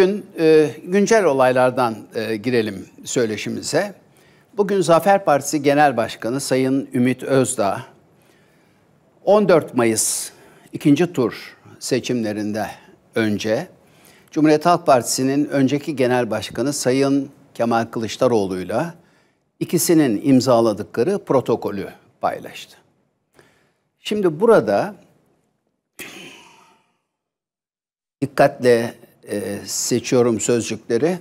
Bugün e, güncel olaylardan e, girelim söyleşimize. Bugün Zafer Partisi Genel Başkanı Sayın Ümit Özdağ 14 Mayıs ikinci tur seçimlerinde önce Cumhuriyet Halk Partisi'nin önceki genel başkanı Sayın Kemal Kılıçdaroğlu'yla ikisinin imzaladıkları protokolü paylaştı. Şimdi burada dikkatle e, seçiyorum sözcükleri.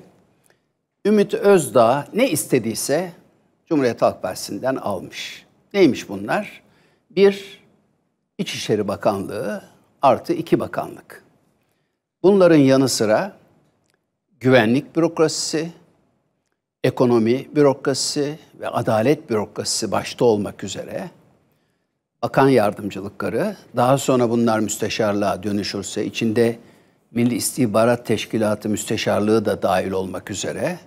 Ümit Özdağ ne istediyse Cumhuriyet Halk Partisi'nden almış. Neymiş bunlar? Bir, İçişleri Bakanlığı artı iki bakanlık. Bunların yanı sıra güvenlik bürokrasisi, ekonomi bürokrasisi ve adalet bürokrasisi başta olmak üzere bakan yardımcılıkları, daha sonra bunlar müsteşarlığa dönüşürse içinde Milli İstihbarat Teşkilatı Müsteşarlığı da dahil olmak üzere.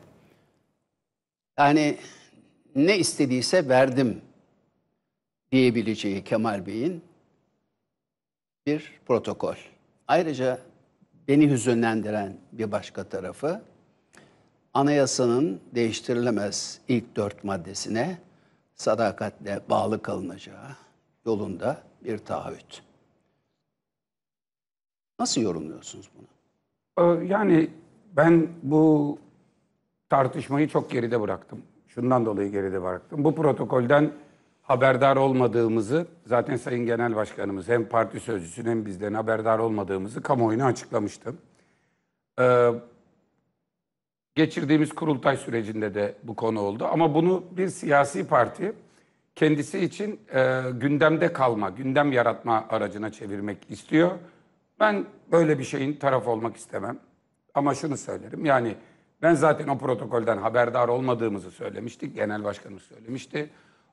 Yani ne istediyse verdim diyebileceği Kemal Bey'in bir protokol. Ayrıca beni hüzünlendiren bir başka tarafı anayasanın değiştirilemez ilk dört maddesine sadakatle bağlı kalınacağı yolunda bir taahhüt. Nasıl yorumluyorsunuz bunu? Ee, yani ben bu tartışmayı çok geride bıraktım. Şundan dolayı geride bıraktım. Bu protokolden haberdar olmadığımızı zaten Sayın Genel Başkanımız hem parti sözcüsü hem bizden haberdar olmadığımızı kamuoyuna açıklamıştım. Ee, geçirdiğimiz kurultay sürecinde de bu konu oldu. Ama bunu bir siyasi parti kendisi için e, gündemde kalma, gündem yaratma aracına çevirmek istiyor. Ben böyle bir şeyin taraf olmak istemem. Ama şunu söylerim yani ben zaten o protokolden haberdar olmadığımızı söylemiştik. Genel başkanımız söylemişti.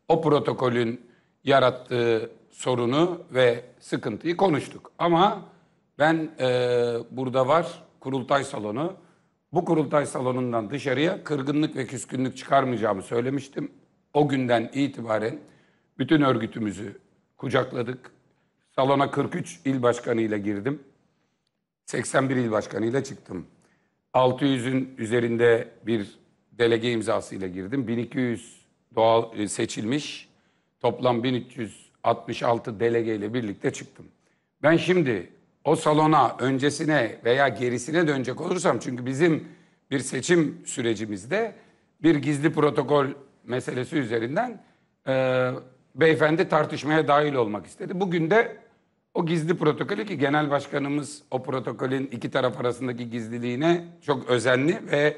O protokolün yarattığı sorunu ve sıkıntıyı konuştuk. Ama ben e, burada var kurultay salonu. Bu kurultay salonundan dışarıya kırgınlık ve küskünlük çıkarmayacağımı söylemiştim. O günden itibaren bütün örgütümüzü kucakladık. Salona 43 il başkanıyla girdim. 81 il başkanıyla çıktım. 600'ün üzerinde bir delege imzasıyla girdim. 1200 doğal e, seçilmiş. Toplam 1366 delegeyle birlikte çıktım. Ben şimdi o salona öncesine veya gerisine dönecek olursam çünkü bizim bir seçim sürecimizde bir gizli protokol meselesi üzerinden e, beyefendi tartışmaya dahil olmak istedi. Bugün de o gizli protokolü ki genel başkanımız o protokolün iki taraf arasındaki gizliliğine çok özenli ve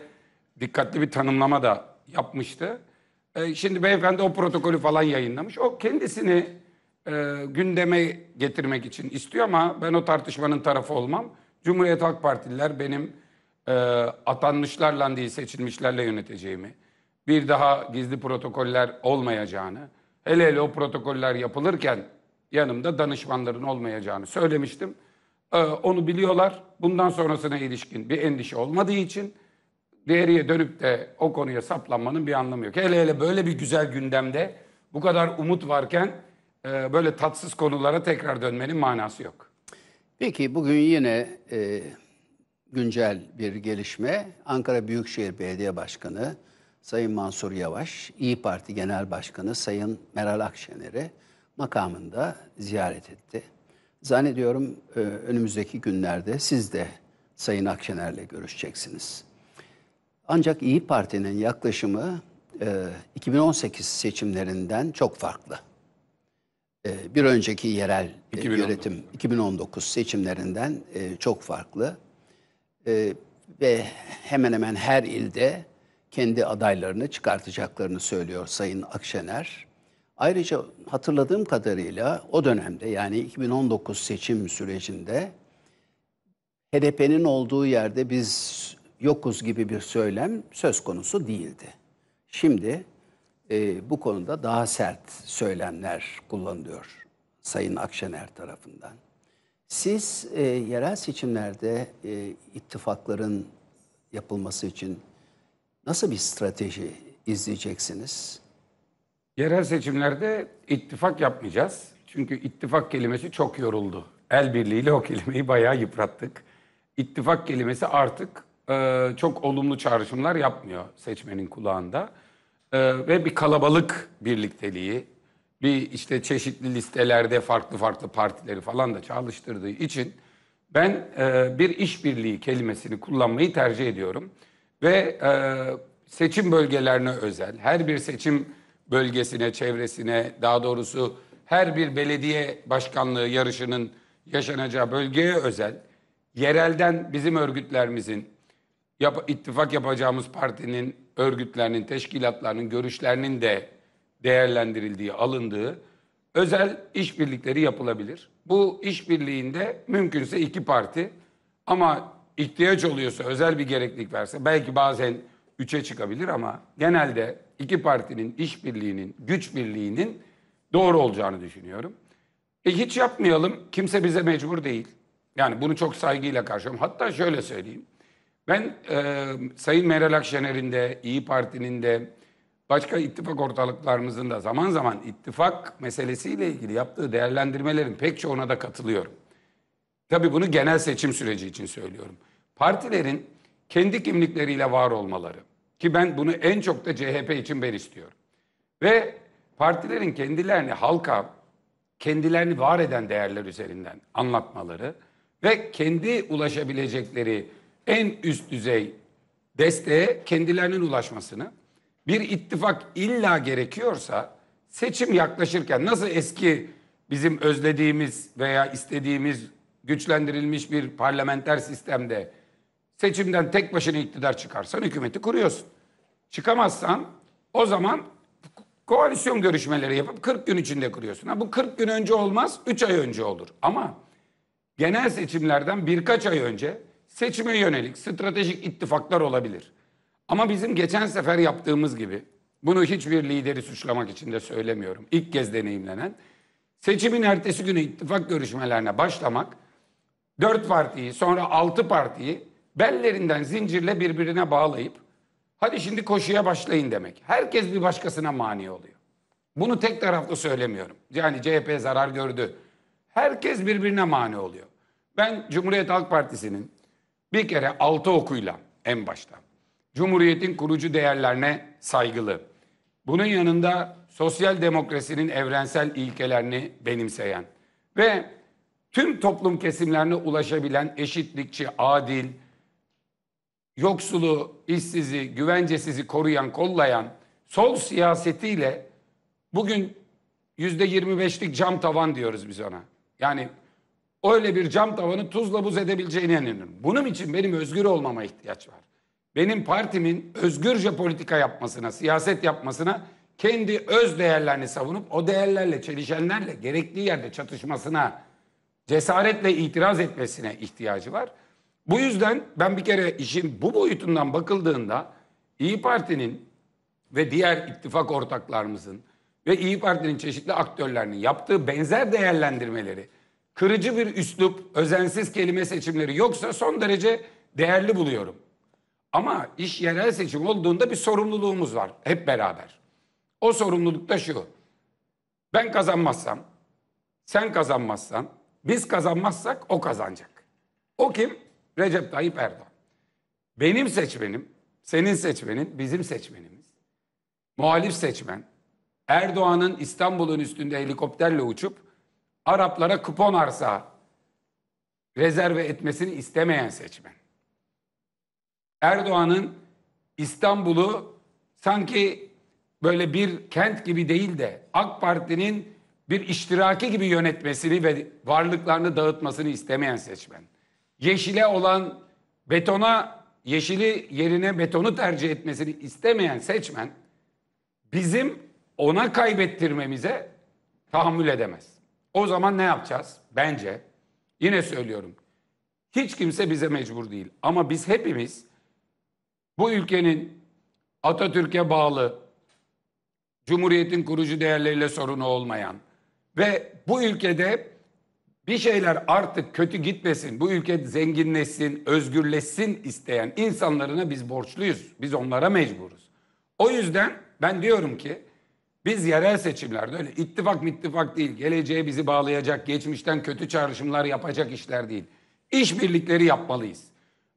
dikkatli bir tanımlama da yapmıştı. E, şimdi beyefendi o protokolü falan yayınlamış. O kendisini e, gündeme getirmek için istiyor ama ben o tartışmanın tarafı olmam. Cumhuriyet Halk Partililer benim e, atanmışlarla değil seçilmişlerle yöneteceğimi, bir daha gizli protokoller olmayacağını, hele hele o protokoller yapılırken yanımda danışmanların olmayacağını söylemiştim. Ee, onu biliyorlar. Bundan sonrasına ilişkin bir endişe olmadığı için geriye dönüp de o konuya saplanmanın bir anlamı yok. Hele hele böyle bir güzel gündemde bu kadar umut varken e, böyle tatsız konulara tekrar dönmenin manası yok. Peki bugün yine e, güncel bir gelişme. Ankara Büyükşehir Belediye Başkanı Sayın Mansur Yavaş, İyi Parti Genel Başkanı Sayın Meral Akşener'i makamında ziyaret etti. Zannediyorum e, önümüzdeki günlerde siz de Sayın Akşener'le görüşeceksiniz. Ancak İyi Parti'nin yaklaşımı 2018 e, seçimlerinden çok farklı. E, bir önceki yerel 2019. yönetim 2019 seçimlerinden çok farklı. Ve hemen hemen her ilde kendi adaylarını çıkartacaklarını söylüyor Sayın Akşener. Ayrıca hatırladığım kadarıyla o dönemde yani 2019 seçim sürecinde HDP'nin olduğu yerde biz yokuz gibi bir söylem söz konusu değildi. Şimdi e, bu konuda daha sert söylemler kullanılıyor Sayın Akşener tarafından. Siz e, yerel seçimlerde e, ittifakların yapılması için nasıl bir strateji izleyeceksiniz? Yerel seçimlerde ittifak yapmayacağız. Çünkü ittifak kelimesi çok yoruldu. El birliğiyle o kelimeyi bayağı yıprattık. İttifak kelimesi artık e, çok olumlu çağrışımlar yapmıyor seçmenin kulağında. E, ve bir kalabalık birlikteliği, bir işte çeşitli listelerde farklı farklı partileri falan da çalıştırdığı için ben e, bir işbirliği kelimesini kullanmayı tercih ediyorum. Ve e, seçim bölgelerine özel, her bir seçim bölgesine, çevresine, daha doğrusu her bir belediye başkanlığı yarışının yaşanacağı bölgeye özel, yerelden bizim örgütlerimizin, yap ittifak yapacağımız partinin örgütlerinin, teşkilatlarının, görüşlerinin de değerlendirildiği, alındığı özel işbirlikleri yapılabilir. Bu işbirliğinde mümkünse iki parti ama ihtiyaç oluyorsa, özel bir gereklik verse belki bazen üçe çıkabilir ama genelde iki partinin işbirliğinin, güç birliğinin doğru olacağını düşünüyorum. E hiç yapmayalım. Kimse bize mecbur değil. Yani bunu çok saygıyla karşılıyorum. Hatta şöyle söyleyeyim. Ben e, Sayın Meral Akşener'in de, İyi Parti'nin de, başka ittifak ortalıklarımızın da zaman zaman ittifak meselesiyle ilgili yaptığı değerlendirmelerin pek çoğuna da katılıyorum. Tabii bunu genel seçim süreci için söylüyorum. Partilerin kendi kimlikleriyle var olmaları, ki ben bunu en çok da CHP için ben istiyorum. Ve partilerin kendilerini halka, kendilerini var eden değerler üzerinden anlatmaları ve kendi ulaşabilecekleri en üst düzey desteğe kendilerinin ulaşmasını bir ittifak illa gerekiyorsa seçim yaklaşırken nasıl eski bizim özlediğimiz veya istediğimiz güçlendirilmiş bir parlamenter sistemde Seçimden tek başına iktidar çıkarsan hükümeti kuruyorsun. Çıkamazsan o zaman koalisyon görüşmeleri yapıp 40 gün içinde kuruyorsun. Ha, bu 40 gün önce olmaz, 3 ay önce olur. Ama genel seçimlerden birkaç ay önce seçime yönelik stratejik ittifaklar olabilir. Ama bizim geçen sefer yaptığımız gibi, bunu hiçbir lideri suçlamak için de söylemiyorum. İlk kez deneyimlenen, seçimin ertesi günü ittifak görüşmelerine başlamak, dört partiyi sonra altı partiyi bellerinden zincirle birbirine bağlayıp hadi şimdi koşuya başlayın demek. Herkes bir başkasına mani oluyor. Bunu tek taraflı söylemiyorum. Yani CHP zarar gördü. Herkes birbirine mani oluyor. Ben Cumhuriyet Halk Partisi'nin bir kere altı okuyla en başta Cumhuriyet'in kurucu değerlerine saygılı. Bunun yanında sosyal demokrasinin evrensel ilkelerini benimseyen ve tüm toplum kesimlerine ulaşabilen eşitlikçi, adil, yoksulu, işsizi, güvencesizi koruyan, kollayan sol siyasetiyle bugün yüzde yirmi beşlik cam tavan diyoruz biz ona. Yani öyle bir cam tavanı tuzla buz edebileceğine inanıyorum. Bunun için benim özgür olmama ihtiyaç var. Benim partimin özgürce politika yapmasına, siyaset yapmasına, kendi öz değerlerini savunup o değerlerle çelişenlerle gerekli yerde çatışmasına, cesaretle itiraz etmesine ihtiyacı var. Bu yüzden ben bir kere işin bu boyutundan bakıldığında İyi Parti'nin ve diğer ittifak ortaklarımızın ve İyi Parti'nin çeşitli aktörlerinin yaptığı benzer değerlendirmeleri kırıcı bir üslup, özensiz kelime seçimleri yoksa son derece değerli buluyorum. Ama iş yerel seçim olduğunda bir sorumluluğumuz var hep beraber. O sorumluluk da şu. Ben kazanmazsam, sen kazanmazsan, biz kazanmazsak o kazanacak. O kim? Recep Tayyip Erdoğan. Benim seçmenim, senin seçmenin, bizim seçmenimiz. Muhalif seçmen Erdoğan'ın İstanbul'un üstünde helikopterle uçup Araplara kupon arsa rezerve etmesini istemeyen seçmen. Erdoğan'ın İstanbul'u sanki böyle bir kent gibi değil de AK Parti'nin bir iştiraki gibi yönetmesini ve varlıklarını dağıtmasını istemeyen seçmen yeşile olan betona yeşili yerine betonu tercih etmesini istemeyen seçmen bizim ona kaybettirmemize tahammül edemez. O zaman ne yapacağız? Bence yine söylüyorum. Hiç kimse bize mecbur değil ama biz hepimiz bu ülkenin Atatürk'e bağlı Cumhuriyetin kurucu değerleriyle sorunu olmayan ve bu ülkede bir şeyler artık kötü gitmesin, bu ülke zenginleşsin, özgürleşsin isteyen insanlarına biz borçluyuz. Biz onlara mecburuz. O yüzden ben diyorum ki biz yerel seçimlerde öyle ittifak mittifak değil, geleceğe bizi bağlayacak, geçmişten kötü çağrışımlar yapacak işler değil. İşbirlikleri yapmalıyız.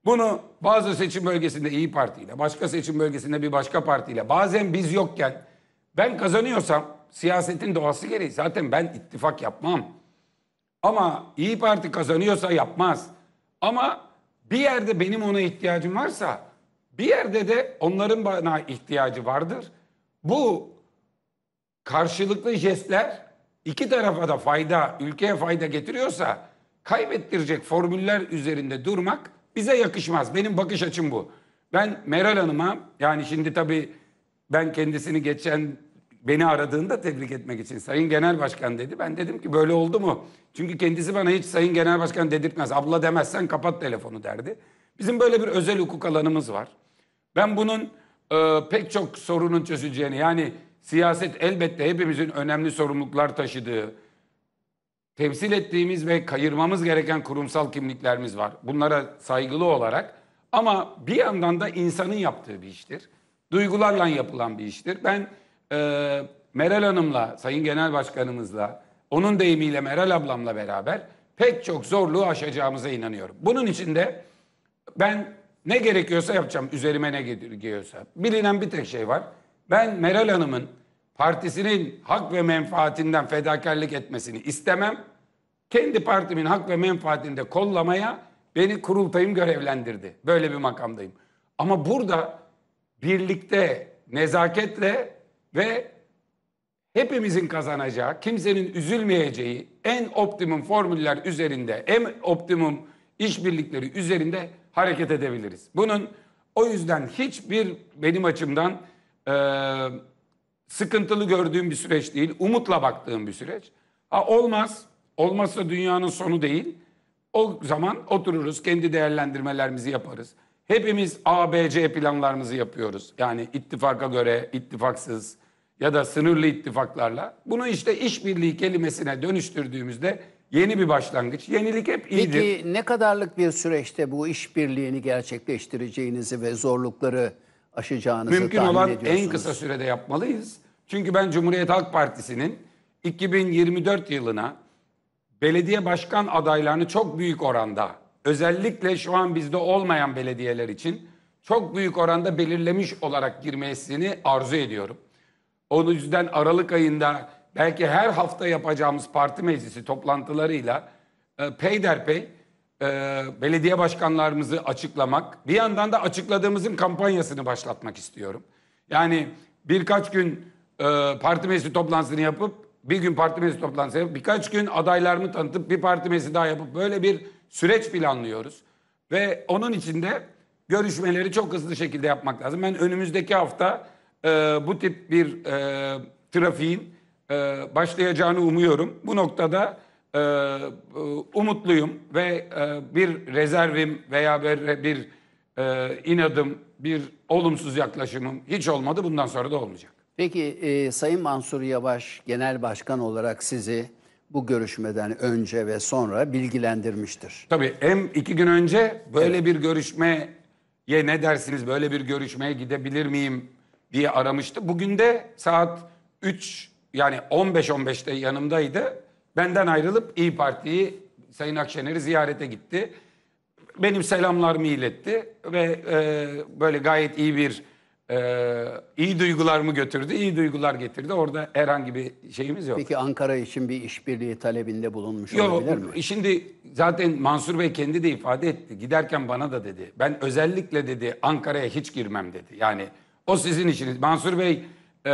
Bunu bazı seçim bölgesinde İyi Parti ile, başka seçim bölgesinde bir başka partiyle, bazen biz yokken ben kazanıyorsam siyasetin doğası gereği zaten ben ittifak yapmam. Ama İyi Parti kazanıyorsa yapmaz. Ama bir yerde benim ona ihtiyacım varsa bir yerde de onların bana ihtiyacı vardır. Bu karşılıklı jestler iki tarafa da fayda, ülkeye fayda getiriyorsa kaybettirecek formüller üzerinde durmak bize yakışmaz. Benim bakış açım bu. Ben Meral Hanım'a yani şimdi tabii ben kendisini geçen beni aradığında tebrik etmek için Sayın Genel Başkan dedi. Ben dedim ki böyle oldu mu? Çünkü kendisi bana hiç Sayın Genel Başkan dedirtmez. Abla demezsen kapat telefonu derdi. Bizim böyle bir özel hukuk alanımız var. Ben bunun e, pek çok sorunun çözüleceğini yani siyaset elbette hepimizin önemli sorumluluklar taşıdığı, temsil ettiğimiz ve kayırmamız gereken kurumsal kimliklerimiz var. Bunlara saygılı olarak ama bir yandan da insanın yaptığı bir iştir. Duygularla yapılan bir iştir. Ben e, Meral Hanım'la, Sayın Genel Başkanımızla, onun deyimiyle Meral ablamla beraber pek çok zorluğu aşacağımıza inanıyorum. Bunun için de ben ne gerekiyorsa yapacağım, üzerime ne gerekiyorsa. Bilinen bir tek şey var. Ben Meral Hanım'ın partisinin hak ve menfaatinden fedakarlık etmesini istemem. Kendi partimin hak ve menfaatini de kollamaya beni kurultayım görevlendirdi. Böyle bir makamdayım. Ama burada birlikte nezaketle ve hepimizin kazanacağı, kimsenin üzülmeyeceği en optimum formüller üzerinde, en optimum işbirlikleri üzerinde hareket edebiliriz. Bunun o yüzden hiçbir benim açımdan e, sıkıntılı gördüğüm bir süreç değil, umutla baktığım bir süreç. Ha olmaz, olmazsa dünyanın sonu değil. O zaman otururuz, kendi değerlendirmelerimizi yaparız. Hepimiz ABC planlarımızı yapıyoruz. Yani ittifaka göre, ittifaksız, ya da sınırlı ittifaklarla bunu işte işbirliği kelimesine dönüştürdüğümüzde yeni bir başlangıç. Yenilik hep iyidir. Peki ne kadarlık bir süreçte bu işbirliğini gerçekleştireceğinizi ve zorlukları aşacağınızı Mümkün tahmin olan en kısa sürede yapmalıyız. Çünkü ben Cumhuriyet Halk Partisi'nin 2024 yılına belediye başkan adaylarını çok büyük oranda özellikle şu an bizde olmayan belediyeler için çok büyük oranda belirlemiş olarak girmesini arzu ediyorum. Onun yüzden Aralık ayında belki her hafta yapacağımız parti meclisi toplantılarıyla e, peyderpey e, belediye başkanlarımızı açıklamak, bir yandan da açıkladığımızın kampanyasını başlatmak istiyorum. Yani birkaç gün e, parti meclisi toplantısını yapıp, bir gün parti meclisi toplantısı yapıp, birkaç gün adaylarımı tanıtıp bir parti meclisi daha yapıp böyle bir süreç planlıyoruz. Ve onun içinde görüşmeleri çok hızlı şekilde yapmak lazım. Ben önümüzdeki hafta e, bu tip bir e, trafiğin e, başlayacağını umuyorum. Bu noktada e, e, umutluyum ve e, bir rezervim veya bir, bir e, inadım, bir olumsuz yaklaşımım hiç olmadı. Bundan sonra da olmayacak. Peki e, Sayın Mansur Yavaş Genel Başkan olarak sizi bu görüşmeden önce ve sonra bilgilendirmiştir. Tabii hem iki gün önce böyle evet. bir görüşmeye ne dersiniz böyle bir görüşmeye gidebilir miyim diye aramıştı. Bugün de saat 3 yani 15-15'te yanımdaydı. Benden ayrılıp İyi Parti'yi Sayın Akşener'i ziyarete gitti. Benim selamlarımı iletti ve e, böyle gayet iyi bir e, iyi duygularımı götürdü, iyi duygular getirdi. Orada herhangi bir şeyimiz yok. Peki Ankara için bir işbirliği talebinde bulunmuş yok, olabilir mi? Şimdi zaten Mansur Bey kendi de ifade etti. Giderken bana da dedi. Ben özellikle dedi Ankara'ya hiç girmem dedi. Yani o sizin işiniz. Mansur Bey e,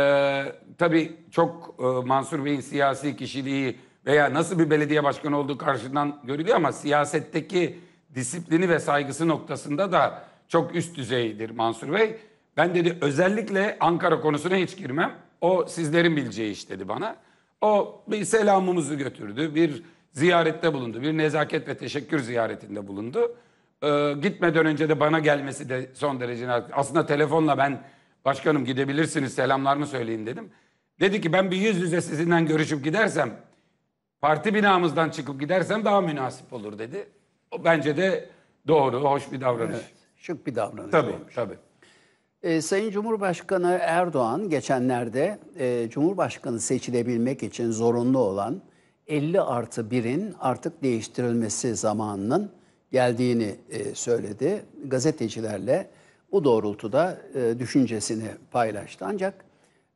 tabii çok e, Mansur Bey'in siyasi kişiliği veya nasıl bir belediye başkanı olduğu karşıdan görülüyor ama siyasetteki disiplini ve saygısı noktasında da çok üst düzeydir Mansur Bey. Ben dedi özellikle Ankara konusuna hiç girmem. O sizlerin bileceği iş dedi bana. O bir selamımızı götürdü. Bir ziyarette bulundu. Bir nezaket ve teşekkür ziyaretinde bulundu. Ee, gitmeden önce de bana gelmesi de son derece aslında telefonla ben Başkanım gidebilirsiniz selamlarımı söyleyin dedim. Dedi ki ben bir yüz yüze sizinden görüşüp gidersem parti binamızdan çıkıp gidersem daha münasip olur dedi. O bence de doğru, hoş bir davranış. Evet, şık bir davranış tabii, olmuş. Tabii. Ee, Sayın Cumhurbaşkanı Erdoğan geçenlerde e, Cumhurbaşkanı seçilebilmek için zorunlu olan 50 artı 1'in artık değiştirilmesi zamanının geldiğini e, söyledi. Gazetecilerle bu doğrultuda e, düşüncesini paylaştı. Ancak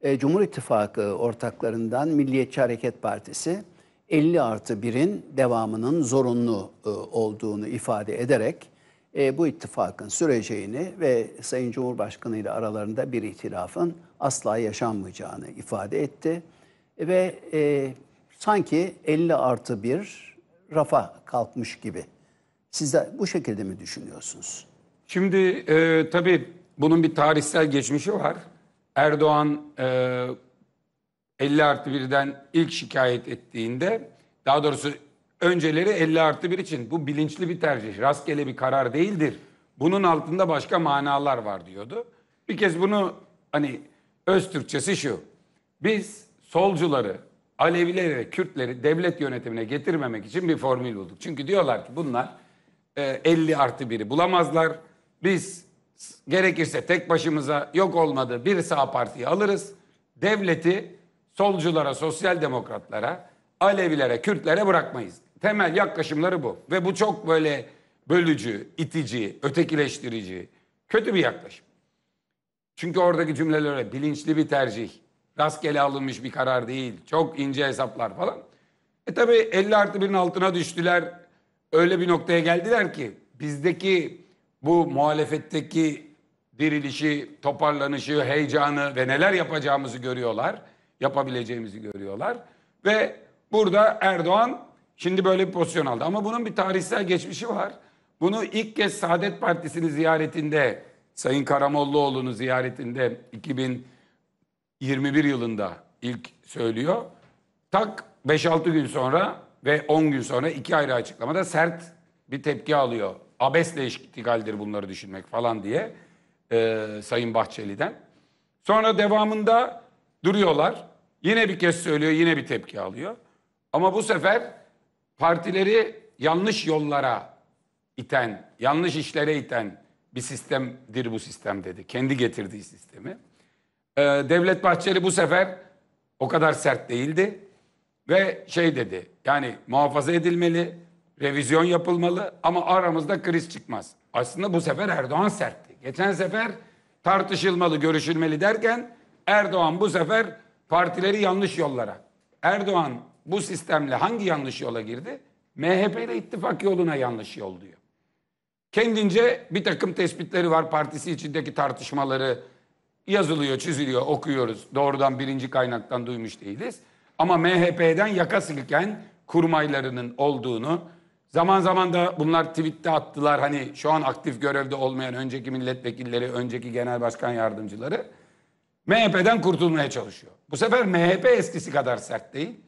e, Cumhur İttifakı ortaklarından Milliyetçi Hareket Partisi 50 artı 1'in devamının zorunlu e, olduğunu ifade ederek e, bu ittifakın süreceğini ve Sayın Cumhurbaşkanı ile aralarında bir itirafın asla yaşanmayacağını ifade etti. Ve e, sanki 50 artı 1 rafa kalkmış gibi. Siz de bu şekilde mi düşünüyorsunuz? Şimdi e, tabii bunun bir tarihsel geçmişi var. Erdoğan e, 50 artı 1'den ilk şikayet ettiğinde daha doğrusu önceleri 50 artı 1 için bu bilinçli bir tercih, rastgele bir karar değildir. Bunun altında başka manalar var diyordu. Bir kez bunu hani öz Türkçesi şu. Biz solcuları, Alevileri Kürtleri devlet yönetimine getirmemek için bir formül bulduk. Çünkü diyorlar ki bunlar 50 e, artı 1'i bulamazlar. Biz gerekirse tek başımıza yok olmadı bir sağ partiyi alırız. Devleti solculara, sosyal demokratlara, Alevilere, Kürtlere bırakmayız. Temel yaklaşımları bu. Ve bu çok böyle bölücü, itici, ötekileştirici, kötü bir yaklaşım. Çünkü oradaki cümlelere bilinçli bir tercih. Rastgele alınmış bir karar değil. Çok ince hesaplar falan. E tabi 50 artı birin altına düştüler. Öyle bir noktaya geldiler ki bizdeki bu muhalefetteki dirilişi, toparlanışı, heyecanı ve neler yapacağımızı görüyorlar. Yapabileceğimizi görüyorlar. Ve burada Erdoğan şimdi böyle bir pozisyon aldı. Ama bunun bir tarihsel geçmişi var. Bunu ilk kez Saadet Partisi'nin ziyaretinde, Sayın Karamollaoğlu'nun ziyaretinde 2021 yılında ilk söylüyor. Tak 5-6 gün sonra ve 10 gün sonra iki ayrı açıklamada sert bir tepki alıyor abesle iştigaldir bunları düşünmek falan diye e, Sayın Bahçeli'den. Sonra devamında duruyorlar. Yine bir kez söylüyor, yine bir tepki alıyor. Ama bu sefer partileri yanlış yollara iten, yanlış işlere iten bir sistemdir bu sistem dedi. Kendi getirdiği sistemi. Ee, Devlet Bahçeli bu sefer o kadar sert değildi. Ve şey dedi, yani muhafaza edilmeli, Revizyon yapılmalı ama aramızda kriz çıkmaz. Aslında bu sefer Erdoğan sertti. Geçen sefer tartışılmalı, görüşülmeli derken Erdoğan bu sefer partileri yanlış yollara. Erdoğan bu sistemle hangi yanlış yola girdi? MHP ile ittifak yoluna yanlış yol diyor. Kendince bir takım tespitleri var. Partisi içindeki tartışmaları yazılıyor, çiziliyor, okuyoruz. Doğrudan birinci kaynaktan duymuş değiliz. Ama MHP'den yaka sıkıken kurmaylarının olduğunu Zaman zaman da bunlar tweette attılar hani şu an aktif görevde olmayan önceki milletvekilleri, önceki genel başkan yardımcıları MHP'den kurtulmaya çalışıyor. Bu sefer MHP eskisi kadar sert değil.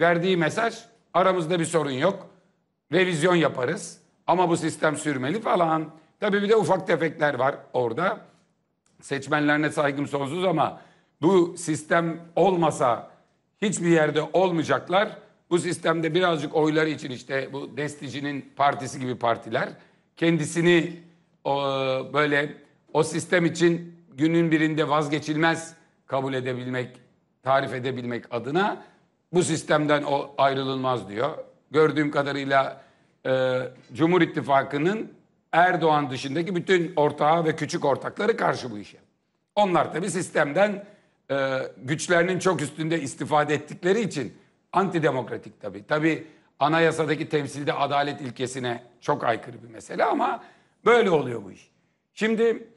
Verdiği mesaj aramızda bir sorun yok. Revizyon yaparız ama bu sistem sürmeli falan. Tabii bir de ufak tefekler var orada. Seçmenlerine saygım sonsuz ama bu sistem olmasa hiçbir yerde olmayacaklar bu sistemde birazcık oyları için işte bu Destici'nin partisi gibi partiler kendisini o, böyle o sistem için günün birinde vazgeçilmez kabul edebilmek, tarif edebilmek adına bu sistemden o ayrılılmaz diyor. Gördüğüm kadarıyla e, Cumhur İttifakı'nın Erdoğan dışındaki bütün ortağı ve küçük ortakları karşı bu işe. Onlar tabii sistemden e, güçlerinin çok üstünde istifade ettikleri için antidemokratik tabii. Tabii anayasadaki temsilde adalet ilkesine çok aykırı bir mesele ama böyle oluyor bu iş. Şimdi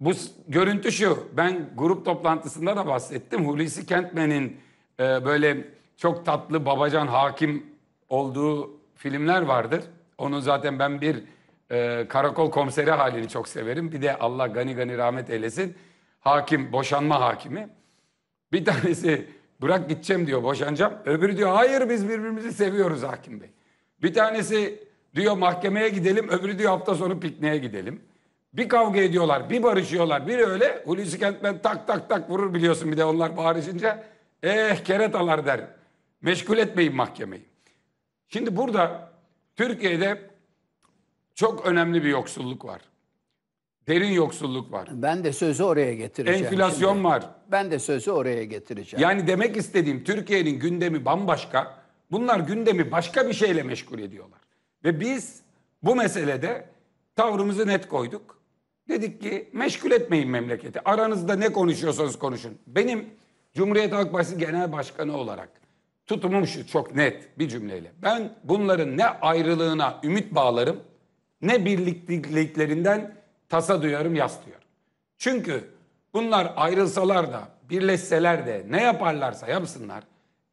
bu görüntü şu, ben grup toplantısında da bahsettim. Hulusi Kentmen'in e, böyle çok tatlı babacan hakim olduğu filmler vardır. Onun zaten ben bir e, karakol komiseri halini çok severim. Bir de Allah gani gani rahmet eylesin. Hakim, boşanma hakimi. Bir tanesi Bırak gideceğim diyor boşanacağım. Öbürü diyor hayır biz birbirimizi seviyoruz hakim bey. Bir tanesi diyor mahkemeye gidelim öbürü diyor hafta sonu pikniğe gidelim. Bir kavga ediyorlar bir barışıyorlar. Biri öyle Hulusi Kentmen tak tak tak vurur biliyorsun bir de onlar bağırışınca. Eh keretalar der. Meşgul etmeyin mahkemeyi. Şimdi burada Türkiye'de çok önemli bir yoksulluk var. Derin yoksulluk var. Ben de sözü oraya getireceğim. Enflasyon şimdi. var. Ben de sözü oraya getireceğim. Yani demek istediğim Türkiye'nin gündemi bambaşka. Bunlar gündemi başka bir şeyle meşgul ediyorlar. Ve biz bu meselede tavrımızı net koyduk. Dedik ki meşgul etmeyin memleketi. Aranızda ne konuşuyorsanız konuşun. Benim Cumhuriyet Halk Partisi Genel Başkanı olarak tutumum şu çok net bir cümleyle. Ben bunların ne ayrılığına ümit bağlarım ne birlikteliklerinden tasa duyarım, yas duyarım. Çünkü bunlar ayrılsalar da, birleşseler de ne yaparlarsa yapsınlar,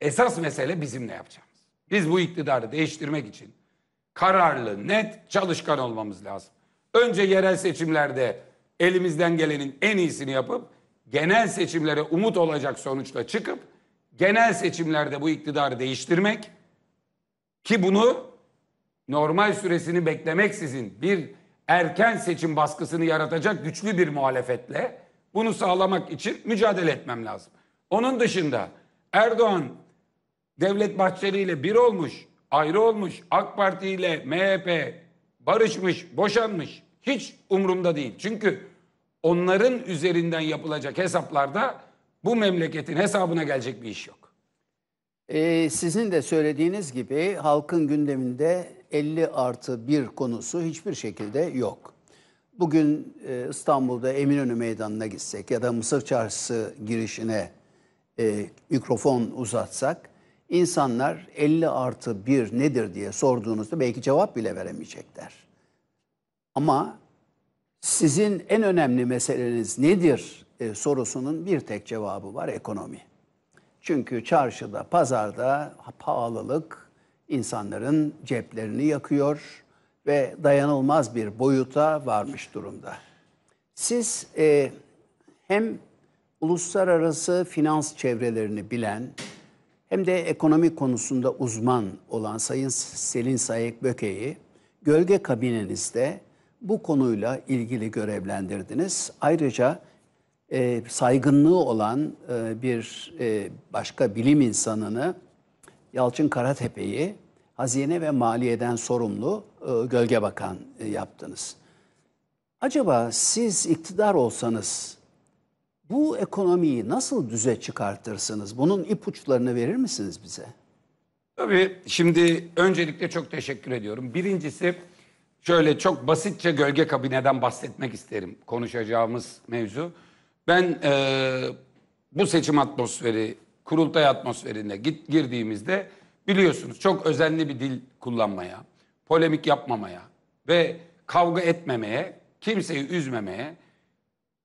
esas mesele bizim ne yapacağımız. Biz bu iktidarı değiştirmek için kararlı, net, çalışkan olmamız lazım. Önce yerel seçimlerde elimizden gelenin en iyisini yapıp genel seçimlere umut olacak sonuçla çıkıp genel seçimlerde bu iktidarı değiştirmek ki bunu normal süresini beklemeksizin bir erken seçim baskısını yaratacak güçlü bir muhalefetle bunu sağlamak için mücadele etmem lazım. Onun dışında Erdoğan Devlet Bahçeli ile bir olmuş, ayrı olmuş, AK Parti ile MHP barışmış, boşanmış. Hiç umurumda değil. Çünkü onların üzerinden yapılacak hesaplarda bu memleketin hesabına gelecek bir iş yok. Ee, sizin de söylediğiniz gibi halkın gündeminde 50 artı 1 konusu hiçbir şekilde yok. Bugün e, İstanbul'da Eminönü Meydanı'na gitsek ya da Mısır Çarşısı girişine e, mikrofon uzatsak insanlar 50 artı 1 nedir diye sorduğunuzda belki cevap bile veremeyecekler. Ama sizin en önemli meseleniz nedir e, sorusunun bir tek cevabı var ekonomi. Çünkü çarşıda, pazarda pahalılık, insanların ceplerini yakıyor ve dayanılmaz bir boyuta varmış durumda. Siz e, hem uluslararası finans çevrelerini bilen hem de ekonomi konusunda uzman olan Sayın Selin Sayık Böke'yi gölge kabinenizde bu konuyla ilgili görevlendirdiniz. Ayrıca e, saygınlığı olan e, bir e, başka bilim insanını Yalçın Karatepe'yi Hazine ve Maliye'den sorumlu e, Gölge Bakan e, yaptınız. Acaba siz iktidar olsanız bu ekonomiyi nasıl düze çıkartırsınız? Bunun ipuçlarını verir misiniz bize? Tabii şimdi öncelikle çok teşekkür ediyorum. Birincisi şöyle çok basitçe gölge kabineden bahsetmek isterim konuşacağımız mevzu. Ben e, bu seçim atmosferi kurultay atmosferine git, girdiğimizde biliyorsunuz çok özenli bir dil kullanmaya, polemik yapmamaya ve kavga etmemeye, kimseyi üzmemeye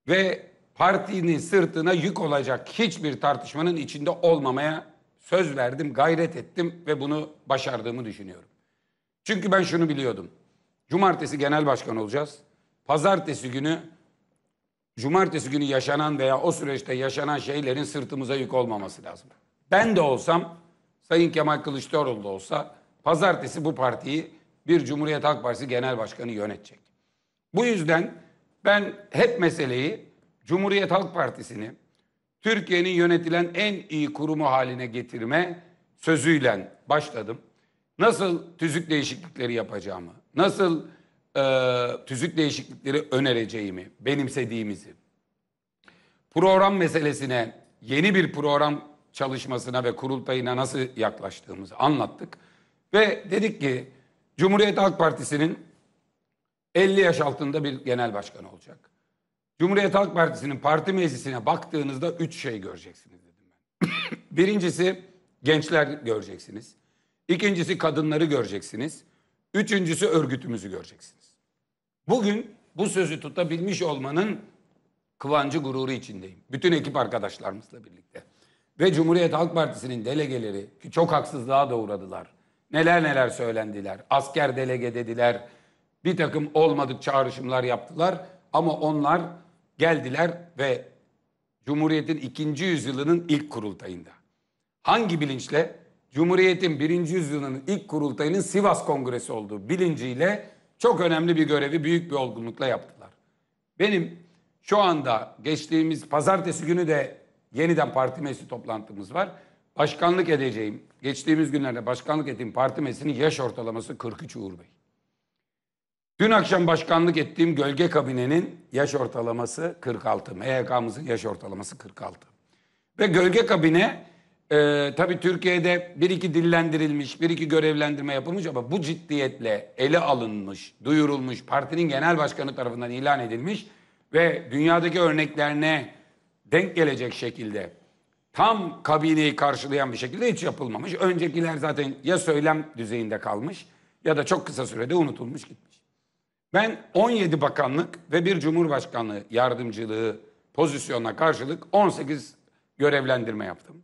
ve partinin sırtına yük olacak hiçbir tartışmanın içinde olmamaya söz verdim, gayret ettim ve bunu başardığımı düşünüyorum. Çünkü ben şunu biliyordum. Cumartesi genel başkan olacağız. Pazartesi günü cumartesi günü yaşanan veya o süreçte yaşanan şeylerin sırtımıza yük olmaması lazım. Ben de olsam, Sayın Kemal Kılıçdaroğlu da olsa pazartesi bu partiyi bir Cumhuriyet Halk Partisi Genel Başkanı yönetecek. Bu yüzden ben hep meseleyi Cumhuriyet Halk Partisi'ni Türkiye'nin yönetilen en iyi kurumu haline getirme sözüyle başladım. Nasıl tüzük değişiklikleri yapacağımı, nasıl e, tüzük değişiklikleri önereceğimi, benimsediğimizi, program meselesine yeni bir program çalışmasına ve kurultayına nasıl yaklaştığımızı anlattık. Ve dedik ki Cumhuriyet Halk Partisi'nin 50 yaş altında bir genel başkan olacak. Cumhuriyet Halk Partisi'nin parti meclisine baktığınızda üç şey göreceksiniz dedim ben. Birincisi gençler göreceksiniz. İkincisi kadınları göreceksiniz. Üçüncüsü örgütümüzü göreceksiniz. Bugün bu sözü tutabilmiş olmanın kıvancı gururu içindeyim. Bütün ekip arkadaşlarımızla birlikte. Ve Cumhuriyet Halk Partisi'nin delegeleri ki çok haksızlığa da uğradılar. Neler neler söylendiler. Asker delege dediler. Bir takım olmadık çağrışımlar yaptılar. Ama onlar geldiler ve Cumhuriyet'in ikinci yüzyılının ilk kurultayında. Hangi bilinçle? Cumhuriyet'in birinci yüzyılının ilk kurultayının Sivas Kongresi olduğu bilinciyle çok önemli bir görevi büyük bir olgunlukla yaptılar. Benim şu anda geçtiğimiz pazartesi günü de yeniden parti meclisi toplantımız var. Başkanlık edeceğim, geçtiğimiz günlerde başkanlık ettiğim parti meclisinin yaş ortalaması 43 Uğur Bey. Dün akşam başkanlık ettiğim gölge kabinenin yaş ortalaması 46. MYK'mızın yaş ortalaması 46. Ve gölge kabine ee, tabii Türkiye'de bir iki dillendirilmiş, bir iki görevlendirme yapılmış ama bu ciddiyetle ele alınmış, duyurulmuş, partinin genel başkanı tarafından ilan edilmiş ve dünyadaki örneklerine denk gelecek şekilde tam kabineyi karşılayan bir şekilde hiç yapılmamış. Öncekiler zaten ya söylem düzeyinde kalmış ya da çok kısa sürede unutulmuş gitmiş. Ben 17 bakanlık ve bir cumhurbaşkanlığı yardımcılığı pozisyonuna karşılık 18 görevlendirme yaptım.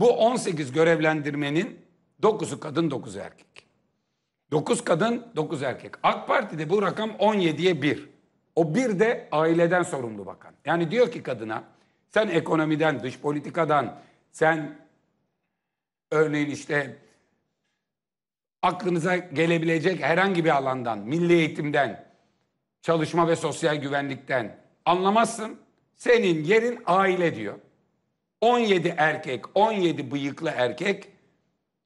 Bu 18 görevlendirmenin 9'u kadın 9'u erkek. 9 kadın 9 erkek. AK Parti'de bu rakam 17'ye 1. O bir de aileden sorumlu bakan. Yani diyor ki kadına sen ekonomiden, dış politikadan, sen örneğin işte aklınıza gelebilecek herhangi bir alandan, milli eğitimden, çalışma ve sosyal güvenlikten anlamazsın. Senin yerin aile diyor. 17 erkek, 17 bıyıklı erkek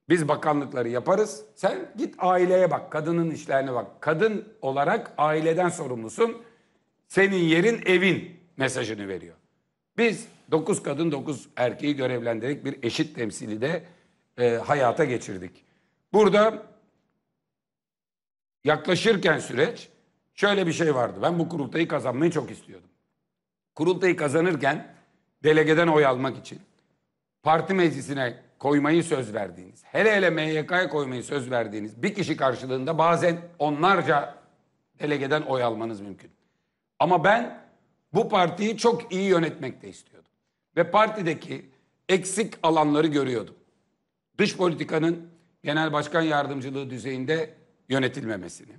biz bakanlıkları yaparız. Sen git aileye bak, kadının işlerine bak. Kadın olarak aileden sorumlusun. Senin yerin evin mesajını veriyor. Biz 9 kadın 9 erkeği görevlendirerek bir eşit temsili de e, hayata geçirdik. Burada yaklaşırken süreç şöyle bir şey vardı. Ben bu kurultayı kazanmayı çok istiyordum. Kurultayı kazanırken delegeden oy almak için parti meclisine koymayı söz verdiğiniz, hele hele MYK'ya koymayı söz verdiğiniz bir kişi karşılığında bazen onlarca delegeden oy almanız mümkün. Ama ben bu partiyi çok iyi yönetmek de istiyordum. Ve partideki eksik alanları görüyordum. Dış politikanın genel başkan yardımcılığı düzeyinde yönetilmemesini.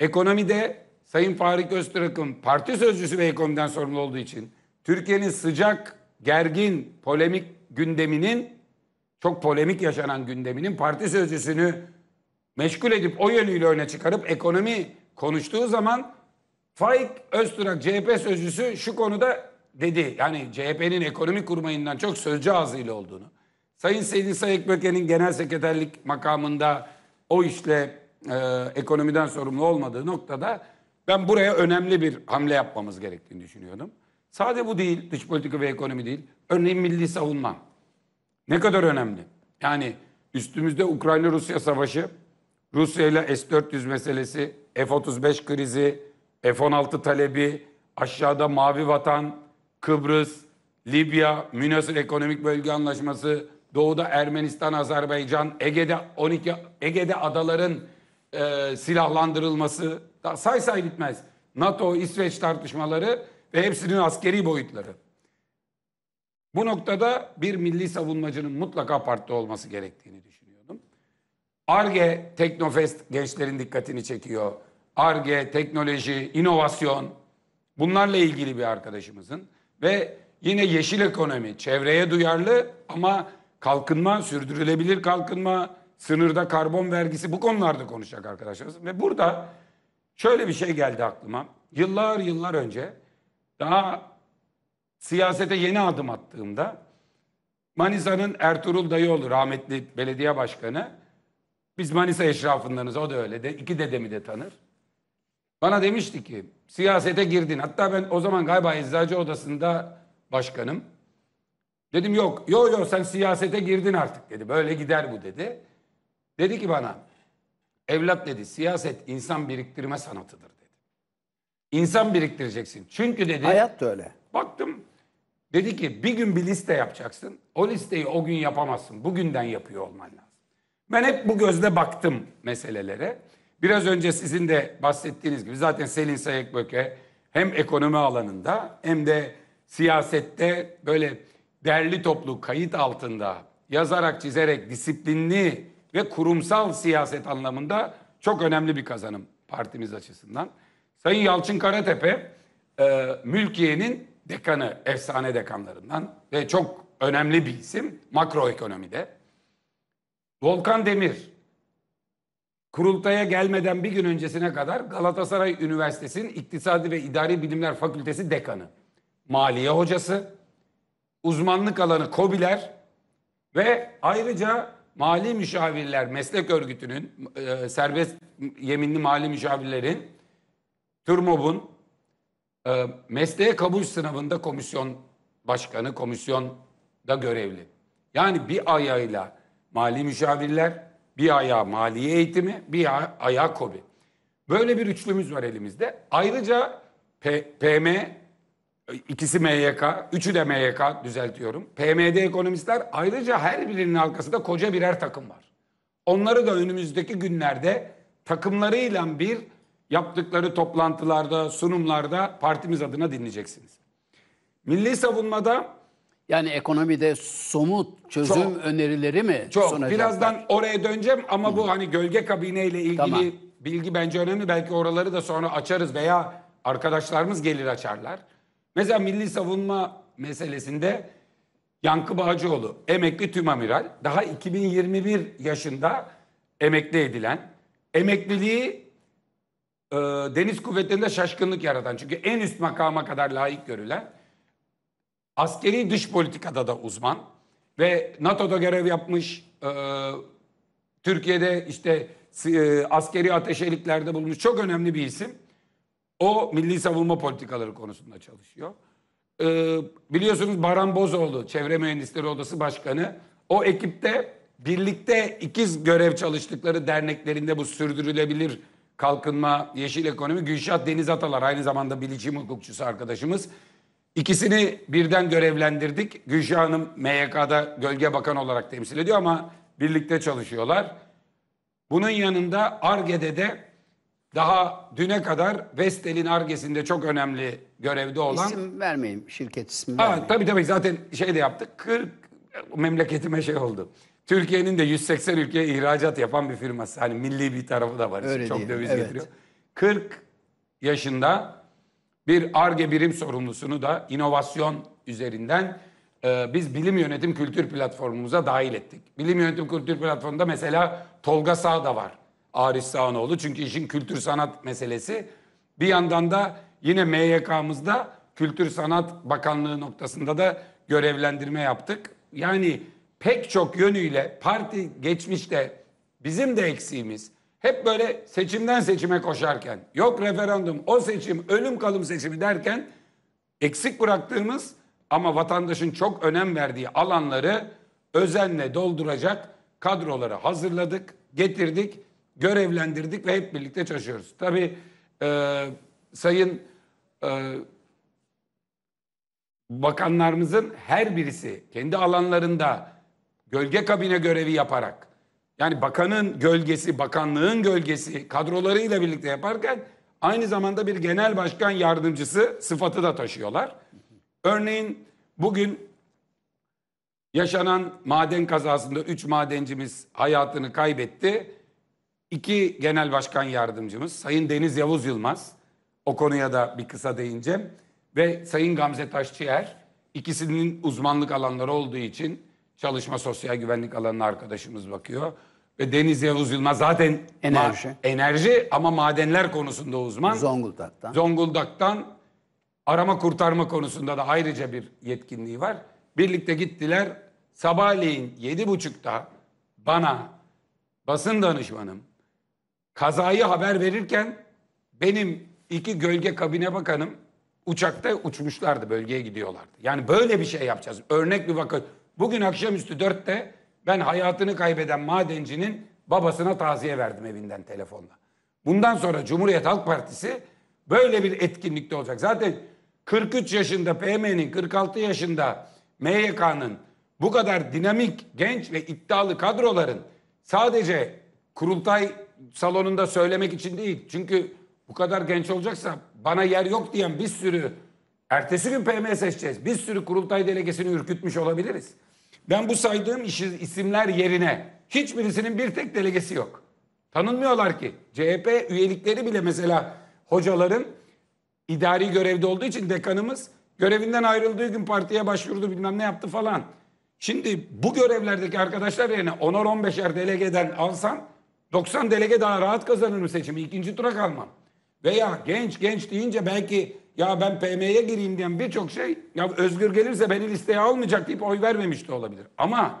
Ekonomide Sayın Faruk Öztürk'ün parti sözcüsü ve ekonomiden sorumlu olduğu için Türkiye'nin sıcak, gergin, polemik gündeminin çok polemik yaşanan gündeminin parti sözcüsünü meşgul edip o yönüyle öne çıkarıp ekonomi konuştuğu zaman Faik Öztürk CHP sözcüsü şu konuda dedi. Yani CHP'nin ekonomi kurmayından çok sözcü ağzıyla olduğunu. Sayın Seydi Sayıkböke'nin genel sekreterlik makamında o işle e, ekonomiden sorumlu olmadığı noktada ben buraya önemli bir hamle yapmamız gerektiğini düşünüyordum. Sadece bu değil, dış politika ve ekonomi değil. Örneğin milli savunma. Ne kadar önemli. Yani üstümüzde Ukrayna-Rusya savaşı, Rusya ile S-400 meselesi, F-35 krizi, F-16 talebi, aşağıda Mavi Vatan, Kıbrıs, Libya, Münasır Ekonomik Bölge Anlaşması, Doğu'da Ermenistan, Azerbaycan, Ege'de 12 Ege'de adaların e, silahlandırılması say say bitmez. NATO İsveç tartışmaları ve hepsinin askeri boyutları. Bu noktada bir milli savunmacının mutlaka partide olması gerektiğini düşünüyordum. ARGE Teknofest gençlerin dikkatini çekiyor. ARGE, teknoloji, inovasyon bunlarla ilgili bir arkadaşımızın ve yine yeşil ekonomi, çevreye duyarlı ama kalkınma, sürdürülebilir kalkınma, sınırda karbon vergisi bu konularda konuşacak arkadaşlarımız. Ve burada şöyle bir şey geldi aklıma. Yıllar yıllar önce daha siyasete yeni adım attığımda Manisa'nın Ertuğrul Dayıoğlu rahmetli belediye başkanı biz Manisa eşrafındanız o da öyle de iki dedemi de tanır. Bana demişti ki siyasete girdin. Hatta ben o zaman galiba eczacı odasında başkanım. Dedim yok yok yok sen siyasete girdin artık dedi. Böyle gider bu dedi. Dedi ki bana evlat dedi siyaset insan biriktirme sanatıdır dedi. İnsan biriktireceksin. Çünkü dedi... Hayat da öyle. Baktım dedi ki bir gün bir liste yapacaksın. O listeyi o gün yapamazsın. Bugünden yapıyor olman lazım. Ben hep bu gözle baktım meselelere. Biraz önce sizin de bahsettiğiniz gibi zaten Selin Sayıkböke hem ekonomi alanında hem de siyasette böyle değerli toplu kayıt altında yazarak çizerek disiplinli ve kurumsal siyaset anlamında çok önemli bir kazanım partimiz açısından. Sayın Yalçın Karatepe e, Mülkiye'nin dekanı, efsane dekanlarından ve çok önemli bir isim makroekonomide. Volkan Demir kurultaya gelmeden bir gün öncesine kadar Galatasaray Üniversitesi'nin İktisadi ve İdari Bilimler Fakültesi dekanı, maliye hocası, uzmanlık alanı Kobiler ve ayrıca Mali Müşavirler Meslek Örgütü'nün e, serbest yeminli mali müşavirlerin TÜRMOB'un e, mesleğe kabul sınavında komisyon başkanı, komisyon da görevli. Yani bir ayağıyla mali müşavirler, bir ayağı maliye eğitimi, bir ayağı kobi. Böyle bir üçlümüz var elimizde. Ayrıca P PM, ikisi MYK, üçü de MYK düzeltiyorum. PMD ekonomistler ayrıca her birinin arkasında koca birer takım var. Onları da önümüzdeki günlerde takımlarıyla bir yaptıkları toplantılarda, sunumlarda partimiz adına dinleyeceksiniz. Milli savunmada yani ekonomide somut çözüm çok, önerileri mi Çok. Sunacaklar? Birazdan oraya döneceğim ama bu hani gölge kabineyle ilgili tamam. bilgi bence önemli. Belki oraları da sonra açarız veya arkadaşlarımız gelir açarlar. Mesela milli savunma meselesinde Yankı Bağcıoğlu emekli tüm amiral daha 2021 yaşında emekli edilen emekliliği e, deniz kuvvetlerinde şaşkınlık yaratan çünkü en üst makama kadar layık görülen askeri dış politikada da uzman ve NATO'da görev yapmış e, Türkiye'de işte e, askeri ateşeliklerde bulunmuş çok önemli bir isim. O milli savunma politikaları konusunda çalışıyor. E, biliyorsunuz Baran Bozoğlu Çevre Mühendisleri Odası Başkanı o ekipte birlikte ikiz görev çalıştıkları derneklerinde bu sürdürülebilir Kalkınma, Yeşil Ekonomi, Gülşah Deniz Atalar aynı zamanda bilişim hukukçusu arkadaşımız. İkisini birden görevlendirdik. Gülşah Hanım MYK'da gölge bakan olarak temsil ediyor ama birlikte çalışıyorlar. Bunun yanında ARGE'de de daha düne kadar Vestel'in ARGE'sinde çok önemli görevde olan... İsim vermeyeyim, şirket ismi vermeyeyim. Ha, tabii tabii zaten şey de yaptık, 40 memleketime şey oldu. Türkiye'nin de 180 ülkeye ihracat yapan bir firması. Hani milli bir tarafı da var. Öyle çok diyelim. döviz evet. getiriyor. 40 yaşında bir ARGE birim sorumlusunu da inovasyon üzerinden e, biz bilim yönetim kültür platformumuza dahil ettik. Bilim yönetim kültür platformunda mesela Tolga Sağ da var. Arif Sağanoğlu çünkü işin kültür sanat meselesi. Bir yandan da yine MYK'mızda Kültür Sanat Bakanlığı noktasında da görevlendirme yaptık. Yani pek çok yönüyle parti geçmişte bizim de eksiğimiz hep böyle seçimden seçime koşarken yok referandum o seçim ölüm kalım seçimi derken eksik bıraktığımız ama vatandaşın çok önem verdiği alanları özenle dolduracak kadroları hazırladık, getirdik, görevlendirdik ve hep birlikte çalışıyoruz. Tabii e, sayın e, bakanlarımızın her birisi kendi alanlarında Gölge kabine görevi yaparak. Yani bakanın gölgesi, bakanlığın gölgesi kadrolarıyla birlikte yaparken aynı zamanda bir genel başkan yardımcısı sıfatı da taşıyorlar. Örneğin bugün yaşanan maden kazasında 3 madencimiz hayatını kaybetti. İki genel başkan yardımcımız Sayın Deniz Yavuz Yılmaz o konuya da bir kısa değineceğim ve Sayın Gamze Taşçıyer ikisinin uzmanlık alanları olduğu için Çalışma Sosyal Güvenlik alanına arkadaşımız bakıyor. Ve Deniz Yavuz Yılmaz zaten Enerji. ma- enerji ama madenler konusunda uzman. Zonguldak'tan. Zonguldak'tan arama kurtarma konusunda da ayrıca bir yetkinliği var. Birlikte gittiler. Sabahleyin yedi buçukta bana basın danışmanım kazayı haber verirken benim iki gölge kabine bakanım uçakta uçmuşlardı bölgeye gidiyorlardı. Yani böyle bir şey yapacağız. Örnek bir vaka Bugün akşamüstü dörtte ben hayatını kaybeden madencinin babasına taziye verdim evinden telefonla. Bundan sonra Cumhuriyet Halk Partisi böyle bir etkinlikte olacak. Zaten 43 yaşında PM'nin 46 yaşında MYK'nın bu kadar dinamik, genç ve iddialı kadroların sadece kurultay salonunda söylemek için değil. Çünkü bu kadar genç olacaksa bana yer yok diyen bir sürü ertesi gün PM seçeceğiz. Bir sürü kurultay delegesini ürkütmüş olabiliriz. Ben bu saydığım işi, isimler yerine hiçbirisinin bir tek delegesi yok. Tanınmıyorlar ki. CHP üyelikleri bile mesela hocaların idari görevde olduğu için dekanımız görevinden ayrıldığı gün partiye başvurdu bilmem ne yaptı falan. Şimdi bu görevlerdeki arkadaşlar yerine 10'ar 15'er delegeden alsan 90 delege daha rahat kazanırım seçimi. ikinci tura kalmam. Veya genç genç deyince belki ya ben PM'ye gireyim diyen birçok şey ya Özgür gelirse beni listeye almayacak deyip oy vermemiş de olabilir. Ama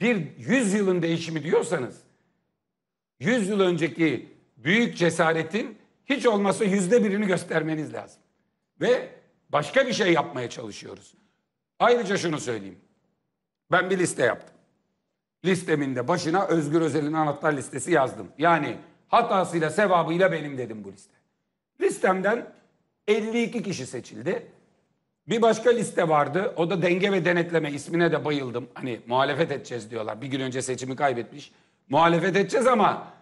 bir yılın değişimi diyorsanız yüz yıl önceki büyük cesaretin hiç olmazsa yüzde birini göstermeniz lazım. Ve başka bir şey yapmaya çalışıyoruz. Ayrıca şunu söyleyeyim. Ben bir liste yaptım. Listeminde başına Özgür Özel'in anahtar listesi yazdım. Yani hatasıyla sevabıyla benim dedim bu liste. Listemden 52 kişi seçildi. Bir başka liste vardı. O da denge ve denetleme ismine de bayıldım. Hani muhalefet edeceğiz diyorlar. Bir gün önce seçimi kaybetmiş. Muhalefet edeceğiz ama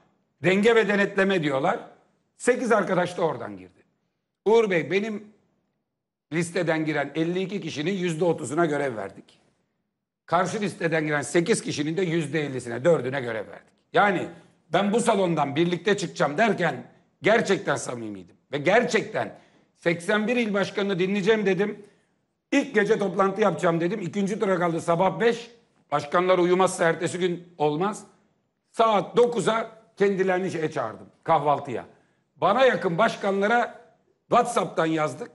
denge ve denetleme diyorlar. 8 arkadaş da oradan girdi. Uğur Bey benim listeden giren 52 kişinin %30'una görev verdik. Karşı listeden giren 8 kişinin de %50'sine, 4'üne görev verdik. Yani ben bu salondan birlikte çıkacağım derken gerçekten samimiydim. Ve gerçekten 81 il başkanını dinleyeceğim dedim. İlk gece toplantı yapacağım dedim. İkinci tura kaldı sabah 5. Başkanlar uyumazsa ertesi gün olmaz. Saat 9'a kendilerini şeye çağırdım kahvaltıya. Bana yakın başkanlara WhatsApp'tan yazdık.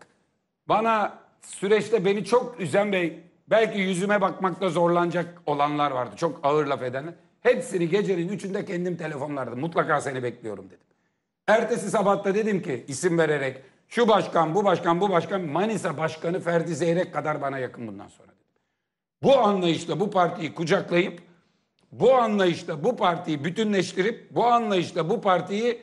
Bana süreçte beni çok üzen bey, belki yüzüme bakmakta zorlanacak olanlar vardı. Çok ağır laf edenler. Hepsini gecenin üçünde kendim telefonlardım. Mutlaka seni bekliyorum dedim. Ertesi sabahta dedim ki isim vererek şu başkan, bu başkan, bu başkan, Manisa Başkanı Ferdi Zeyrek kadar bana yakın bundan sonra. Bu anlayışla bu partiyi kucaklayıp, bu anlayışla bu partiyi bütünleştirip, bu anlayışla bu partiyi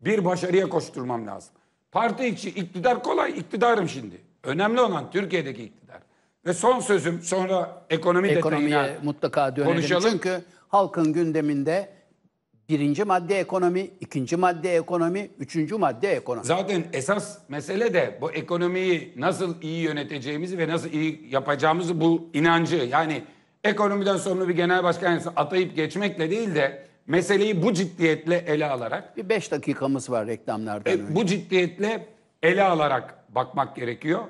bir başarıya koşturmam lazım. Parti içi iktidar kolay, iktidarım şimdi. Önemli olan Türkiye'deki iktidar. Ve son sözüm sonra ekonomi Ekonomiye detayına mutlaka dönelim. Konuşalım. Çünkü halkın gündeminde Birinci madde ekonomi, ikinci madde ekonomi, üçüncü madde ekonomi. Zaten esas mesele de bu ekonomiyi nasıl iyi yöneteceğimizi ve nasıl iyi yapacağımızı bu inancı. Yani ekonomiden sorumlu bir genel başkan atayıp geçmekle değil de meseleyi bu ciddiyetle ele alarak. Bir beş dakikamız var reklamlardan e, önce. Bu ciddiyetle ele alarak bakmak gerekiyor.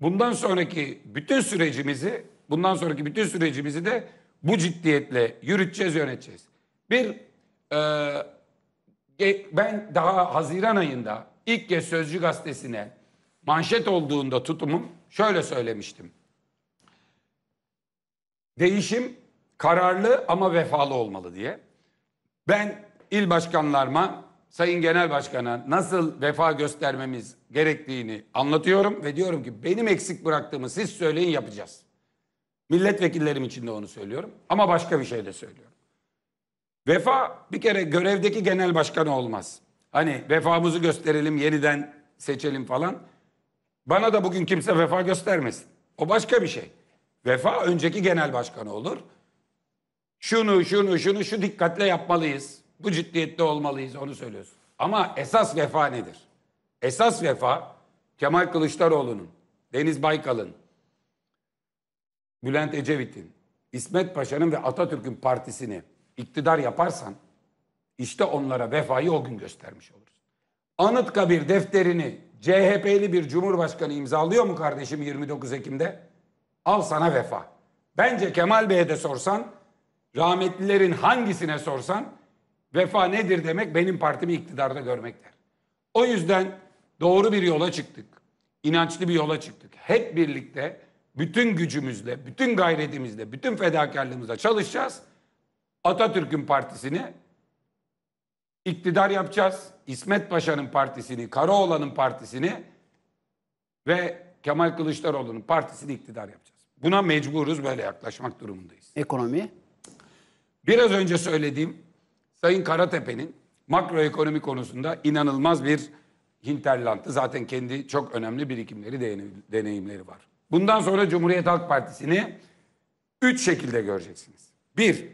Bundan sonraki bütün sürecimizi, bundan sonraki bütün sürecimizi de bu ciddiyetle yürüteceğiz, yöneteceğiz. Bir e, ben daha Haziran ayında ilk kez Sözcü Gazetesi'ne manşet olduğunda tutumum şöyle söylemiştim. Değişim kararlı ama vefalı olmalı diye. Ben il başkanlarıma, sayın genel başkana nasıl vefa göstermemiz gerektiğini anlatıyorum ve diyorum ki benim eksik bıraktığımı siz söyleyin yapacağız. Milletvekillerim için de onu söylüyorum ama başka bir şey de söylüyorum. Vefa bir kere görevdeki genel başkanı olmaz. Hani vefamızı gösterelim, yeniden seçelim falan. Bana da bugün kimse vefa göstermesin. O başka bir şey. Vefa önceki genel başkanı olur. Şunu, şunu, şunu, şu dikkatle yapmalıyız. Bu ciddiyette olmalıyız, onu söylüyorsun. Ama esas vefa nedir? Esas vefa Kemal Kılıçdaroğlu'nun, Deniz Baykal'ın, Bülent Ecevit'in, İsmet Paşa'nın ve Atatürk'ün partisini iktidar yaparsan işte onlara vefayı o gün göstermiş olursun. Anıtkabir defterini CHP'li bir cumhurbaşkanı imzalıyor mu kardeşim 29 Ekim'de? Al sana vefa. Bence Kemal Bey'e de sorsan, rahmetlilerin hangisine sorsan vefa nedir demek benim partimi iktidarda görmek der. O yüzden doğru bir yola çıktık. İnançlı bir yola çıktık. Hep birlikte bütün gücümüzle, bütün gayretimizle, bütün fedakarlığımızla çalışacağız. Atatürk'ün partisini iktidar yapacağız. İsmet Paşa'nın partisini, Karaoğlan'ın partisini ve Kemal Kılıçdaroğlu'nun partisini iktidar yapacağız. Buna mecburuz böyle yaklaşmak durumundayız. Ekonomi? Biraz önce söylediğim Sayın Karatepe'nin makroekonomi konusunda inanılmaz bir hinterlantı. Zaten kendi çok önemli birikimleri, deneyimleri var. Bundan sonra Cumhuriyet Halk Partisi'ni üç şekilde göreceksiniz. Bir,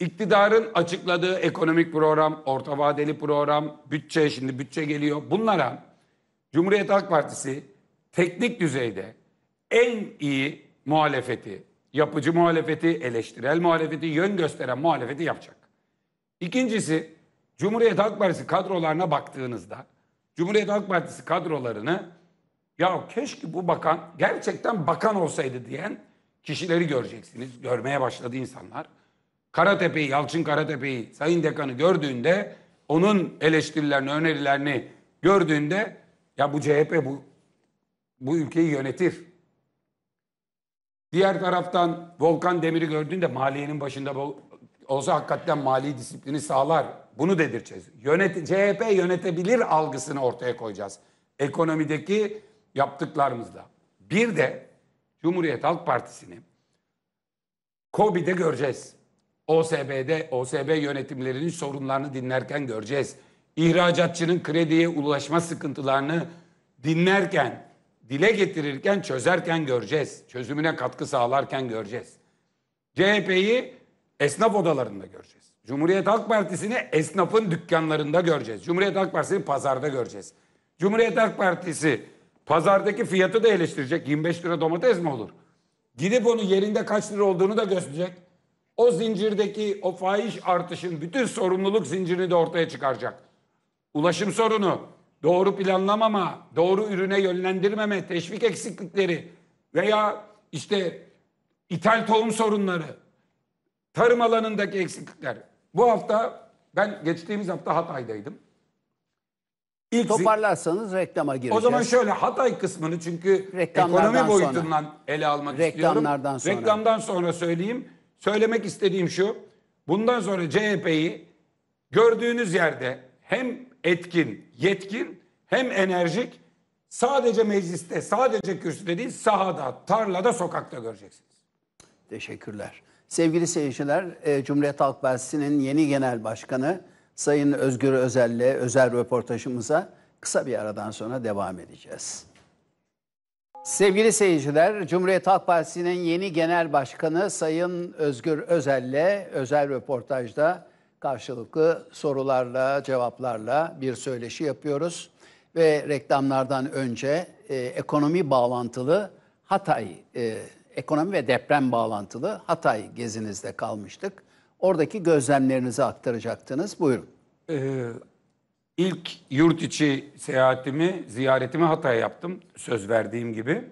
İktidarın açıkladığı ekonomik program, orta vadeli program, bütçe şimdi bütçe geliyor. Bunlara Cumhuriyet Halk Partisi teknik düzeyde en iyi muhalefeti, yapıcı muhalefeti, eleştirel muhalefeti, yön gösteren muhalefeti yapacak. İkincisi Cumhuriyet Halk Partisi kadrolarına baktığınızda Cumhuriyet Halk Partisi kadrolarını ya keşke bu bakan gerçekten bakan olsaydı diyen kişileri göreceksiniz. Görmeye başladı insanlar. Karatepe'yi, Yalçın Karatepe'yi Sayın Dekan'ı gördüğünde onun eleştirilerini, önerilerini gördüğünde ya bu CHP bu bu ülkeyi yönetir. Diğer taraftan Volkan Demir'i gördüğünde maliyenin başında olsa hakikaten mali disiplini sağlar. Bunu dedireceğiz. Yönet CHP yönetebilir algısını ortaya koyacağız. Ekonomideki yaptıklarımızla. Bir de Cumhuriyet Halk Partisi'ni COBİ'de göreceğiz. OSB'de OSB yönetimlerinin sorunlarını dinlerken göreceğiz. İhracatçının krediye ulaşma sıkıntılarını dinlerken, dile getirirken, çözerken göreceğiz. Çözümüne katkı sağlarken göreceğiz. CHP'yi esnaf odalarında göreceğiz. Cumhuriyet Halk Partisi'ni esnafın dükkanlarında göreceğiz. Cumhuriyet Halk Partisi'ni pazarda göreceğiz. Cumhuriyet Halk Partisi pazardaki fiyatı da eleştirecek. 25 lira domates mi olur? Gidip onu yerinde kaç lira olduğunu da gösterecek o zincirdeki o fahiş artışın bütün sorumluluk zincirini de ortaya çıkaracak. Ulaşım sorunu, doğru planlamama, doğru ürüne yönlendirmeme, teşvik eksiklikleri veya işte ithal tohum sorunları, tarım alanındaki eksiklikler. Bu hafta ben geçtiğimiz hafta Hatay'daydım. İlk Toparlarsanız reklama gireceğiz. O zaman şöyle Hatay kısmını çünkü ekonomi boyutundan sonra, ele almak reklamlardan istiyorum. Sonra. Reklamdan sonra söyleyeyim. Söylemek istediğim şu. Bundan sonra CHP'yi gördüğünüz yerde hem etkin, yetkin hem enerjik sadece mecliste, sadece kürsüde değil sahada, tarlada, sokakta göreceksiniz. Teşekkürler. Sevgili seyirciler, e, Cumhuriyet Halk Partisi'nin yeni genel başkanı Sayın Özgür Özel'le özel röportajımıza kısa bir aradan sonra devam edeceğiz. Sevgili seyirciler, Cumhuriyet Halk Partisi'nin yeni genel başkanı Sayın Özgür Özel'le özel röportajda karşılıklı sorularla, cevaplarla bir söyleşi yapıyoruz. Ve reklamlardan önce e, ekonomi bağlantılı Hatay, e, ekonomi ve deprem bağlantılı Hatay gezinizde kalmıştık. Oradaki gözlemlerinizi aktaracaktınız. Buyurun. Ee, İlk yurt içi seyahatimi, ziyaretimi Hatay'a yaptım. Söz verdiğim gibi.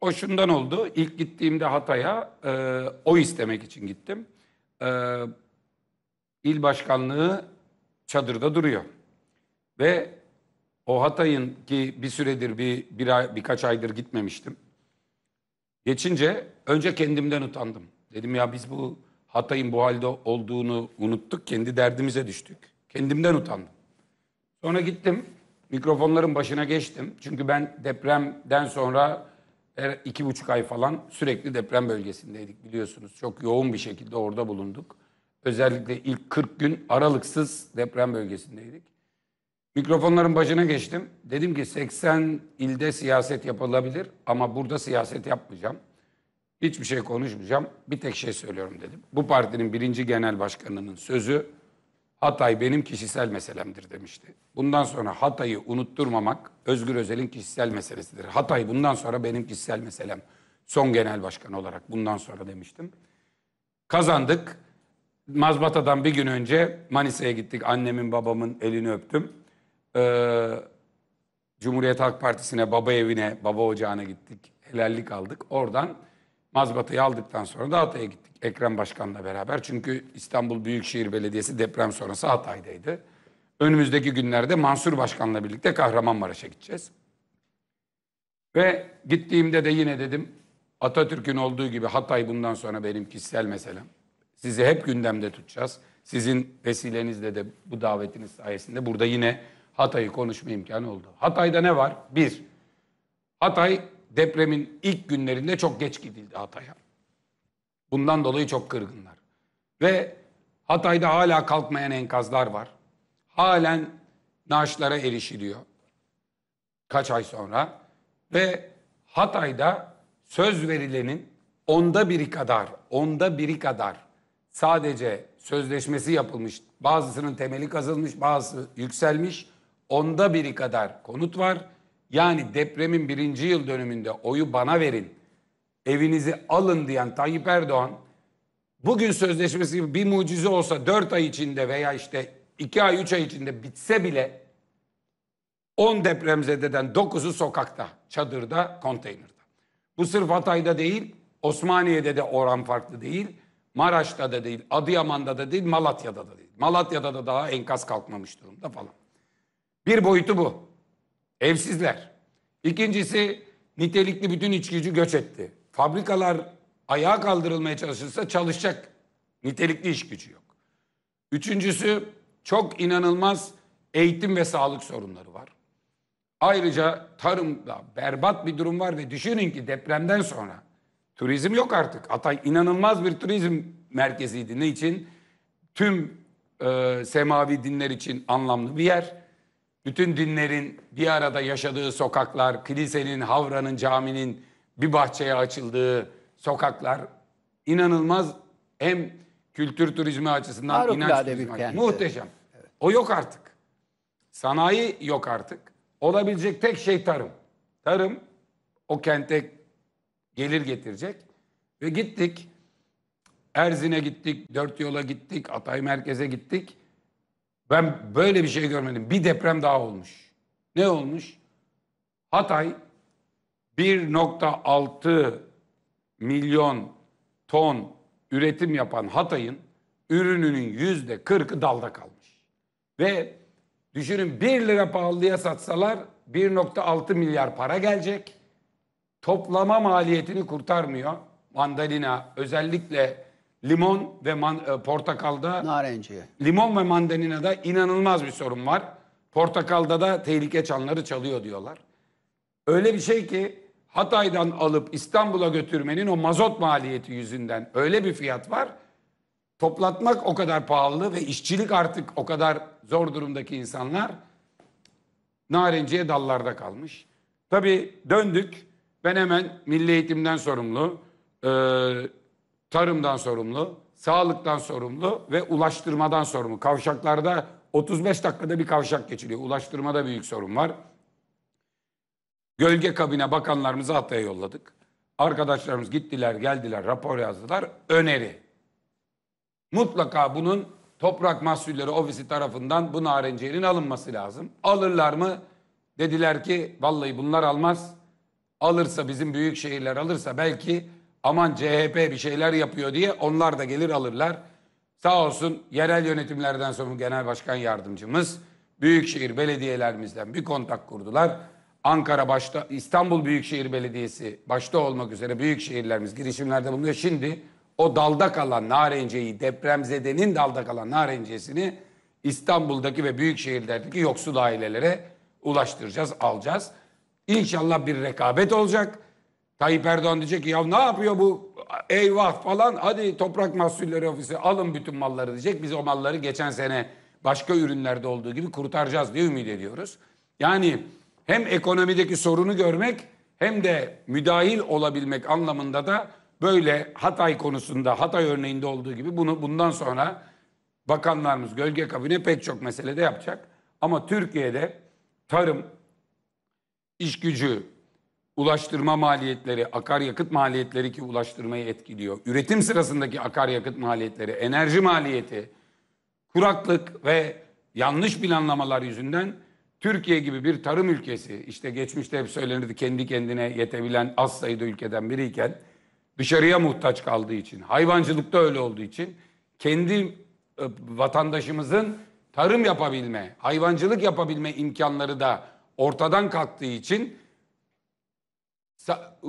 O şundan oldu. İlk gittiğimde Hatay'a e, o istemek için gittim. E, il başkanlığı çadırda duruyor. Ve o Hatay'ın ki bir süredir bir, bir ay, birkaç aydır gitmemiştim. Geçince önce kendimden utandım. Dedim ya biz bu Hatay'ın bu halde olduğunu unuttuk. Kendi derdimize düştük. Kendimden utandım. Sonra gittim. Mikrofonların başına geçtim. Çünkü ben depremden sonra er, iki buçuk ay falan sürekli deprem bölgesindeydik biliyorsunuz. Çok yoğun bir şekilde orada bulunduk. Özellikle ilk 40 gün aralıksız deprem bölgesindeydik. Mikrofonların başına geçtim. Dedim ki 80 ilde siyaset yapılabilir ama burada siyaset yapmayacağım. Hiçbir şey konuşmayacağım. Bir tek şey söylüyorum dedim. Bu partinin birinci genel başkanının sözü Hatay benim kişisel meselemdir demişti. Bundan sonra Hatay'ı unutturmamak Özgür Özel'in kişisel meselesidir. Hatay bundan sonra benim kişisel meselem. Son genel başkan olarak bundan sonra demiştim. Kazandık. Mazbatadan bir gün önce Manisa'ya gittik. Annemin babamın elini öptüm. Ee, Cumhuriyet Halk Partisi'ne, baba evine, baba ocağına gittik. Helallik aldık. Oradan mazbatayı aldıktan sonra da Hatay'a gittik. Ekrem Başkan'la beraber. Çünkü İstanbul Büyükşehir Belediyesi deprem sonrası Hatay'daydı. Önümüzdeki günlerde Mansur Başkan'la birlikte Kahramanmaraş'a gideceğiz. Ve gittiğimde de yine dedim Atatürk'ün olduğu gibi Hatay bundan sonra benim kişisel meselem. Sizi hep gündemde tutacağız. Sizin vesilenizle de bu davetiniz sayesinde burada yine Hatay'ı konuşma imkanı oldu. Hatay'da ne var? Bir, Hatay depremin ilk günlerinde çok geç gidildi Hatay'a. Bundan dolayı çok kırgınlar. Ve Hatay'da hala kalkmayan enkazlar var. Halen naaşlara erişiliyor. Kaç ay sonra. Ve Hatay'da söz verilenin onda biri kadar, onda biri kadar sadece sözleşmesi yapılmış, bazısının temeli kazılmış, bazısı yükselmiş, onda biri kadar konut var. Yani depremin birinci yıl dönümünde oyu bana verin evinizi alın diyen Tayyip Erdoğan bugün sözleşmesi gibi bir mucize olsa 4 ay içinde veya işte 2 ay 3 ay içinde bitse bile 10 depremzededen 9'u sokakta, çadırda, konteynerda. Bu sırf Hatay'da değil, Osmaniye'de de oran farklı değil, Maraş'ta da değil, Adıyaman'da da değil, Malatya'da da değil. Malatya'da da daha enkaz kalkmamış durumda falan. Bir boyutu bu. Evsizler. İkincisi nitelikli bütün iç göç etti fabrikalar ayağa kaldırılmaya çalışırsa çalışacak nitelikli iş gücü yok. Üçüncüsü çok inanılmaz eğitim ve sağlık sorunları var. Ayrıca tarımda berbat bir durum var ve düşünün ki depremden sonra turizm yok artık. Atay inanılmaz bir turizm merkeziydi. Ne için? Tüm e, semavi dinler için anlamlı bir yer. Bütün dinlerin bir arada yaşadığı sokaklar, kilisenin, havranın, caminin bir bahçeye açıldığı sokaklar inanılmaz hem kültür turizmi açısından Harikulade inanç bir turizmi açısından. kent. Muhteşem. O yok artık. Sanayi yok artık. Olabilecek tek şey tarım. Tarım o kente gelir getirecek. Ve gittik. Erzin'e gittik, Dört Yola gittik, Atay Merkez'e gittik. Ben böyle bir şey görmedim. Bir deprem daha olmuş. Ne olmuş? Hatay 1.6 milyon ton üretim yapan Hatay'ın ürününün yüzde 40'ı dalda kalmış. Ve düşünün 1 lira pahalıya satsalar 1.6 milyar para gelecek. Toplama maliyetini kurtarmıyor. Mandalina özellikle limon ve man, e, portakalda narenciye. Limon ve mandalina da inanılmaz bir sorun var. Portakalda da tehlike çanları çalıyor diyorlar. Öyle bir şey ki Hatay'dan alıp İstanbul'a götürmenin o mazot maliyeti yüzünden öyle bir fiyat var. Toplatmak o kadar pahalı ve işçilik artık o kadar zor durumdaki insanlar narenciye dallarda kalmış. Tabii döndük. Ben hemen milli eğitimden sorumlu, e, tarımdan sorumlu, sağlıktan sorumlu ve ulaştırmadan sorumlu. Kavşaklarda 35 dakikada bir kavşak geçiliyor. Ulaştırmada büyük sorun var. Gölge kabine bakanlarımızı Hatay'a yolladık. Arkadaşlarımız gittiler, geldiler, rapor yazdılar. Öneri. Mutlaka bunun Toprak Mahsulleri Ofisi tarafından bu narenciyenin alınması lazım. Alırlar mı? Dediler ki vallahi bunlar almaz. Alırsa bizim büyük şehirler alırsa belki aman CHP bir şeyler yapıyor diye onlar da gelir alırlar. Sağ olsun yerel yönetimlerden sonra genel başkan yardımcımız büyükşehir belediyelerimizden bir kontak kurdular. Ankara başta İstanbul Büyükşehir Belediyesi başta olmak üzere büyük şehirlerimiz girişimlerde bulunuyor. Şimdi o dalda kalan narenciyeyi depremzedenin dalda kalan narenciyesini İstanbul'daki ve büyük şehirlerdeki yoksul ailelere ulaştıracağız, alacağız. İnşallah bir rekabet olacak. Tayyip Erdoğan diyecek ki ya ne yapıyor bu eyvah falan hadi toprak mahsulleri ofisi alın bütün malları diyecek. Biz o malları geçen sene başka ürünlerde olduğu gibi kurtaracağız diye ümit ediyoruz. Yani hem ekonomideki sorunu görmek hem de müdahil olabilmek anlamında da böyle Hatay konusunda Hatay örneğinde olduğu gibi bunu bundan sonra bakanlarımız gölge kabine pek çok meselede yapacak. Ama Türkiye'de tarım, iş gücü, ulaştırma maliyetleri, akaryakıt maliyetleri ki ulaştırmayı etkiliyor. Üretim sırasındaki akaryakıt maliyetleri, enerji maliyeti, kuraklık ve yanlış planlamalar yüzünden Türkiye gibi bir tarım ülkesi işte geçmişte hep söylenirdi kendi kendine yetebilen az sayıda ülkeden biriyken dışarıya muhtaç kaldığı için hayvancılıkta öyle olduğu için kendi e, vatandaşımızın tarım yapabilme, hayvancılık yapabilme imkanları da ortadan kalktığı için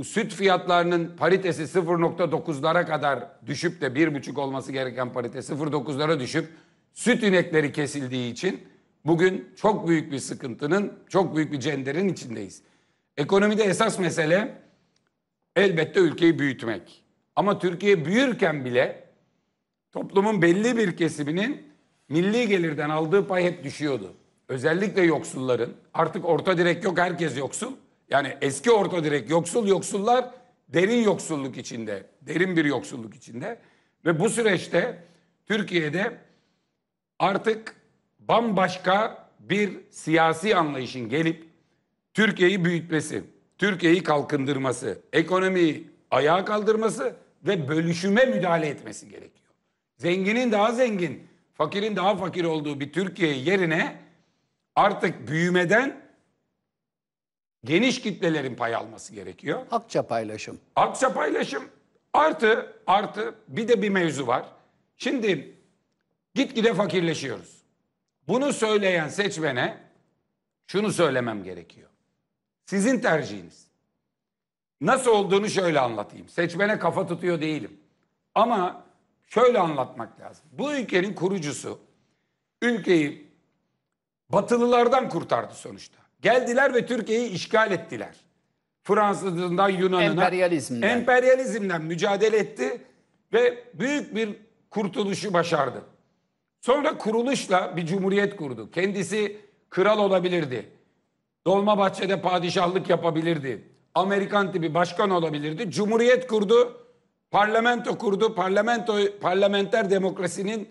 süt fiyatlarının paritesi 0.9'lara kadar düşüp de 1.5 olması gereken parite 0.9'lara düşüp süt inekleri kesildiği için Bugün çok büyük bir sıkıntının, çok büyük bir cenderin içindeyiz. Ekonomide esas mesele elbette ülkeyi büyütmek. Ama Türkiye büyürken bile toplumun belli bir kesiminin milli gelirden aldığı pay hep düşüyordu. Özellikle yoksulların. Artık orta direk yok, herkes yoksul. Yani eski orta direk yoksul, yoksullar derin yoksulluk içinde, derin bir yoksulluk içinde. Ve bu süreçte Türkiye'de artık bambaşka bir siyasi anlayışın gelip Türkiye'yi büyütmesi, Türkiye'yi kalkındırması, ekonomiyi ayağa kaldırması ve bölüşüme müdahale etmesi gerekiyor. Zenginin daha zengin, fakirin daha fakir olduğu bir Türkiye yerine artık büyümeden geniş kitlelerin pay alması gerekiyor. Akça paylaşım. Akça paylaşım artı artı bir de bir mevzu var. Şimdi gitgide fakirleşiyoruz. Bunu söyleyen seçmene şunu söylemem gerekiyor. Sizin tercihiniz. Nasıl olduğunu şöyle anlatayım. Seçmene kafa tutuyor değilim. Ama şöyle anlatmak lazım. Bu ülkenin kurucusu ülkeyi batılılardan kurtardı sonuçta. Geldiler ve Türkiye'yi işgal ettiler. Fransızından Yunan'ına emperyalizmden. emperyalizmden mücadele etti ve büyük bir kurtuluşu başardı. Sonra kuruluşla bir cumhuriyet kurdu. Kendisi kral olabilirdi. Dolmabahçe'de padişahlık yapabilirdi. Amerikan tipi başkan olabilirdi. Cumhuriyet kurdu, parlamento kurdu. Parlamento parlamenter demokrasinin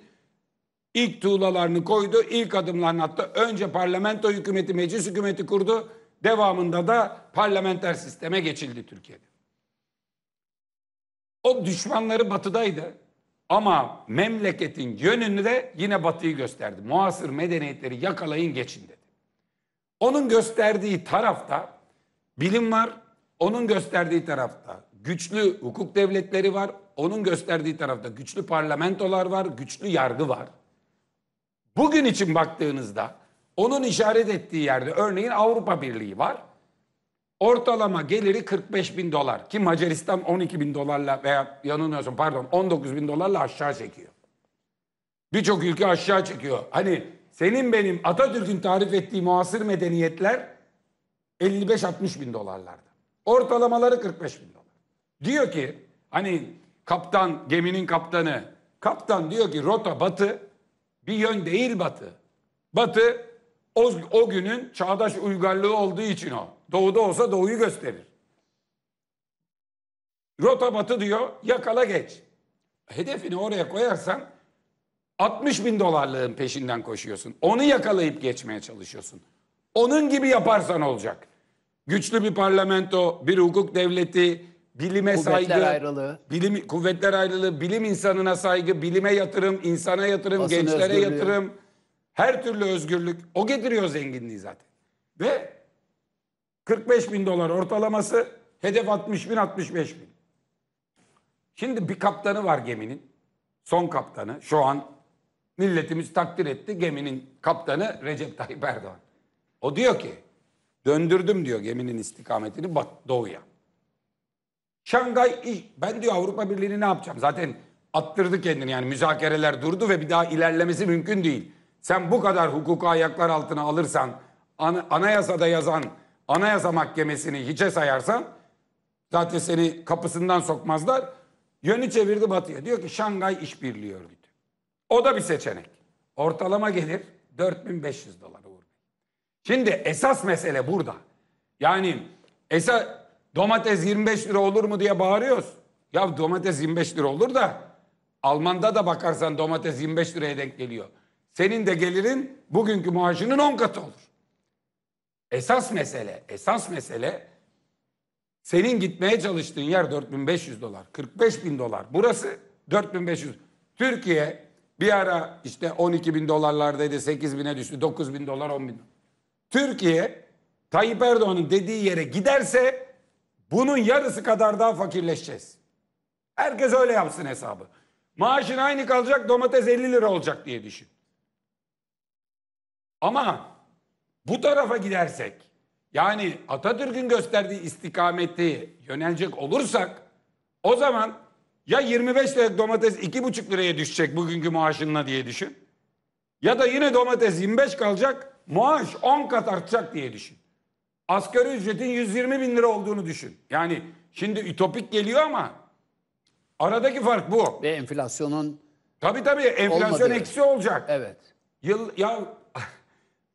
ilk tuğlalarını koydu, ilk adımlarını attı. Önce parlamento hükümeti, meclis hükümeti kurdu. Devamında da parlamenter sisteme geçildi Türkiye'de. O düşmanları batıdaydı. Ama memleketin yönünü de yine batıyı gösterdi. Muhasır medeniyetleri yakalayın geçin dedi. Onun gösterdiği tarafta bilim var, onun gösterdiği tarafta güçlü hukuk devletleri var, onun gösterdiği tarafta güçlü parlamentolar var, güçlü yargı var. Bugün için baktığınızda onun işaret ettiği yerde örneğin Avrupa Birliği var. Ortalama geliri 45 bin dolar. Ki Macaristan 12 bin dolarla veya yanılmıyorsun pardon 19 bin dolarla aşağı çekiyor. Birçok ülke aşağı çekiyor. Hani senin benim Atatürk'ün tarif ettiği muasır medeniyetler 55-60 bin dolarlardı. Ortalamaları 45 bin dolar. Diyor ki hani kaptan geminin kaptanı kaptan diyor ki rota batı bir yön değil batı. Batı o, o günün çağdaş uygarlığı olduğu için o. Doğuda olsa doğuyu gösterir. Rota batı diyor yakala geç. Hedefini oraya koyarsan 60 bin dolarlığın peşinden koşuyorsun. Onu yakalayıp geçmeye çalışıyorsun. Onun gibi yaparsan olacak. Güçlü bir parlamento, bir hukuk devleti, bilime kuvvetler saygı, ayrılığı. bilim kuvvetler ayrılığı, bilim insanına saygı, bilime yatırım, insana yatırım, Basın gençlere özgürlüğü. yatırım, her türlü özgürlük o getiriyor zenginliği zaten. Ve 45 bin dolar ortalaması, hedef 60 bin 65 bin. Şimdi bir kaptanı var geminin. Son kaptanı şu an milletimiz takdir etti geminin kaptanı Recep Tayyip Erdoğan. O diyor ki döndürdüm diyor geminin istikametini bat, doğuya. Şangay ben diyor Avrupa Birliği'ni ne yapacağım? Zaten attırdı kendini yani müzakereler durdu ve bir daha ilerlemesi mümkün değil. Sen bu kadar hukuku ayaklar altına alırsan an, anayasada yazan Anayasa Mahkemesi'ni hiçe sayarsan zaten seni kapısından sokmazlar. Yönü çevirdi batıya. Diyor ki Şangay İşbirliği Örgütü. O da bir seçenek. Ortalama gelir 4500 dolar Uğur Şimdi esas mesele burada. Yani esa domates 25 lira olur mu diye bağırıyoruz. Ya domates 25 lira olur da Alman'da da bakarsan domates 25 liraya denk geliyor. Senin de gelirin bugünkü maaşının 10 katı olur. Esas mesele, esas mesele senin gitmeye çalıştığın yer 4500 dolar, 45 bin dolar. Burası 4500. Türkiye bir ara işte 12 bin dolarlardaydı, 8 bine düştü, 9 bin dolar, 10 bin Türkiye Tayyip Erdoğan'ın dediği yere giderse bunun yarısı kadar daha fakirleşeceğiz. Herkes öyle yapsın hesabı. Maaşın aynı kalacak domates 50 lira olacak diye düşün. Ama bu tarafa gidersek yani Atatürk'ün gösterdiği istikameti yönelecek olursak o zaman ya 25 liralık domates 2,5 liraya düşecek bugünkü maaşınla diye düşün. Ya da yine domates 25 kalacak maaş 10 kat artacak diye düşün. Asgari ücretin 120 bin lira olduğunu düşün. Yani şimdi ütopik geliyor ama aradaki fark bu. Ve enflasyonun Tabii tabii enflasyon olmadığı. eksi olacak. Evet. Yıl, ya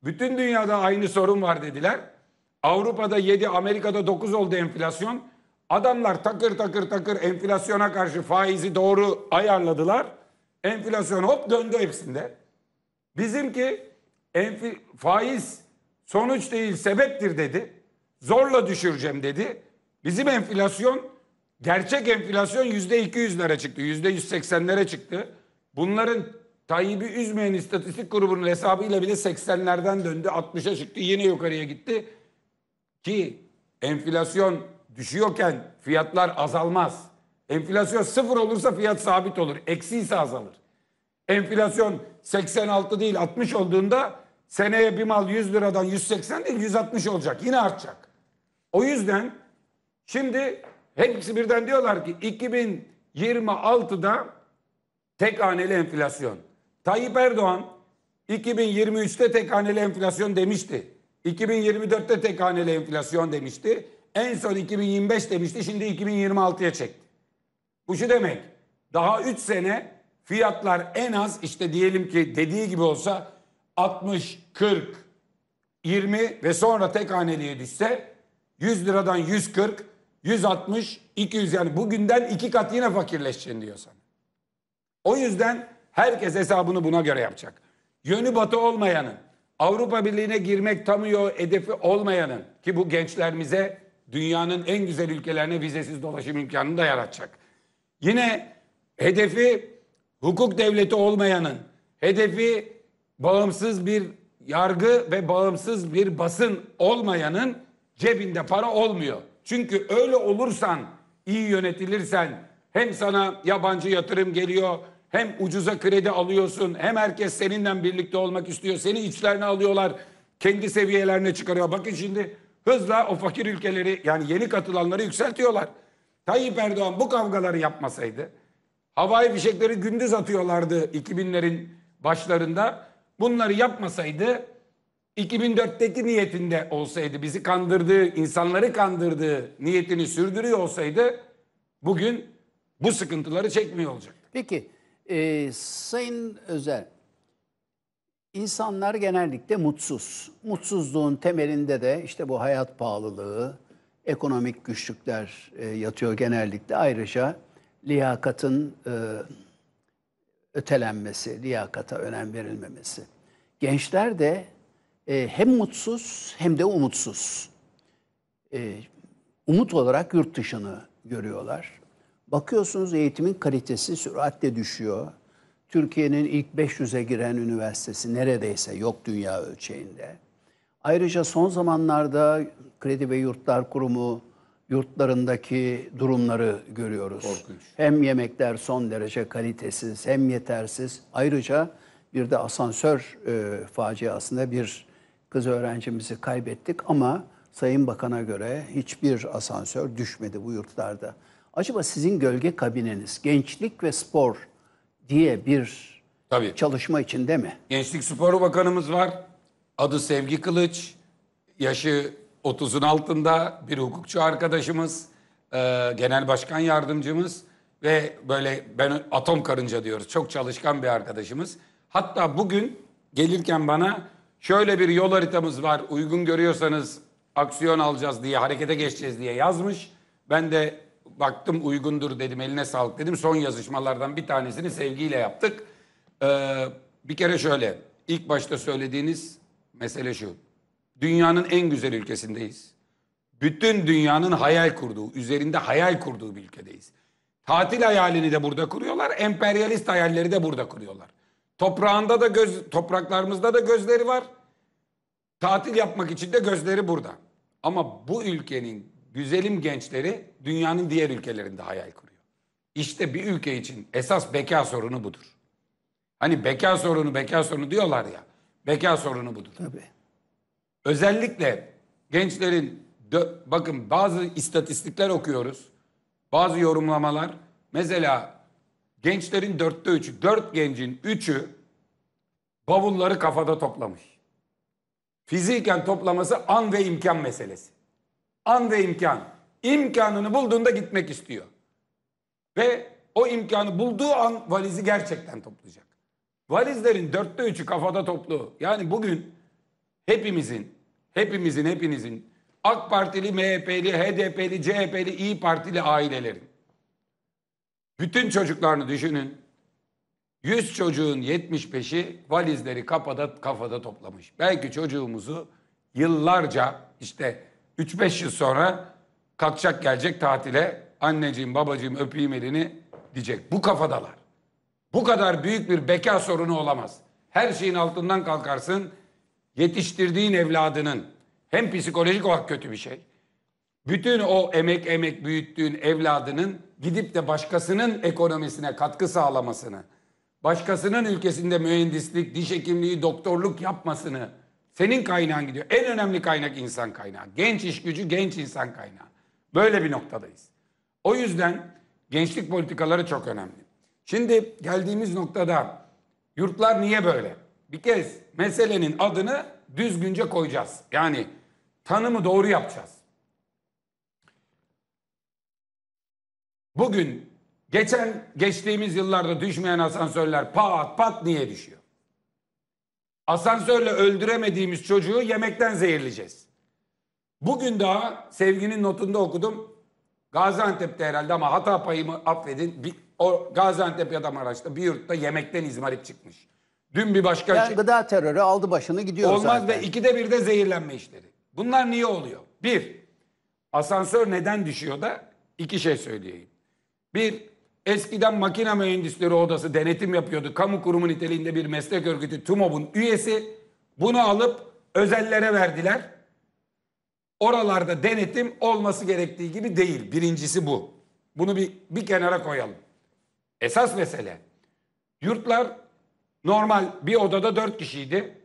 bütün dünyada aynı sorun var dediler. Avrupa'da 7, Amerika'da 9 oldu enflasyon. Adamlar takır takır takır enflasyona karşı faizi doğru ayarladılar. Enflasyon hop döndü hepsinde. Bizimki enfi, faiz sonuç değil sebeptir dedi. Zorla düşüreceğim dedi. Bizim enflasyon gerçek enflasyon yüzde 200'lere çıktı. Yüzde 180'lere çıktı. Bunların Tayyip'i üzmeyen istatistik grubunun hesabıyla bile 80'lerden döndü. 60'a çıktı yine yukarıya gitti. Ki enflasyon düşüyorken fiyatlar azalmaz. Enflasyon sıfır olursa fiyat sabit olur. Eksi ise azalır. Enflasyon 86 değil 60 olduğunda seneye bir mal 100 liradan 180 değil 160 olacak. Yine artacak. O yüzden şimdi hepsi birden diyorlar ki 2026'da tek haneli enflasyon. Tayyip Erdoğan 2023'te tek haneli enflasyon demişti. 2024'te tek haneli enflasyon demişti. En son 2025 demişti. Şimdi 2026'ya çekti. Bu şu demek. Daha 3 sene fiyatlar en az işte diyelim ki dediği gibi olsa 60, 40, 20 ve sonra tek haneliye düşse 100 liradan 140, 160, 200 yani bugünden iki kat yine fakirleşeceğini diyor sana. O yüzden Herkes hesabını buna göre yapacak. Yönü batı olmayanın, Avrupa Birliği'ne girmek tamıyor hedefi olmayanın ki bu gençlerimize dünyanın en güzel ülkelerine vizesiz dolaşım imkanını da yaratacak. Yine hedefi hukuk devleti olmayanın, hedefi bağımsız bir yargı ve bağımsız bir basın olmayanın cebinde para olmuyor. Çünkü öyle olursan, iyi yönetilirsen hem sana yabancı yatırım geliyor, hem ucuza kredi alıyorsun hem herkes seninle birlikte olmak istiyor. Seni içlerine alıyorlar. Kendi seviyelerine çıkarıyor. Bakın şimdi hızla o fakir ülkeleri yani yeni katılanları yükseltiyorlar. Tayyip Erdoğan bu kavgaları yapmasaydı havai fişekleri gündüz atıyorlardı 2000'lerin başlarında. Bunları yapmasaydı 2004'teki niyetinde olsaydı bizi kandırdığı, insanları kandırdığı niyetini sürdürüyor olsaydı bugün bu sıkıntıları çekmiyor olacak. Peki ee, Sayın Özel, insanlar genellikle mutsuz. Mutsuzluğun temelinde de işte bu hayat pahalılığı, ekonomik güçlükler e, yatıyor genellikle. Ayrıca liyakatın e, ötelenmesi, liyakata önem verilmemesi. Gençler de e, hem mutsuz hem de umutsuz. E, umut olarak yurt dışını görüyorlar. Bakıyorsunuz eğitimin kalitesi süratle düşüyor. Türkiye'nin ilk 500'e giren üniversitesi neredeyse yok dünya ölçeğinde. Ayrıca son zamanlarda Kredi ve Yurtlar Kurumu yurtlarındaki durumları görüyoruz. Korkunç. Hem yemekler son derece kalitesiz hem yetersiz. Ayrıca bir de asansör e, faciasında bir kız öğrencimizi kaybettik ama Sayın Bakan'a göre hiçbir asansör düşmedi bu yurtlarda. Acaba sizin gölge kabineniz gençlik ve spor diye bir Tabii. çalışma içinde mi? Gençlik Spor Bakanımız var. Adı Sevgi Kılıç. Yaşı 30'un altında bir hukukçu arkadaşımız, e, genel başkan yardımcımız ve böyle ben atom karınca diyoruz. Çok çalışkan bir arkadaşımız. Hatta bugün gelirken bana şöyle bir yol haritamız var. Uygun görüyorsanız aksiyon alacağız diye, harekete geçeceğiz diye yazmış. Ben de baktım uygundur dedim eline sağlık dedim. Son yazışmalardan bir tanesini sevgiyle yaptık. Ee, bir kere şöyle ilk başta söylediğiniz mesele şu. Dünyanın en güzel ülkesindeyiz. Bütün dünyanın hayal kurduğu, üzerinde hayal kurduğu bir ülkedeyiz. Tatil hayalini de burada kuruyorlar, emperyalist hayalleri de burada kuruyorlar. Toprağında da göz, topraklarımızda da gözleri var. Tatil yapmak için de gözleri burada. Ama bu ülkenin güzelim gençleri dünyanın diğer ülkelerinde hayal kuruyor. İşte bir ülke için esas beka sorunu budur. Hani beka sorunu, beka sorunu diyorlar ya. Beka sorunu budur. Tabii. Özellikle gençlerin bakın bazı istatistikler okuyoruz. Bazı yorumlamalar. Mesela gençlerin dörtte üçü, dört gencin üçü bavulları kafada toplamış. Fiziken toplaması an ve imkan meselesi an ve imkan. İmkanını bulduğunda gitmek istiyor. Ve o imkanı bulduğu an valizi gerçekten toplayacak. Valizlerin dörtte üçü kafada toplu. Yani bugün hepimizin, hepimizin, hepinizin AK Partili, MHP'li, HDP'li, CHP'li, İyi Partili ailelerin. Bütün çocuklarını düşünün. 100 çocuğun 75'i valizleri kafada, kafada toplamış. Belki çocuğumuzu yıllarca işte 3-5 yıl sonra kalkacak gelecek tatile anneciğim babacığım öpeyim elini diyecek. Bu kafadalar. Bu kadar büyük bir beka sorunu olamaz. Her şeyin altından kalkarsın. Yetiştirdiğin evladının hem psikolojik olarak kötü bir şey. Bütün o emek emek büyüttüğün evladının gidip de başkasının ekonomisine katkı sağlamasını, başkasının ülkesinde mühendislik, diş hekimliği, doktorluk yapmasını senin kaynağın gidiyor. En önemli kaynak insan kaynağı. Genç iş gücü, genç insan kaynağı. Böyle bir noktadayız. O yüzden gençlik politikaları çok önemli. Şimdi geldiğimiz noktada yurtlar niye böyle? Bir kez meselenin adını düzgünce koyacağız. Yani tanımı doğru yapacağız. Bugün geçen geçtiğimiz yıllarda düşmeyen asansörler pat pat niye düşüyor? Asansörle öldüremediğimiz çocuğu yemekten zehirleyeceğiz. Bugün daha sevginin notunda okudum. Gaziantep'te herhalde ama hata payımı affedin. Bir, o Gaziantep ya da Maraş'ta bir yurtta yemekten izmarit çıkmış. Dün bir başka yani şey. gıda terörü aldı başını gidiyor Olmaz zaten. ve ikide bir de zehirlenme işleri. Bunlar niye oluyor? Bir, asansör neden düşüyor da iki şey söyleyeyim. Bir, Eskiden makine mühendisleri odası denetim yapıyordu. Kamu kurumu niteliğinde bir meslek örgütü TUMOB'un üyesi. Bunu alıp özellere verdiler. Oralarda denetim olması gerektiği gibi değil. Birincisi bu. Bunu bir, bir kenara koyalım. Esas mesele. Yurtlar normal bir odada dört kişiydi.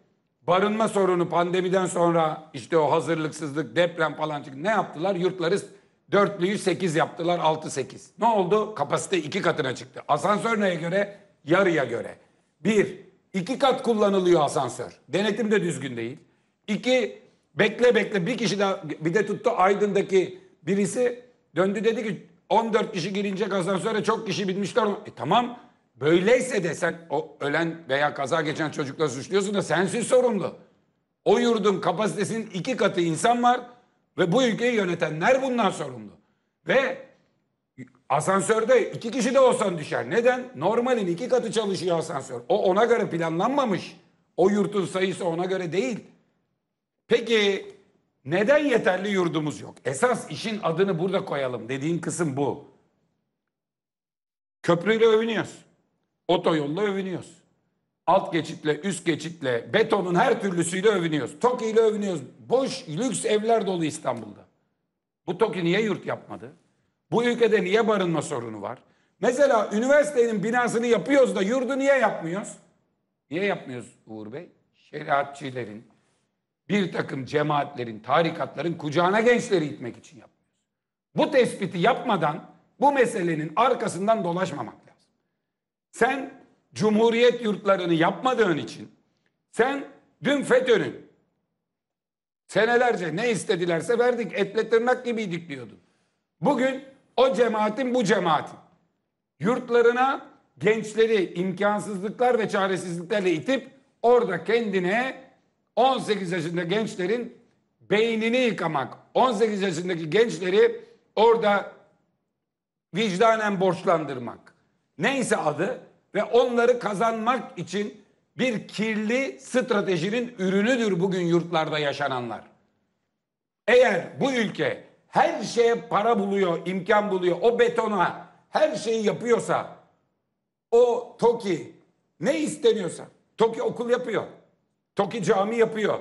Barınma sorunu pandemiden sonra işte o hazırlıksızlık, deprem falan çıktı. Ne yaptılar? Yurtları Dörtlüyü 8 yaptılar altı sekiz. Ne oldu? Kapasite iki katına çıktı. Asansör neye göre? Yarıya göre. Bir, iki kat kullanılıyor asansör. Denetim de düzgün değil. İki, bekle bekle bir kişi daha bir de tuttu Aydın'daki birisi döndü dedi ki 14 kişi girince asansöre çok kişi binmişler. E tamam böyleyse de sen o ölen veya kaza geçen çocukları suçluyorsun da sensin sorumlu. O yurdun kapasitesinin iki katı insan var. Ve bu ülkeyi yönetenler bundan sorumlu. Ve asansörde iki kişi de olsan düşer. Neden? Normalin iki katı çalışıyor asansör. O ona göre planlanmamış. O yurtun sayısı ona göre değil. Peki neden yeterli yurdumuz yok? Esas işin adını burada koyalım dediğim kısım bu. Köprüyle övünüyoruz. Otoyolla övünüyoruz alt geçitle, üst geçitle, betonun her türlüsüyle övünüyoruz. TOKİ ile övünüyoruz. Boş, lüks evler dolu İstanbul'da. Bu TOKİ niye yurt yapmadı? Bu ülkede niye barınma sorunu var? Mesela üniversitenin binasını yapıyoruz da yurdu niye yapmıyoruz? Niye yapmıyoruz Uğur Bey? Şeriatçilerin, bir takım cemaatlerin, tarikatların kucağına gençleri itmek için yapıyoruz. Bu tespiti yapmadan bu meselenin arkasından dolaşmamak lazım. Sen Cumhuriyet yurtlarını yapmadığın için sen dün FETÖ'nün senelerce ne istedilerse verdik etle tırnak gibiydik diyordun. Bugün o cemaatin bu cemaatin yurtlarına gençleri imkansızlıklar ve çaresizliklerle itip orada kendine 18 yaşında gençlerin beynini yıkamak, 18 yaşındaki gençleri orada vicdanen borçlandırmak. Neyse adı ve onları kazanmak için bir kirli stratejinin ürünüdür bugün yurtlarda yaşananlar. Eğer bu ülke her şeye para buluyor, imkan buluyor, o betona her şeyi yapıyorsa, o TOKİ ne isteniyorsa, TOKİ okul yapıyor, TOKİ cami yapıyor,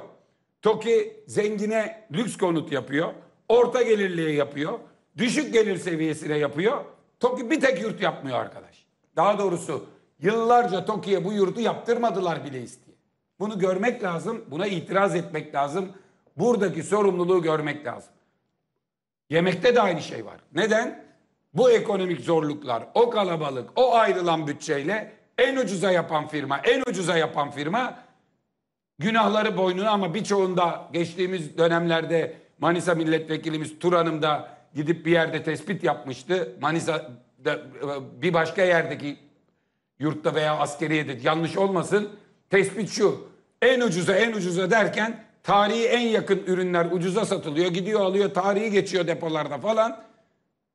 TOKİ zengine lüks konut yapıyor, orta gelirliğe yapıyor, düşük gelir seviyesine yapıyor, TOKİ bir tek yurt yapmıyor arkadaş. Daha doğrusu Yıllarca TOKİ'ye bu yurdu yaptırmadılar bile isteye. Bunu görmek lazım, buna itiraz etmek lazım. Buradaki sorumluluğu görmek lazım. Yemekte de aynı şey var. Neden? Bu ekonomik zorluklar, o kalabalık, o ayrılan bütçeyle en ucuza yapan firma, en ucuza yapan firma günahları boynuna ama birçoğunda geçtiğimiz dönemlerde Manisa milletvekilimiz Turan'ım da gidip bir yerde tespit yapmıştı. Manisa'da e, bir başka yerdeki Yurtta veya askeriyede yanlış olmasın. Tespit şu. En ucuza en ucuza derken tarihi en yakın ürünler ucuza satılıyor. Gidiyor alıyor tarihi geçiyor depolarda falan.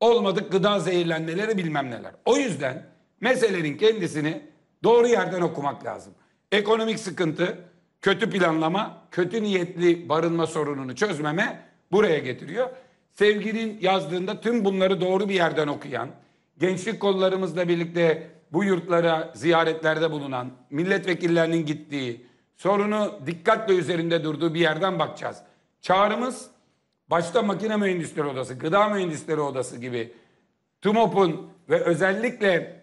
Olmadık gıda zehirlenmeleri bilmem neler. O yüzden meselenin kendisini doğru yerden okumak lazım. Ekonomik sıkıntı, kötü planlama, kötü niyetli barınma sorununu çözmeme buraya getiriyor. Sevginin yazdığında tüm bunları doğru bir yerden okuyan, gençlik kollarımızla birlikte bu yurtlara ziyaretlerde bulunan milletvekillerinin gittiği, sorunu dikkatle üzerinde durduğu bir yerden bakacağız. Çağrımız başta makine mühendisleri odası, gıda mühendisleri odası gibi TUMOP'un ve özellikle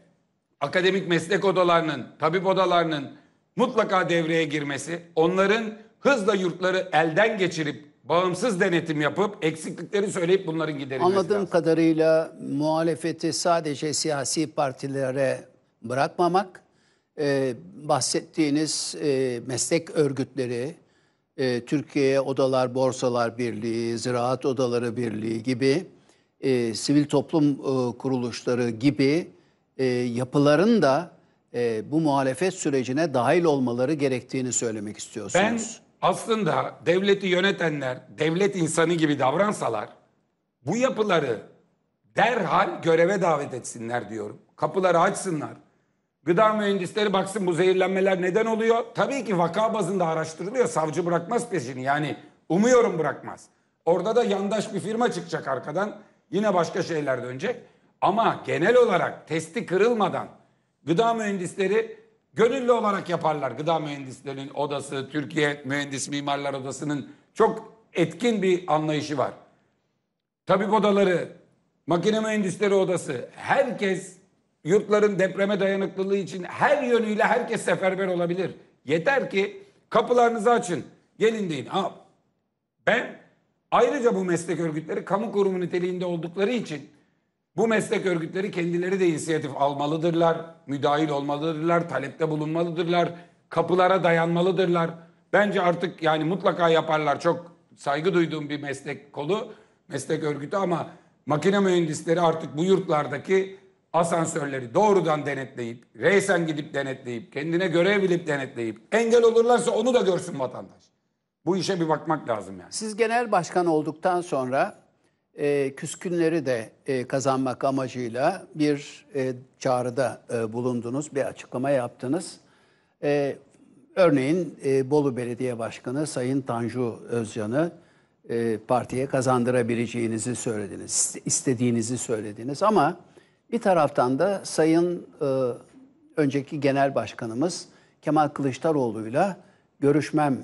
akademik meslek odalarının, tabip odalarının mutlaka devreye girmesi, onların hızla yurtları elden geçirip bağımsız denetim yapıp eksiklikleri söyleyip bunların giderilmesi Anladığım lazım. kadarıyla muhalefeti sadece siyasi partilere bırakmamak, e, bahsettiğiniz e, meslek örgütleri, e, Türkiye Odalar Borsalar Birliği, Ziraat Odaları Birliği gibi e, sivil toplum e, kuruluşları gibi e, yapıların da e, bu muhalefet sürecine dahil olmaları gerektiğini söylemek istiyorsunuz. Ben aslında devleti yönetenler devlet insanı gibi davransalar bu yapıları derhal göreve davet etsinler diyorum. Kapıları açsınlar. Gıda mühendisleri baksın bu zehirlenmeler neden oluyor? Tabii ki vaka bazında araştırılıyor. Savcı bırakmaz peşini yani umuyorum bırakmaz. Orada da yandaş bir firma çıkacak arkadan. Yine başka şeyler dönecek. Ama genel olarak testi kırılmadan gıda mühendisleri gönüllü olarak yaparlar. Gıda mühendislerinin odası, Türkiye Mühendis Mimarlar Odası'nın çok etkin bir anlayışı var. Tabip odaları, makine mühendisleri odası herkes yurtların depreme dayanıklılığı için her yönüyle herkes seferber olabilir. Yeter ki kapılarınızı açın. Gelin deyin. Ha, ben ayrıca bu meslek örgütleri kamu kurumu niteliğinde oldukları için bu meslek örgütleri kendileri de inisiyatif almalıdırlar, müdahil olmalıdırlar, talepte bulunmalıdırlar, kapılara dayanmalıdırlar. Bence artık yani mutlaka yaparlar. Çok saygı duyduğum bir meslek kolu, meslek örgütü ama makine mühendisleri artık bu yurtlardaki asansörleri doğrudan denetleyip, reysen gidip denetleyip, kendine görev bilip denetleyip, engel olurlarsa onu da görsün vatandaş. Bu işe bir bakmak lazım yani. Siz genel başkan olduktan sonra e, küskünleri de e, kazanmak amacıyla bir e, çağrıda e, bulundunuz, bir açıklama yaptınız. E, örneğin e, Bolu Belediye Başkanı Sayın Tanju Özcan'ı e, partiye kazandırabileceğinizi söylediniz, istediğinizi söylediniz ama bir taraftan da Sayın e, önceki Genel Başkanımız Kemal Kılıçdaroğlu'yla görüşmem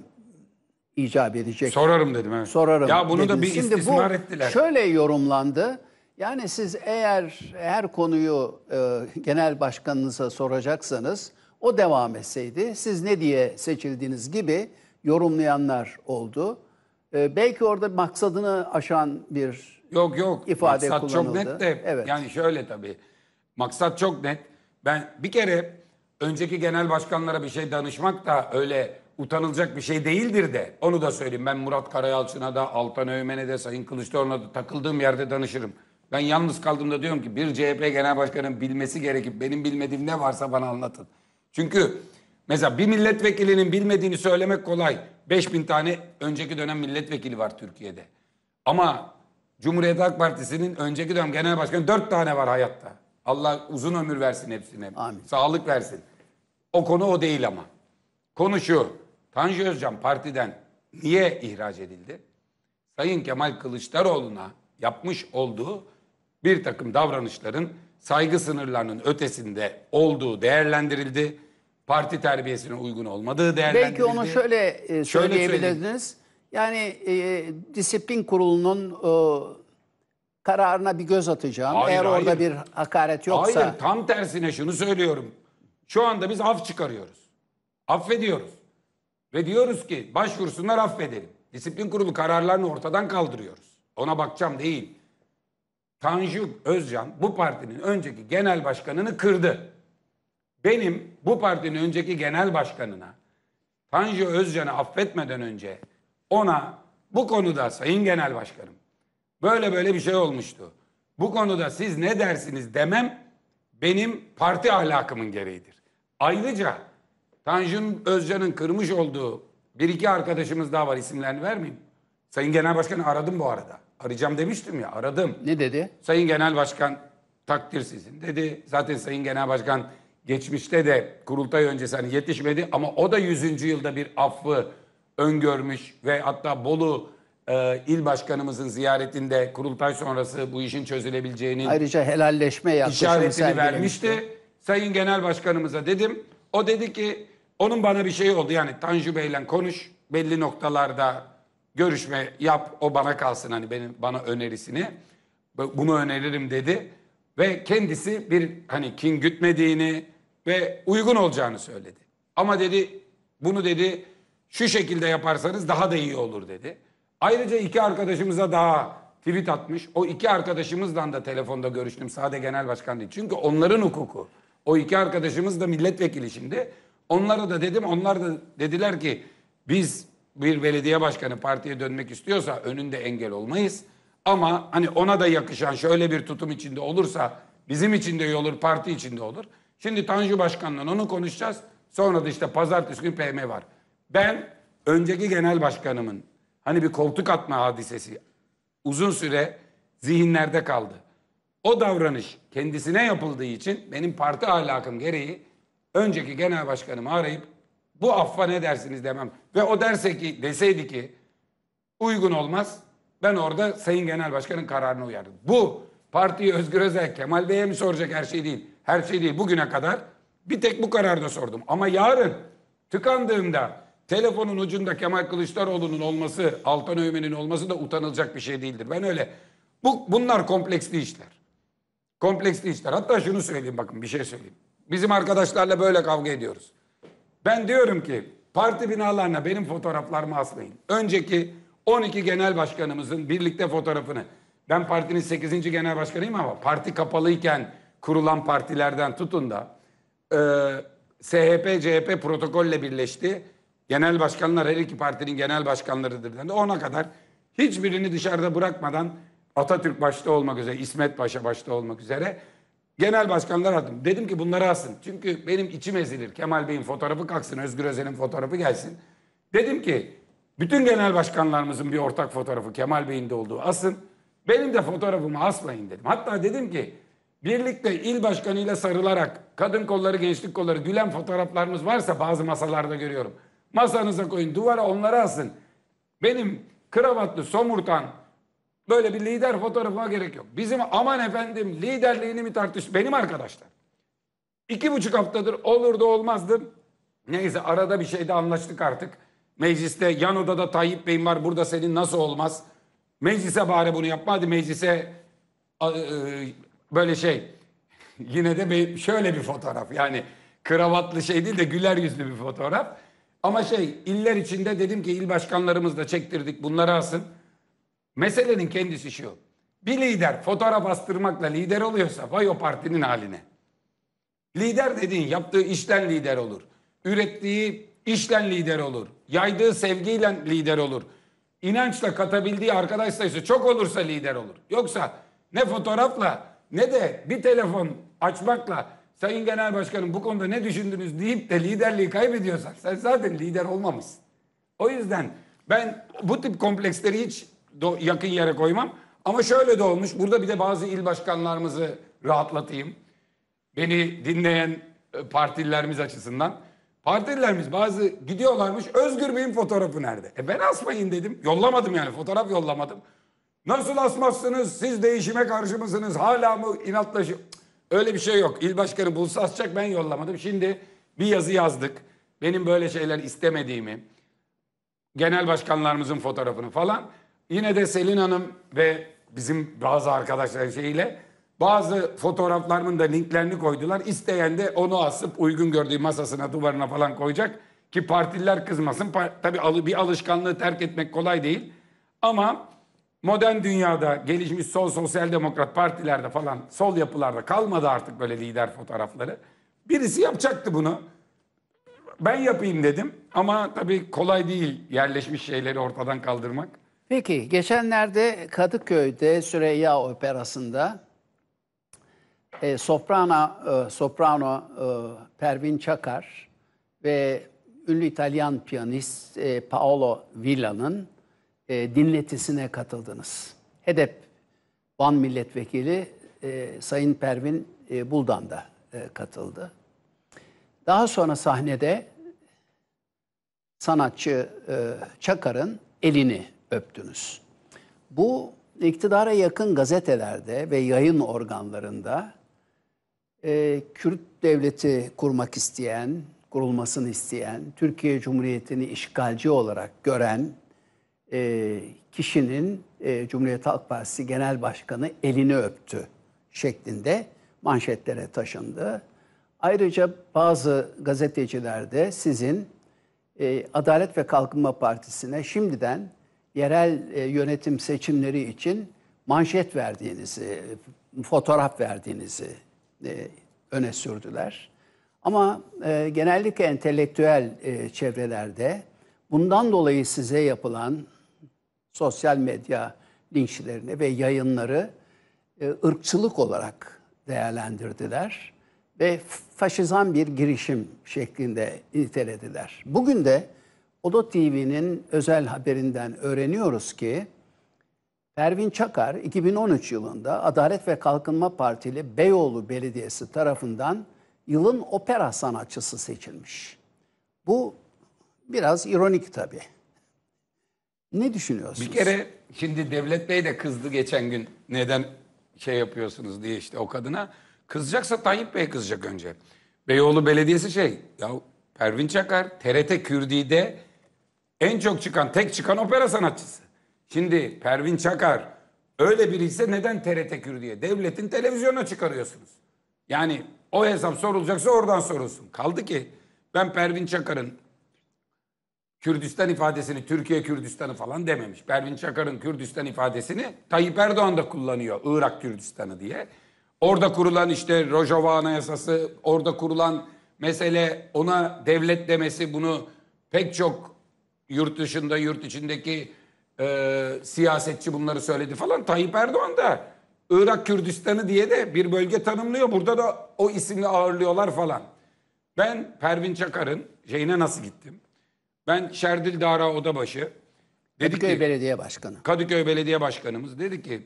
icap edecek. Sorarım dedim evet. Sorarım. Ya bunu dedin. da bir Şimdi istismar bu ettiler. Şöyle yorumlandı. Yani siz eğer her konuyu e, genel başkanınıza soracaksanız o devam etseydi siz ne diye seçildiğiniz gibi yorumlayanlar oldu. E, belki orada maksadını aşan bir yok yok ifade maksat kullanıldı. çok net de evet. yani şöyle tabii maksat çok net. Ben bir kere önceki genel başkanlara bir şey danışmak da öyle utanılacak bir şey değildir de onu da söyleyeyim. Ben Murat Karayalçın'a da Altan Öğmen'e de Sayın Kılıçdaroğlu'na da takıldığım yerde danışırım. Ben yalnız kaldığımda diyorum ki bir CHP genel başkanının bilmesi gerekip benim bilmediğim ne varsa bana anlatın. Çünkü Mesela bir milletvekilinin bilmediğini söylemek kolay. 5000 tane önceki dönem milletvekili var Türkiye'de. Ama Cumhuriyet Halk Partisi'nin önceki dönem genel başkanı 4 tane var hayatta. Allah uzun ömür versin hepsine. Amin. Sağlık versin. O konu o değil ama. Konu şu. Tanju Özcan partiden niye ihraç edildi? Sayın Kemal Kılıçdaroğlu'na yapmış olduğu bir takım davranışların saygı sınırlarının ötesinde olduğu değerlendirildi parti terbiyesine uygun olmadığı değerlendirildi. Belki onu şöyle söyleyebilirsiniz. E, söyleyebilirdiniz. yani e, disiplin kurulunun e, kararına bir göz atacağım. Hayır, Eğer hayır. orada bir hakaret yoksa. Hayır tam tersine şunu söylüyorum. Şu anda biz af çıkarıyoruz. Affediyoruz. Ve diyoruz ki başvursunlar affedelim. Disiplin kurulu kararlarını ortadan kaldırıyoruz. Ona bakacağım değil. Tanju Özcan bu partinin önceki genel başkanını kırdı benim bu partinin önceki genel başkanına Tanju Özcan'ı affetmeden önce ona bu konuda sayın genel başkanım böyle böyle bir şey olmuştu. Bu konuda siz ne dersiniz demem benim parti ahlakımın gereğidir. Ayrıca Tanju Özcan'ın kırmış olduğu bir iki arkadaşımız daha var isimlerini vermeyeyim. Sayın Genel Başkan'ı aradım bu arada. Arayacağım demiştim ya aradım. Ne dedi? Sayın Genel Başkan takdir sizin dedi. Zaten Sayın Genel Başkan geçmişte de kurultay öncesi hani yetişmedi ama o da 100. yılda bir affı öngörmüş ve hatta Bolu e, il başkanımızın ziyaretinde kurultay sonrası bu işin çözülebileceğini ayrıca helalleşme işaretini vermişti. Sayın Genel Başkanımıza dedim. O dedi ki onun bana bir şey oldu yani Tanju Bey'le konuş belli noktalarda görüşme yap o bana kalsın hani benim bana önerisini bunu öneririm dedi ve kendisi bir hani kin gütmediğini ve uygun olacağını söyledi. Ama dedi bunu dedi şu şekilde yaparsanız daha da iyi olur dedi. Ayrıca iki arkadaşımıza daha tweet atmış. O iki arkadaşımızla da telefonda görüştüm sade genel başkan değil. Çünkü onların hukuku. O iki arkadaşımız da milletvekili şimdi. Onlara da dedim onlar da dediler ki biz bir belediye başkanı partiye dönmek istiyorsa önünde engel olmayız. Ama hani ona da yakışan şöyle bir tutum içinde olursa bizim için de iyi olur, parti için de olur. Şimdi Tanju Başkan'la onu konuşacağız. Sonra da işte pazartesi günü PM var. Ben önceki genel başkanımın hani bir koltuk atma hadisesi uzun süre zihinlerde kaldı. O davranış kendisine yapıldığı için benim parti ahlakım gereği önceki genel başkanımı arayıp bu affa ne dersiniz demem. Ve o derse ki deseydi ki uygun olmaz ben orada Sayın Genel Başkan'ın kararını uyardım. Bu partiyi Özgür Özel Kemal Bey'e mi soracak her şey değil. Her şeyi değil bugüne kadar bir tek bu kararda sordum. Ama yarın tıkandığımda telefonun ucunda Kemal Kılıçdaroğlu'nun olması, Altan Öğmen'in olması da utanılacak bir şey değildir. Ben öyle. Bu, bunlar kompleksli işler. Kompleksli işler. Hatta şunu söyleyeyim bakın bir şey söyleyeyim. Bizim arkadaşlarla böyle kavga ediyoruz. Ben diyorum ki parti binalarına benim fotoğraflarımı asmayın. Önceki 12 genel başkanımızın birlikte fotoğrafını. Ben partinin 8. genel başkanıyım ama parti kapalıyken kurulan partilerden tutun da e, SHP, CHP protokolle birleşti. Genel başkanlar her iki partinin genel başkanlarıdır dendi. Ona kadar hiçbirini dışarıda bırakmadan Atatürk başta olmak üzere, İsmet Paşa başta olmak üzere genel başkanlar adım. Dedim ki bunları asın. Çünkü benim içim ezilir. Kemal Bey'in fotoğrafı kalksın, Özgür Özel'in fotoğrafı gelsin. Dedim ki bütün genel başkanlarımızın bir ortak fotoğrafı Kemal Bey'in de olduğu asın. Benim de fotoğrafımı asmayın dedim. Hatta dedim ki birlikte il başkanıyla sarılarak kadın kolları, gençlik kolları gülen fotoğraflarımız varsa bazı masalarda görüyorum. Masanıza koyun, duvara onları asın. Benim kravatlı, somurtan böyle bir lider fotoğrafıma gerek yok. Bizim aman efendim liderliğini mi tartış? Benim arkadaşlar. İki buçuk haftadır olur da olmazdı. Neyse arada bir şeyde anlaştık artık. Mecliste yan odada Tayyip Bey'im var burada senin nasıl olmaz? Meclise bari bunu yapma hadi meclise e, böyle şey yine de bir, şöyle bir fotoğraf yani kravatlı şey değil de güler yüzlü bir fotoğraf. Ama şey iller içinde dedim ki il başkanlarımızla çektirdik bunları alsın Meselenin kendisi şu. Bir lider fotoğraf bastırmakla lider oluyorsa vay o partinin haline. Lider dediğin yaptığı işten lider olur. Ürettiği işten lider olur. Yaydığı sevgiyle lider olur. İnançla katabildiği arkadaş sayısı çok olursa lider olur. Yoksa ne fotoğrafla ne de bir telefon açmakla Sayın Genel Başkanım bu konuda ne düşündünüz deyip de liderliği kaybediyorsak sen zaten lider olmamışsın. O yüzden ben bu tip kompleksleri hiç yakın yere koymam. Ama şöyle de olmuş. Burada bir de bazı il başkanlarımızı rahatlatayım. Beni dinleyen e, partililerimiz açısından. Partililerimiz bazı gidiyorlarmış. Özgür Bey'in fotoğrafı nerede? E ben asmayın dedim. Yollamadım yani fotoğraf yollamadım. Nasıl asmazsınız? Siz değişime karşı mısınız? Hala mı inatlaşıp? Şey- öyle bir şey yok. İl başkanı bulsa asacak ben yollamadım. Şimdi bir yazı yazdık. Benim böyle şeyler istemediğimi, genel başkanlarımızın fotoğrafını falan. Yine de Selin Hanım ve bizim bazı arkadaşların şeyiyle bazı fotoğraflarımın da linklerini koydular. İsteyen de onu asıp uygun gördüğü masasına, duvarına falan koyacak. Ki partililer kızmasın. Par Tabii bir alışkanlığı terk etmek kolay değil. Ama modern dünyada gelişmiş sol sosyal demokrat partilerde falan sol yapılarda kalmadı artık böyle lider fotoğrafları. Birisi yapacaktı bunu. Ben yapayım dedim ama tabii kolay değil yerleşmiş şeyleri ortadan kaldırmak. Peki geçenlerde Kadıköy'de Süreyya Operası'nda e, soprano, e, soprano e, Pervin Çakar ve ünlü İtalyan piyanist e, Paolo Villa'nın e, dinletisine katıldınız. HEDEP Van Milletvekili e, Sayın Pervin e, Buldan da e, katıldı. Daha sonra sahnede sanatçı e, Çakar'ın elini öptünüz. Bu iktidara yakın gazetelerde ve yayın organlarında e, Kürt devleti kurmak isteyen, kurulmasını isteyen, Türkiye Cumhuriyeti'ni işgalci olarak gören e, kişinin e, Cumhuriyet Halk Partisi Genel Başkanı elini öptü şeklinde manşetlere taşındı. Ayrıca bazı gazetecilerde sizin e, Adalet ve Kalkınma Partisi'ne şimdiden yerel e, yönetim seçimleri için manşet verdiğinizi, fotoğraf verdiğinizi e, öne sürdüler. Ama e, genellikle entelektüel e, çevrelerde bundan dolayı size yapılan sosyal medya linçlerini ve yayınları e, ırkçılık olarak değerlendirdiler ve faşizan bir girişim şeklinde nitelediler. Bugün de Odo TV'nin özel haberinden öğreniyoruz ki Pervin Çakar 2013 yılında Adalet ve Kalkınma Partili Beyoğlu Belediyesi tarafından yılın opera sanatçısı seçilmiş. Bu biraz ironik tabii. Ne düşünüyorsunuz? Bir kere şimdi Devlet Bey de kızdı geçen gün. Neden şey yapıyorsunuz diye işte o kadına. Kızacaksa Tayyip Bey kızacak önce. Beyoğlu Belediyesi şey, ya Pervin Çakar TRT Kürdi'de en çok çıkan, tek çıkan opera sanatçısı. Şimdi Pervin Çakar öyle biri ise neden TRT Kürdi'ye? Devletin televizyona çıkarıyorsunuz. Yani o hesap sorulacaksa oradan sorulsun. Kaldı ki ben Pervin Çakar'ın Kürdistan ifadesini Türkiye Kürdistanı falan dememiş. Pervin Çakar'ın Kürdistan ifadesini Tayyip Erdoğan da kullanıyor Irak Kürdistanı diye. Orada kurulan işte Rojava Anayasası, orada kurulan mesele ona devlet demesi bunu pek çok yurt dışında yurt içindeki e, siyasetçi bunları söyledi falan. Tayyip Erdoğan da Irak Kürdistanı diye de bir bölge tanımlıyor. Burada da o isimle ağırlıyorlar falan. Ben Pervin Çakar'ın şeyine nasıl gittim? Ben Şerdil Dara Odabaşı. Dedi Kadıköy ki, Belediye Başkanı. Kadıköy Belediye Başkanımız dedi ki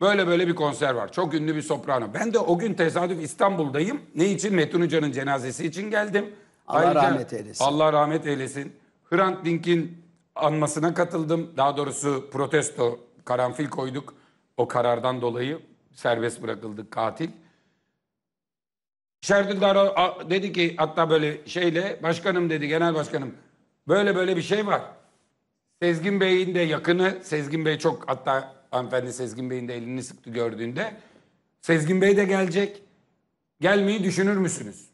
böyle böyle bir konser var. Çok ünlü bir soprano. Ben de o gün tesadüf İstanbul'dayım. Ne için? Metin Hoca'nın cenazesi için geldim. Allah Ayrıca, rahmet eylesin. Allah rahmet eylesin. Hrant Dink'in anmasına katıldım. Daha doğrusu protesto karanfil koyduk. O karardan dolayı serbest bırakıldık katil. Şerdil Dara dedi ki hatta böyle şeyle başkanım dedi genel başkanım Böyle böyle bir şey var. Sezgin Bey'in de yakını, Sezgin Bey çok hatta hanımefendi Sezgin Bey'in de elini sıktı gördüğünde. Sezgin Bey de gelecek. Gelmeyi düşünür müsünüz?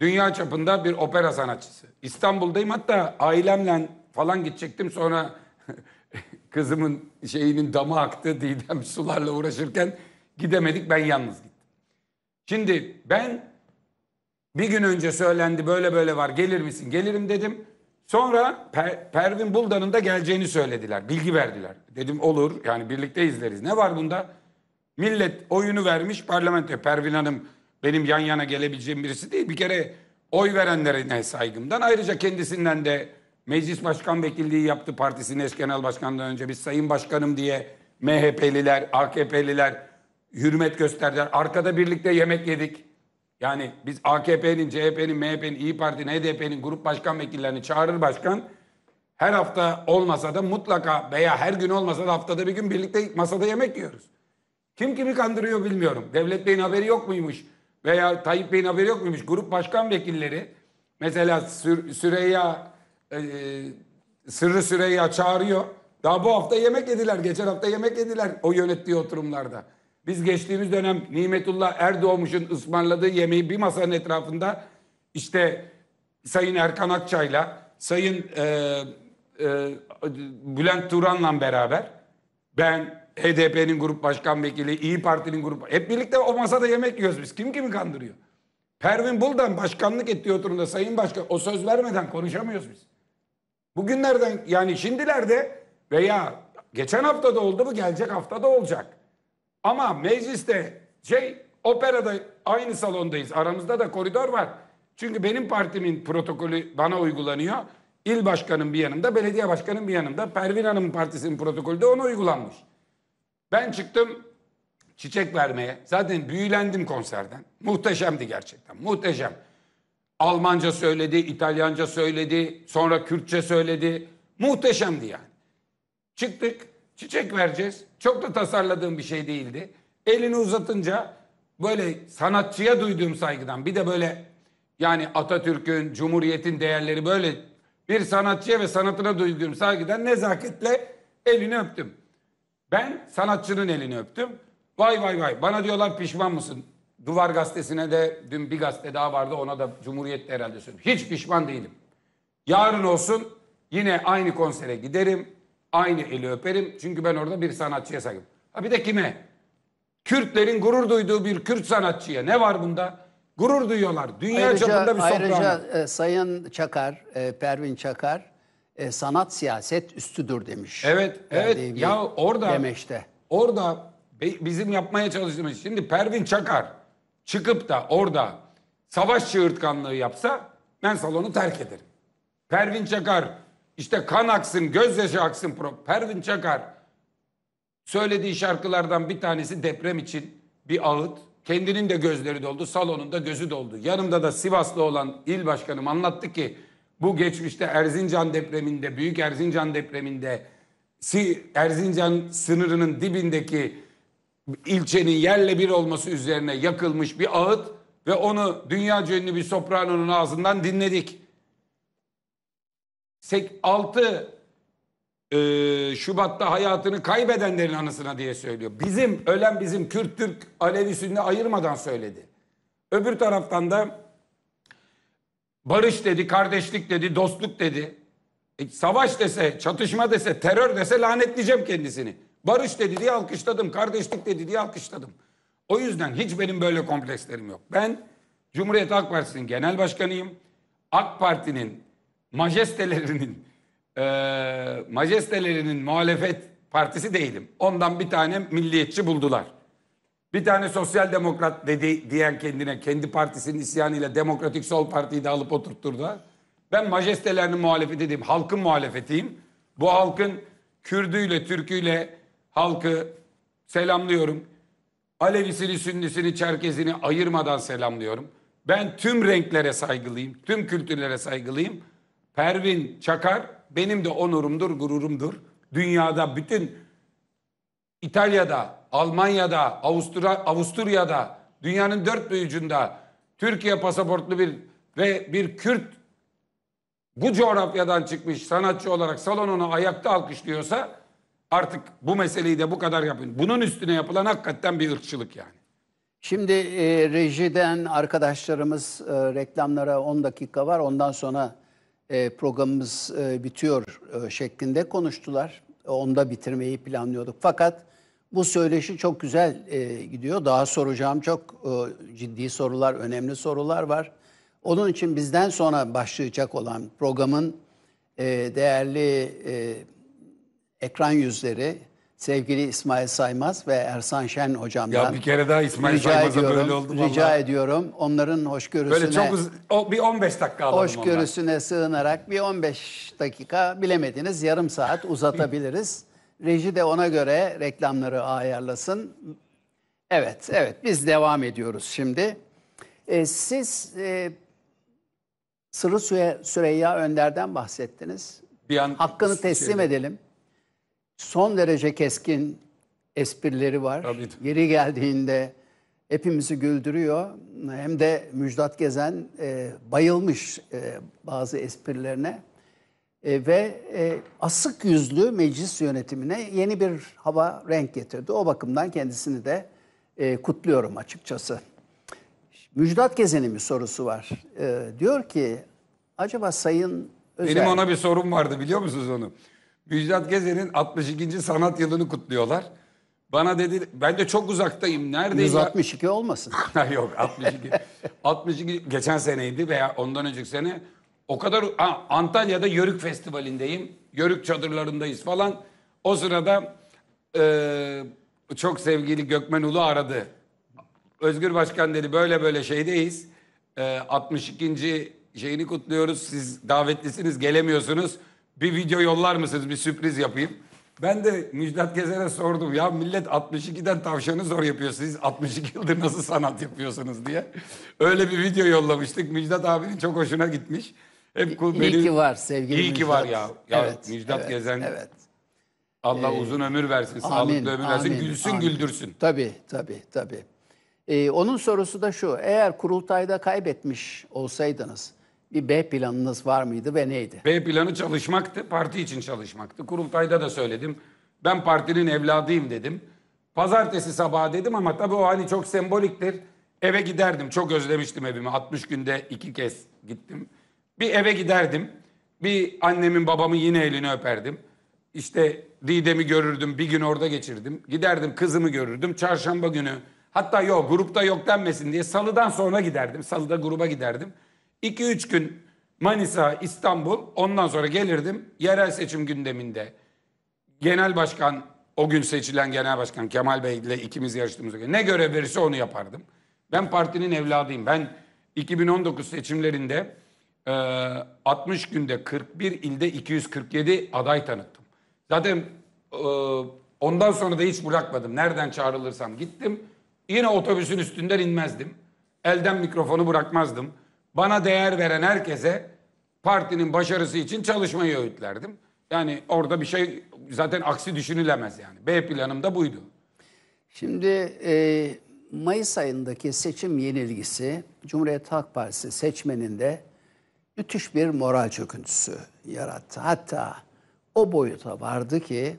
Dünya çapında bir opera sanatçısı. İstanbul'dayım hatta ailemle falan gidecektim sonra kızımın şeyinin damı aktı Didem sularla uğraşırken gidemedik ben yalnız gittim. Şimdi ben bir gün önce söylendi böyle böyle var gelir misin gelirim dedim. Sonra per, Pervin Buldan'ın da geleceğini söylediler. Bilgi verdiler. Dedim olur yani birlikte izleriz. Ne var bunda? Millet oyunu vermiş parlamento. Pervin Hanım benim yan yana gelebileceğim birisi değil. Bir kere oy verenlerine saygımdan. Ayrıca kendisinden de meclis başkan vekilliği yaptı partisinin eski genel başkanından önce. Biz sayın başkanım diye MHP'liler, AKP'liler hürmet gösterdiler. Arkada birlikte yemek yedik. Yani biz AKP'nin, CHP'nin, MHP'nin, İyi Parti'nin, HDP'nin grup başkan vekillerini çağırır başkan. Her hafta olmasa da mutlaka veya her gün olmasa da haftada bir gün birlikte masada yemek yiyoruz. Kim kimi kandırıyor bilmiyorum. Devlet Bey'in haberi yok muymuş? Veya Tayyip Bey'in haberi yok muymuş? Grup başkan vekilleri mesela Süreyya e, e, Sırrı Süreyya çağırıyor. Daha bu hafta yemek yediler. Geçen hafta yemek yediler o yönettiği oturumlarda. Biz geçtiğimiz dönem Nimetullah Erdoğmuş'un ısmarladığı yemeği bir masanın etrafında işte Sayın Erkan Akçay'la, Sayın e, e, Bülent Turan'la beraber ben HDP'nin grup başkan vekili, İyi Parti'nin grup hep birlikte o masada yemek yiyoruz biz. Kim kimi kandırıyor? Pervin Buldan başkanlık ettiği oturumda Sayın Başkan o söz vermeden konuşamıyoruz biz. Bugünlerden yani şimdilerde veya geçen hafta da oldu bu gelecek hafta da olacak. Ama mecliste şey operada aynı salondayız. Aramızda da koridor var. Çünkü benim partimin protokolü bana uygulanıyor. İl başkanım bir yanımda, belediye başkanım bir yanımda. Pervin Hanım partisinin protokolü de ona uygulanmış. Ben çıktım çiçek vermeye. Zaten büyülendim konserden. Muhteşemdi gerçekten. Muhteşem. Almanca söyledi, İtalyanca söyledi, sonra Kürtçe söyledi. Muhteşemdi yani. Çıktık, çiçek vereceğiz. Çok da tasarladığım bir şey değildi. Elini uzatınca böyle sanatçıya duyduğum saygıdan bir de böyle yani Atatürk'ün, Cumhuriyet'in değerleri böyle bir sanatçıya ve sanatına duyduğum saygıdan nezaketle elini öptüm. Ben sanatçının elini öptüm. Vay vay vay bana diyorlar pişman mısın? Duvar gazetesine de dün bir gazete daha vardı ona da Cumhuriyet'te herhalde söylüyorum. Hiç pişman değilim. Yarın olsun yine aynı konsere giderim. Aynı eli öperim çünkü ben orada bir sanatçıya saygım. Ha bir de kime? Kürtlerin gurur duyduğu bir Kürt sanatçıya ne var bunda? Gurur duyuyorlar. Dünya ayrıca, çapında bir soprano. Ayrıca e, Sayın Çakar, e, Pervin Çakar e, sanat siyaset üstüdür demiş. Evet, evet. Ya orada demeçte. Orada bizim yapmaya çalıştığımız şimdi Pervin Çakar çıkıp da orada savaş çığırtkanlığı yapsa ben salonu terk ederim. Pervin Çakar işte kan aksın, gözyaşı aksın. Pervin Çakar söylediği şarkılardan bir tanesi deprem için bir ağıt. Kendinin de gözleri doldu, salonun da gözü doldu. Yanımda da Sivaslı olan il başkanım anlattı ki bu geçmişte Erzincan depreminde, Büyük Erzincan depreminde, Erzincan sınırının dibindeki ilçenin yerle bir olması üzerine yakılmış bir ağıt ve onu dünya ünlü bir sopranonun ağzından dinledik. 6 e, Şubat'ta hayatını kaybedenlerin anısına diye söylüyor. Bizim ölen bizim Kürt Türk Alevi Sünni ayırmadan söyledi. Öbür taraftan da barış dedi, kardeşlik dedi, dostluk dedi. E, savaş dese, çatışma dese, terör dese lanetleyeceğim kendisini. Barış dedi diye alkışladım, kardeşlik dedi diye alkışladım. O yüzden hiç benim böyle komplekslerim yok. Ben Cumhuriyet Halk Partisi'nin genel başkanıyım. AK Parti'nin majestelerinin e, majestelerinin muhalefet partisi değilim. Ondan bir tane milliyetçi buldular. Bir tane sosyal demokrat dedi diyen kendine kendi partisinin isyanıyla demokratik sol partiyi de alıp oturtturdular. Ben majestelerinin muhalefeti değilim. Halkın muhalefetiyim. Bu halkın Kürdüyle, Türküyle halkı selamlıyorum. Alevisini, Sünnisini, Çerkezini ayırmadan selamlıyorum. Ben tüm renklere saygılıyım, tüm kültürlere saygılıyım. Pervin Çakar benim de onurumdur, gururumdur. Dünyada bütün İtalya'da, Almanya'da, Avustura, Avusturya'da, dünyanın dört bir büyücünde Türkiye pasaportlu bir ve bir Kürt bu coğrafyadan çıkmış sanatçı olarak salonunu ayakta alkışlıyorsa artık bu meseleyi de bu kadar yapın. Bunun üstüne yapılan hakikaten bir ırkçılık yani. Şimdi e, rejiden arkadaşlarımız e, reklamlara 10 dakika var. Ondan sonra e, programımız e, bitiyor e, şeklinde konuştular. Onda bitirmeyi planlıyorduk. Fakat bu söyleşi çok güzel gidiyor. Daha soracağım çok ciddi sorular, önemli sorular var. Onun için bizden sonra başlayacak olan programın değerli ekran yüzleri sevgili İsmail Saymaz ve Ersan Şen hocamdan Ya bir kere daha İsmail rica Saymaz'a ediyorum, böyle oldu Rica vallahi. ediyorum onların hoşgörüsüne Böyle çok o, bir 15 dakika alalım hoşgörüsüne sığınarak bir 15 dakika bilemediniz yarım saat uzatabiliriz. Reji de ona göre reklamları ayarlasın. Evet, evet biz devam ediyoruz şimdi. Ee, siz e, Sırrı Süreyya Önder'den bahsettiniz. Bir an Hakkını teslim edelim son derece keskin esprileri var. Tabii. Yeri geldiğinde hepimizi güldürüyor. Hem de Müjdat Gezen e, bayılmış e, bazı esprilerine. E, ve e, asık yüzlü meclis yönetimine yeni bir hava renk getirdi. O bakımdan kendisini de e, kutluyorum açıkçası. Müjdat Gezen'in bir sorusu var. E, diyor ki acaba Sayın Özel... Benim ona bir sorum vardı biliyor musunuz onu? Müjdat Gezer'in 62. sanat yılını kutluyorlar. Bana dedi ben de çok uzaktayım. Neredeyim? 162 ya? olmasın. Yok 62. 62 geçen seneydi veya ondan önceki sene. O kadar ha, Antalya'da Yörük Festivali'ndeyim. Yörük çadırlarındayız falan. O sırada e, çok sevgili Gökmen Ulu aradı. Özgür Başkan dedi böyle böyle şeydeyiz. E, 62. şeyini kutluyoruz. Siz davetlisiniz gelemiyorsunuz bir video yollar mısınız bir sürpriz yapayım. Ben de Müjdat Gezer'e sordum ya millet 62'den tavşanı zor yapıyor siz 62 yıldır nasıl sanat yapıyorsunuz diye. Öyle bir video yollamıştık Müjdat abinin çok hoşuna gitmiş. Hep iyi benim... ki var sevgili İyi Müjdat. ki var ya. ya evet, Müjdat evet, Gezen evet. Allah ee, uzun ömür versin, amin, sağlıklı ömür versin, amin, gülsün amin. güldürsün. Tabii tabii tabii. Ee, onun sorusu da şu, eğer kurultayda kaybetmiş olsaydınız bir B planınız var mıydı ve neydi? B planı çalışmaktı, parti için çalışmaktı. Kurultayda da söyledim. Ben partinin evladıyım dedim. Pazartesi sabahı dedim ama tabii o hani çok semboliktir. Eve giderdim. Çok özlemiştim evimi. 60 günde iki kez gittim. Bir eve giderdim. Bir annemin babamın yine elini öperdim. İşte Didem'i görürdüm. Bir gün orada geçirdim. Giderdim kızımı görürdüm. Çarşamba günü Hatta yok grupta yok denmesin diye salıdan sonra giderdim. Salıda gruba giderdim. 2-3 gün Manisa, İstanbul ondan sonra gelirdim yerel seçim gündeminde. Genel başkan o gün seçilen genel başkan Kemal Bey ile ikimiz yarıştığımız gün ne görev verirse onu yapardım. Ben partinin evladıyım. Ben 2019 seçimlerinde 60 e, günde 41 ilde 247 aday tanıttım. Zaten e, ondan sonra da hiç bırakmadım. Nereden çağrılırsam gittim. Yine otobüsün üstünden inmezdim. Elden mikrofonu bırakmazdım. Bana değer veren herkese partinin başarısı için çalışmayı öğütlerdim. Yani orada bir şey zaten aksi düşünülemez yani. B planım da buydu. Şimdi e, Mayıs ayındaki seçim yenilgisi Cumhuriyet Halk Partisi seçmeninde müthiş bir moral çöküntüsü yarattı. Hatta o boyuta vardı ki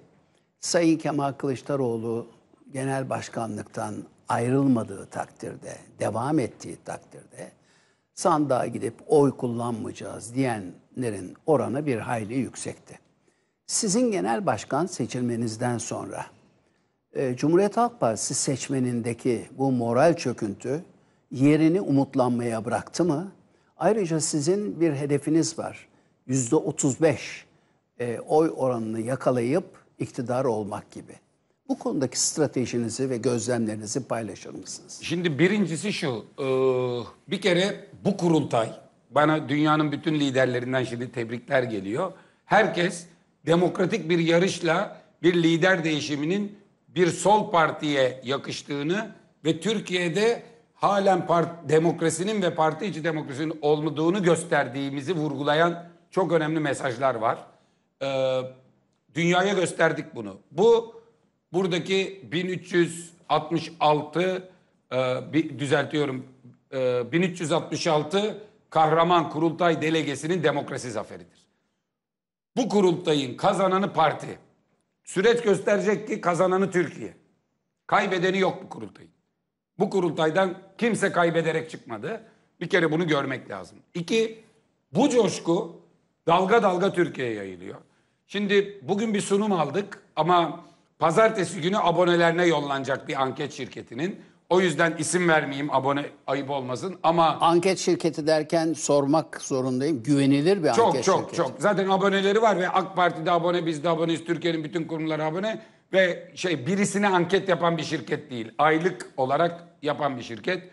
Sayın Kemal Kılıçdaroğlu genel başkanlıktan ayrılmadığı takdirde, devam ettiği takdirde sandığa gidip oy kullanmayacağız diyenlerin oranı bir hayli yüksekti. Sizin genel başkan seçilmenizden sonra e, Cumhuriyet Halk Partisi seçmenindeki bu moral çöküntü yerini umutlanmaya bıraktı mı? Ayrıca sizin bir hedefiniz var. Yüzde 35 e, oy oranını yakalayıp iktidar olmak gibi. Bu konudaki stratejinizi ve gözlemlerinizi paylaşır mısınız? Şimdi birincisi şu, e, bir kere bu kurultay bana dünyanın bütün liderlerinden şimdi tebrikler geliyor. Herkes demokratik bir yarışla bir lider değişiminin bir sol partiye yakıştığını ve Türkiye'de halen part, demokrasinin ve parti içi demokrasinin olmadığını gösterdiğimizi vurgulayan çok önemli mesajlar var. Ee, dünyaya gösterdik bunu. Bu buradaki 1366 e, bir düzeltiyorum e, ee, 1366 Kahraman Kurultay Delegesi'nin demokrasi zaferidir. Bu kurultayın kazananı parti. Süreç gösterecek ki kazananı Türkiye. Kaybedeni yok bu kurultayın. Bu kurultaydan kimse kaybederek çıkmadı. Bir kere bunu görmek lazım. İki, bu coşku dalga dalga Türkiye'ye yayılıyor. Şimdi bugün bir sunum aldık ama pazartesi günü abonelerine yollanacak bir anket şirketinin. O yüzden isim vermeyeyim abone ayıp olmasın ama... Anket şirketi derken sormak zorundayım. Güvenilir bir çok, anket çok, şirketi. Çok çok çok. Zaten aboneleri var ve AK Parti'de abone, biz de aboneyiz. Türkiye'nin bütün kurumları abone. Ve şey birisine anket yapan bir şirket değil. Aylık olarak yapan bir şirket.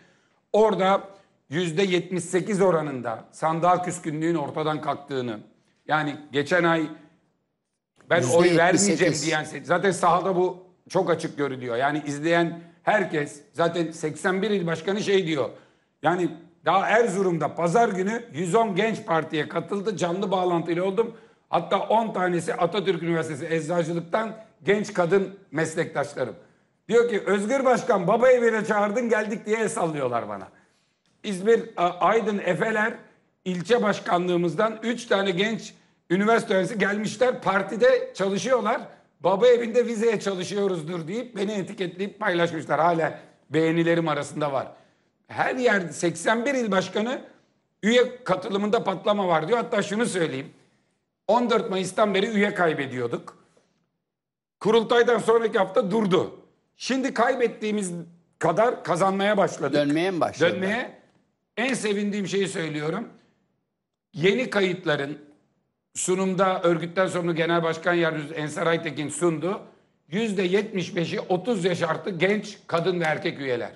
Orada yüzde sekiz oranında sandığa küskünlüğün ortadan kalktığını... Yani geçen ay ben %78. oy vermeyeceğim diyen... Zaten sahada bu çok açık görülüyor. Yani izleyen herkes zaten 81 il başkanı şey diyor. Yani daha Erzurum'da pazar günü 110 genç partiye katıldı. Canlı bağlantıyla oldum. Hatta 10 tanesi Atatürk Üniversitesi Eczacılık'tan genç kadın meslektaşlarım. Diyor ki Özgür Başkan baba evine çağırdın geldik diye el sallıyorlar bana. İzmir Aydın Efeler ilçe başkanlığımızdan 3 tane genç üniversite öğrencisi gelmişler partide çalışıyorlar baba evinde vizeye çalışıyoruzdur deyip beni etiketleyip paylaşmışlar. Hala beğenilerim arasında var. Her yer 81 il başkanı üye katılımında patlama var diyor. Hatta şunu söyleyeyim. 14 Mayıs'tan beri üye kaybediyorduk. Kurultaydan sonraki hafta durdu. Şimdi kaybettiğimiz kadar kazanmaya başladık. Dönmeye mi başladı? Dönmeye. En sevindiğim şeyi söylüyorum. Yeni kayıtların sunumda örgütten sorumlu Genel Başkan Yardımcısı Ensar Aytekin sundu. Yüzde 75'i 30 yaş artı genç kadın ve erkek üyeler.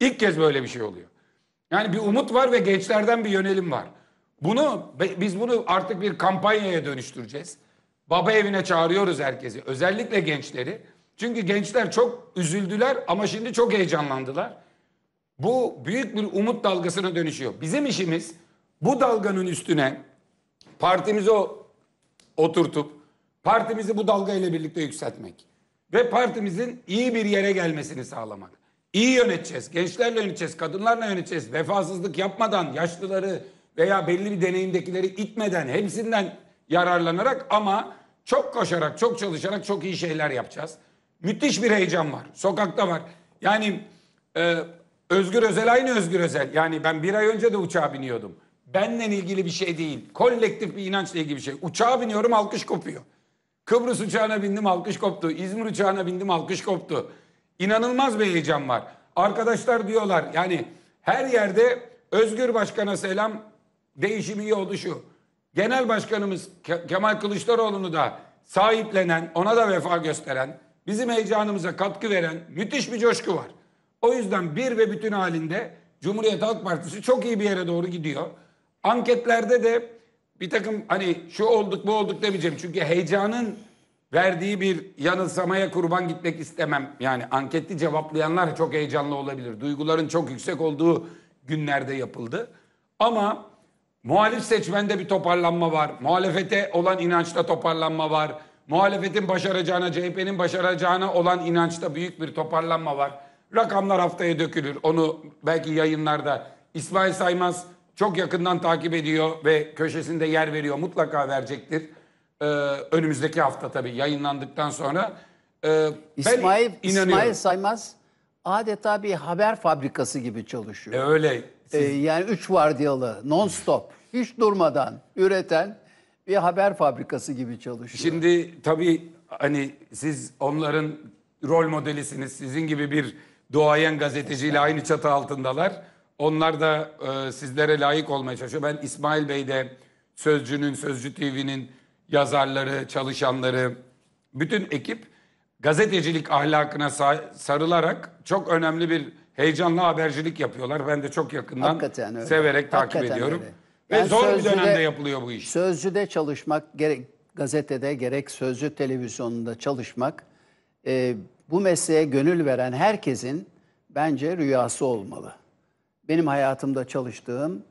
İlk kez böyle bir şey oluyor. Yani bir umut var ve gençlerden bir yönelim var. Bunu biz bunu artık bir kampanyaya dönüştüreceğiz. Baba evine çağırıyoruz herkesi. Özellikle gençleri. Çünkü gençler çok üzüldüler ama şimdi çok heyecanlandılar. Bu büyük bir umut dalgasına dönüşüyor. Bizim işimiz bu dalganın üstüne partimizi o oturtup partimizi bu dalga ile birlikte yükseltmek ve partimizin iyi bir yere gelmesini sağlamak. İyi yöneteceğiz, gençlerle yöneteceğiz, kadınlarla yöneteceğiz. Vefasızlık yapmadan, yaşlıları veya belli bir deneyimdekileri itmeden hepsinden yararlanarak ama çok koşarak, çok çalışarak çok iyi şeyler yapacağız. Müthiş bir heyecan var. Sokakta var. Yani e, Özgür Özel aynı Özgür Özel. Yani ben bir ay önce de uçağa biniyordum. Benle ilgili bir şey değil. Kolektif bir inançla ilgili bir şey. Uçağa biniyorum alkış kopuyor. Kıbrıs uçağına bindim alkış koptu. İzmir uçağına bindim alkış koptu. İnanılmaz bir heyecan var. Arkadaşlar diyorlar yani her yerde Özgür Başkan'a selam değişimi iyi oldu şu. Genel Başkanımız Kemal Kılıçdaroğlu'nu da sahiplenen, ona da vefa gösteren, bizim heyecanımıza katkı veren müthiş bir coşku var. O yüzden bir ve bütün halinde Cumhuriyet Halk Partisi çok iyi bir yere doğru gidiyor. Anketlerde de bir takım hani şu olduk bu olduk demeyeceğim. Çünkü heyecanın verdiği bir yanılsamaya kurban gitmek istemem. Yani anketli cevaplayanlar çok heyecanlı olabilir. Duyguların çok yüksek olduğu günlerde yapıldı. Ama muhalif seçmende bir toparlanma var. Muhalefete olan inançta toparlanma var. Muhalefetin başaracağına, CHP'nin başaracağına olan inançta büyük bir toparlanma var. Rakamlar haftaya dökülür. Onu belki yayınlarda İsmail Saymaz çok yakından takip ediyor ve köşesinde yer veriyor. Mutlaka verecektir. Ee, önümüzdeki hafta tabii yayınlandıktan sonra. Ee, İsmail, İsmail Saymaz adeta bir haber fabrikası gibi çalışıyor. E, öyle. Siz... Ee, yani üç vardiyalı, non stop, hiç durmadan üreten bir haber fabrikası gibi çalışıyor. Şimdi tabii hani siz onların rol modelisiniz. Sizin gibi bir doğayan gazeteciyle aynı çatı altındalar. Onlar da e, sizlere layık olmaya çalışıyor. Ben İsmail Bey de Sözcü'nün, Sözcü TV'nin yazarları, çalışanları, bütün ekip gazetecilik ahlakına sarılarak çok önemli bir heyecanlı habercilik yapıyorlar. Ben de çok yakından severek takip Hakikaten ediyorum. Öyle. Ve yani zor bir dönemde yapılıyor bu iş. Sözcüde çalışmak, gerek gazetede gerek sözcü televizyonunda çalışmak e, bu mesleğe gönül veren herkesin bence rüyası olmalı benim hayatımda çalıştığım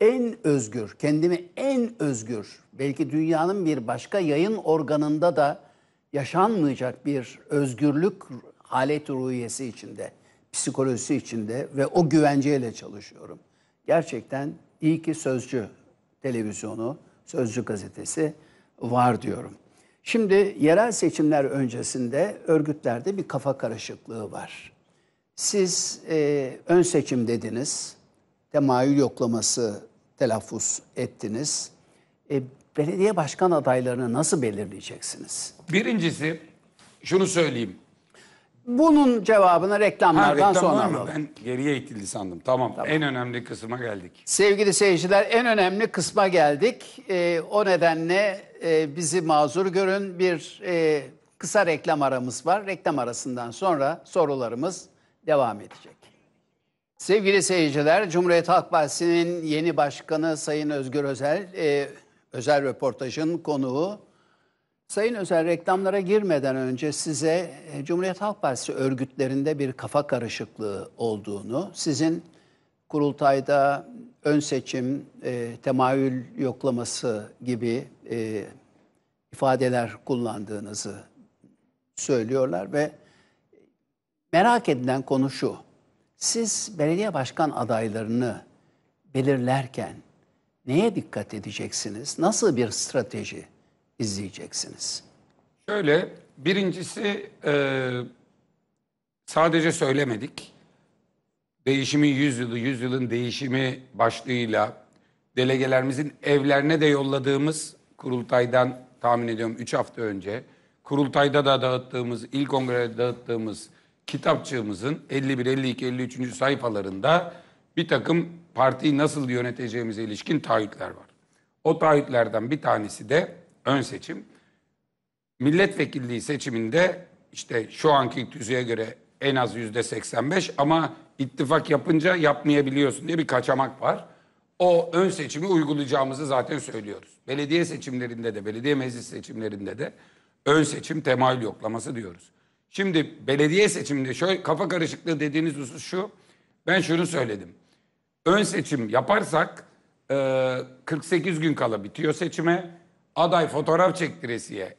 en özgür, kendimi en özgür, belki dünyanın bir başka yayın organında da yaşanmayacak bir özgürlük halet ruhiyesi içinde, psikolojisi içinde ve o güvenceyle çalışıyorum. Gerçekten iyi ki Sözcü televizyonu, Sözcü gazetesi var diyorum. Şimdi yerel seçimler öncesinde örgütlerde bir kafa karışıklığı var. Siz e, ön seçim dediniz, temayül yoklaması telaffuz ettiniz. E, belediye başkan adaylarını nasıl belirleyeceksiniz? Birincisi şunu söyleyeyim. Bunun cevabını reklamlardan ha, sonra alalım. Ben geriye itildi sandım. Tamam, tamam en önemli kısma geldik. Sevgili seyirciler en önemli kısma geldik. E, o nedenle e, bizi mazur görün. Bir e, kısa reklam aramız var. Reklam arasından sonra sorularımız devam edecek. Sevgili seyirciler, Cumhuriyet Halk Partisi'nin yeni başkanı Sayın Özgür Özel, e, özel röportajın konuğu. Sayın Özel reklamlara girmeden önce size e, Cumhuriyet Halk Partisi örgütlerinde bir kafa karışıklığı olduğunu, sizin kurultayda ön seçim, e, temayül yoklaması gibi e, ifadeler kullandığınızı söylüyorlar ve merak edilen konu şu. Siz belediye başkan adaylarını belirlerken neye dikkat edeceksiniz? Nasıl bir strateji izleyeceksiniz? Şöyle, birincisi e, sadece söylemedik. Değişimin yüzyılı, yüzyılın değişimi başlığıyla delegelerimizin evlerine de yolladığımız kurultaydan tahmin ediyorum 3 hafta önce kurultayda da dağıttığımız, il kongrede dağıttığımız kitapçığımızın 51, 52, 53. sayfalarında bir takım partiyi nasıl yöneteceğimize ilişkin taahhütler var. O taahhütlerden bir tanesi de ön seçim. Milletvekilliği seçiminde işte şu anki tüzüğe göre en az yüzde 85 ama ittifak yapınca yapmayabiliyorsun diye bir kaçamak var. O ön seçimi uygulayacağımızı zaten söylüyoruz. Belediye seçimlerinde de, belediye meclis seçimlerinde de ön seçim temayül yoklaması diyoruz. Şimdi belediye seçiminde şöyle kafa karışıklığı dediğiniz husus şu. Ben şunu söyledim. Ön seçim yaparsak 48 e, gün kala bitiyor seçime. Aday fotoğraf çektiresiye,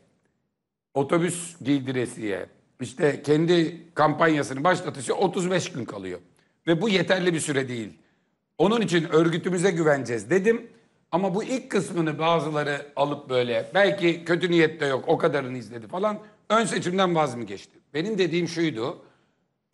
otobüs giydiresiye, işte kendi kampanyasını başlatışı 35 gün kalıyor. Ve bu yeterli bir süre değil. Onun için örgütümüze güveneceğiz dedim. Ama bu ilk kısmını bazıları alıp böyle belki kötü niyet de yok o kadarını izledi falan ön seçimden vaz mı geçti? Benim dediğim şuydu.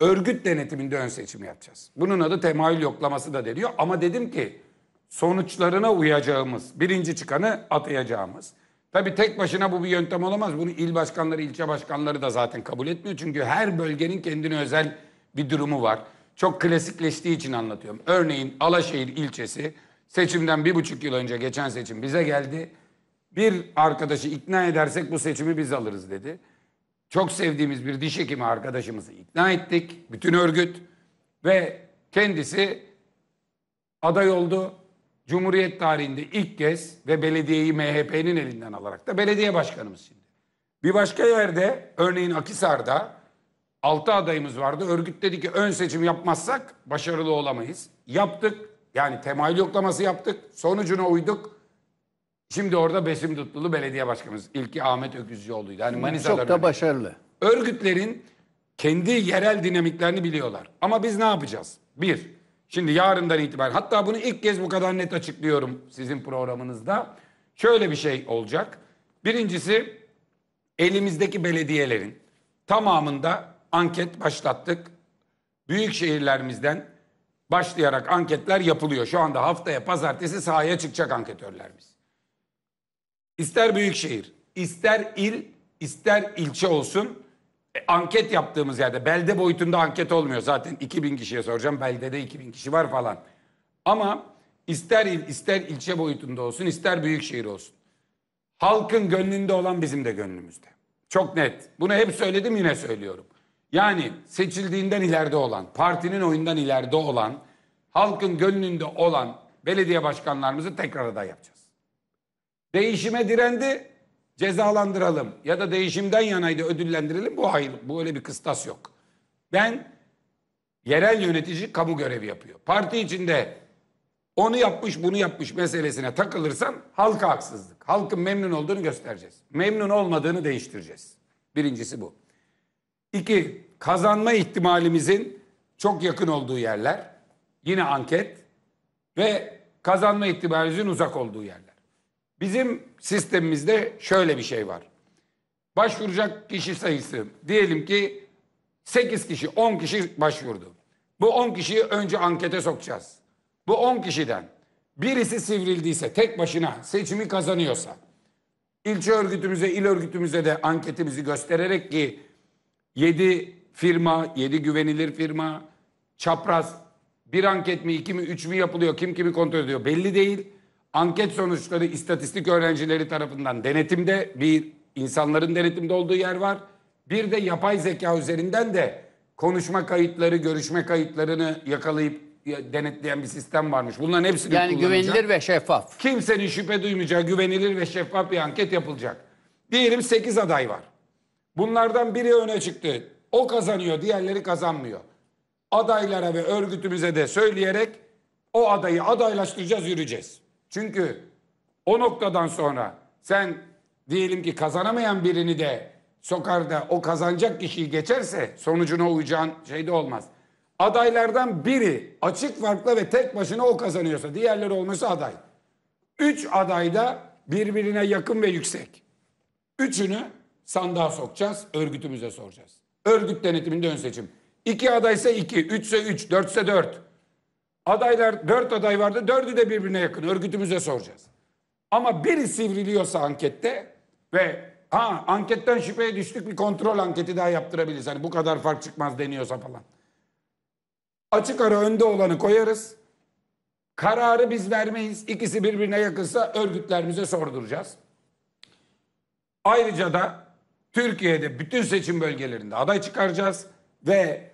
Örgüt denetiminde ön seçim yapacağız. Bunun adı temayül yoklaması da deniyor. Ama dedim ki sonuçlarına uyacağımız, birinci çıkanı atayacağımız. Tabii tek başına bu bir yöntem olamaz. Bunu il başkanları, ilçe başkanları da zaten kabul etmiyor. Çünkü her bölgenin kendine özel bir durumu var. Çok klasikleştiği için anlatıyorum. Örneğin Alaşehir ilçesi seçimden bir buçuk yıl önce geçen seçim bize geldi. Bir arkadaşı ikna edersek bu seçimi biz alırız dedi çok sevdiğimiz bir diş hekimi arkadaşımızı ikna ettik. Bütün örgüt ve kendisi aday oldu. Cumhuriyet tarihinde ilk kez ve belediyeyi MHP'nin elinden alarak da belediye başkanımız şimdi. Bir başka yerde örneğin Akisar'da 6 adayımız vardı. Örgüt dedi ki ön seçim yapmazsak başarılı olamayız. Yaptık. Yani temayül yoklaması yaptık. Sonucuna uyduk. Şimdi orada Besim Tutlulu belediye başkanımız. İlki Ahmet Öküzcüoğlu'ydu. Hani Manisa'da Çok da başarılı. Örgütlerin kendi yerel dinamiklerini biliyorlar. Ama biz ne yapacağız? Bir, şimdi yarından itibaren hatta bunu ilk kez bu kadar net açıklıyorum sizin programınızda. Şöyle bir şey olacak. Birincisi elimizdeki belediyelerin tamamında anket başlattık. Büyük şehirlerimizden başlayarak anketler yapılıyor. Şu anda haftaya pazartesi sahaya çıkacak anketörlerimiz. İster büyük şehir, ister il, ister ilçe olsun e, anket yaptığımız yerde belde boyutunda anket olmuyor zaten 2000 kişiye soracağım beldede 2000 kişi var falan. Ama ister il ister ilçe boyutunda olsun ister büyük şehir olsun. Halkın gönlünde olan bizim de gönlümüzde. Çok net. Bunu hep söyledim yine söylüyorum. Yani seçildiğinden ileride olan, partinin oyundan ileride olan, halkın gönlünde olan belediye başkanlarımızı tekrar aday yapacağız. Değişime direndi cezalandıralım ya da değişimden yanaydı ödüllendirelim. Bu hayır, bu öyle bir kıstas yok. Ben yerel yönetici kamu görevi yapıyor. Parti içinde onu yapmış bunu yapmış meselesine takılırsam halka haksızlık. Halkın memnun olduğunu göstereceğiz. Memnun olmadığını değiştireceğiz. Birincisi bu. İki, kazanma ihtimalimizin çok yakın olduğu yerler. Yine anket ve kazanma ihtimalimizin uzak olduğu yerler. Bizim sistemimizde şöyle bir şey var. Başvuracak kişi sayısı diyelim ki 8 kişi, 10 kişi başvurdu. Bu 10 kişiyi önce ankete sokacağız. Bu 10 kişiden birisi sivrildiyse, tek başına seçimi kazanıyorsa, ilçe örgütümüze, il örgütümüze de anketimizi göstererek ki 7 firma, 7 güvenilir firma, çapraz bir anket mi, iki mi, üç mü yapılıyor, kim kimi kontrol ediyor belli değil. Anket sonuçları istatistik öğrencileri tarafından denetimde bir insanların denetimde olduğu yer var. Bir de yapay zeka üzerinden de konuşma kayıtları, görüşme kayıtlarını yakalayıp denetleyen bir sistem varmış. Bunların hepsini Yani güvenilir ve şeffaf. Kimsenin şüphe duymayacağı güvenilir ve şeffaf bir anket yapılacak. Diyelim 8 aday var. Bunlardan biri öne çıktı. O kazanıyor, diğerleri kazanmıyor. Adaylara ve örgütümüze de söyleyerek o adayı adaylaştıracağız, yürüyeceğiz. Çünkü o noktadan sonra sen diyelim ki kazanamayan birini de sokar da o kazanacak kişiyi geçerse sonucuna uyacağın şey de olmaz. Adaylardan biri açık farkla ve tek başına o kazanıyorsa diğerleri olması aday. Üç aday da birbirine yakın ve yüksek. Üçünü sandığa sokacağız, örgütümüze soracağız. Örgüt denetiminde ön seçim. İki aday ise iki, üçse üç, dörtse dört. Adaylar dört aday vardı. Dördü de birbirine yakın. Örgütümüze soracağız. Ama biri sivriliyorsa ankette ve ha anketten şüpheye düştük bir kontrol anketi daha yaptırabiliriz. Hani bu kadar fark çıkmaz deniyorsa falan. Açık ara önde olanı koyarız. Kararı biz vermeyiz. İkisi birbirine yakınsa örgütlerimize sorduracağız. Ayrıca da Türkiye'de bütün seçim bölgelerinde aday çıkaracağız ve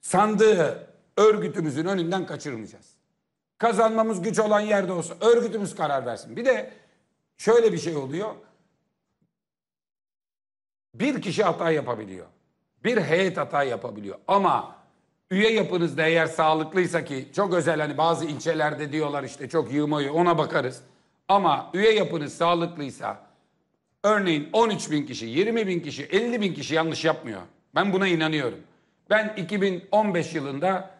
sandığı örgütümüzün önünden kaçırmayacağız. Kazanmamız güç olan yerde olsa örgütümüz karar versin. Bir de şöyle bir şey oluyor. Bir kişi hata yapabiliyor. Bir heyet hata yapabiliyor. Ama üye yapınızda eğer sağlıklıysa ki çok özel hani bazı ilçelerde diyorlar işte çok yığmayı ona bakarız. Ama üye yapınız sağlıklıysa örneğin 13 bin kişi, 20 bin kişi, 50 bin kişi yanlış yapmıyor. Ben buna inanıyorum. Ben 2015 yılında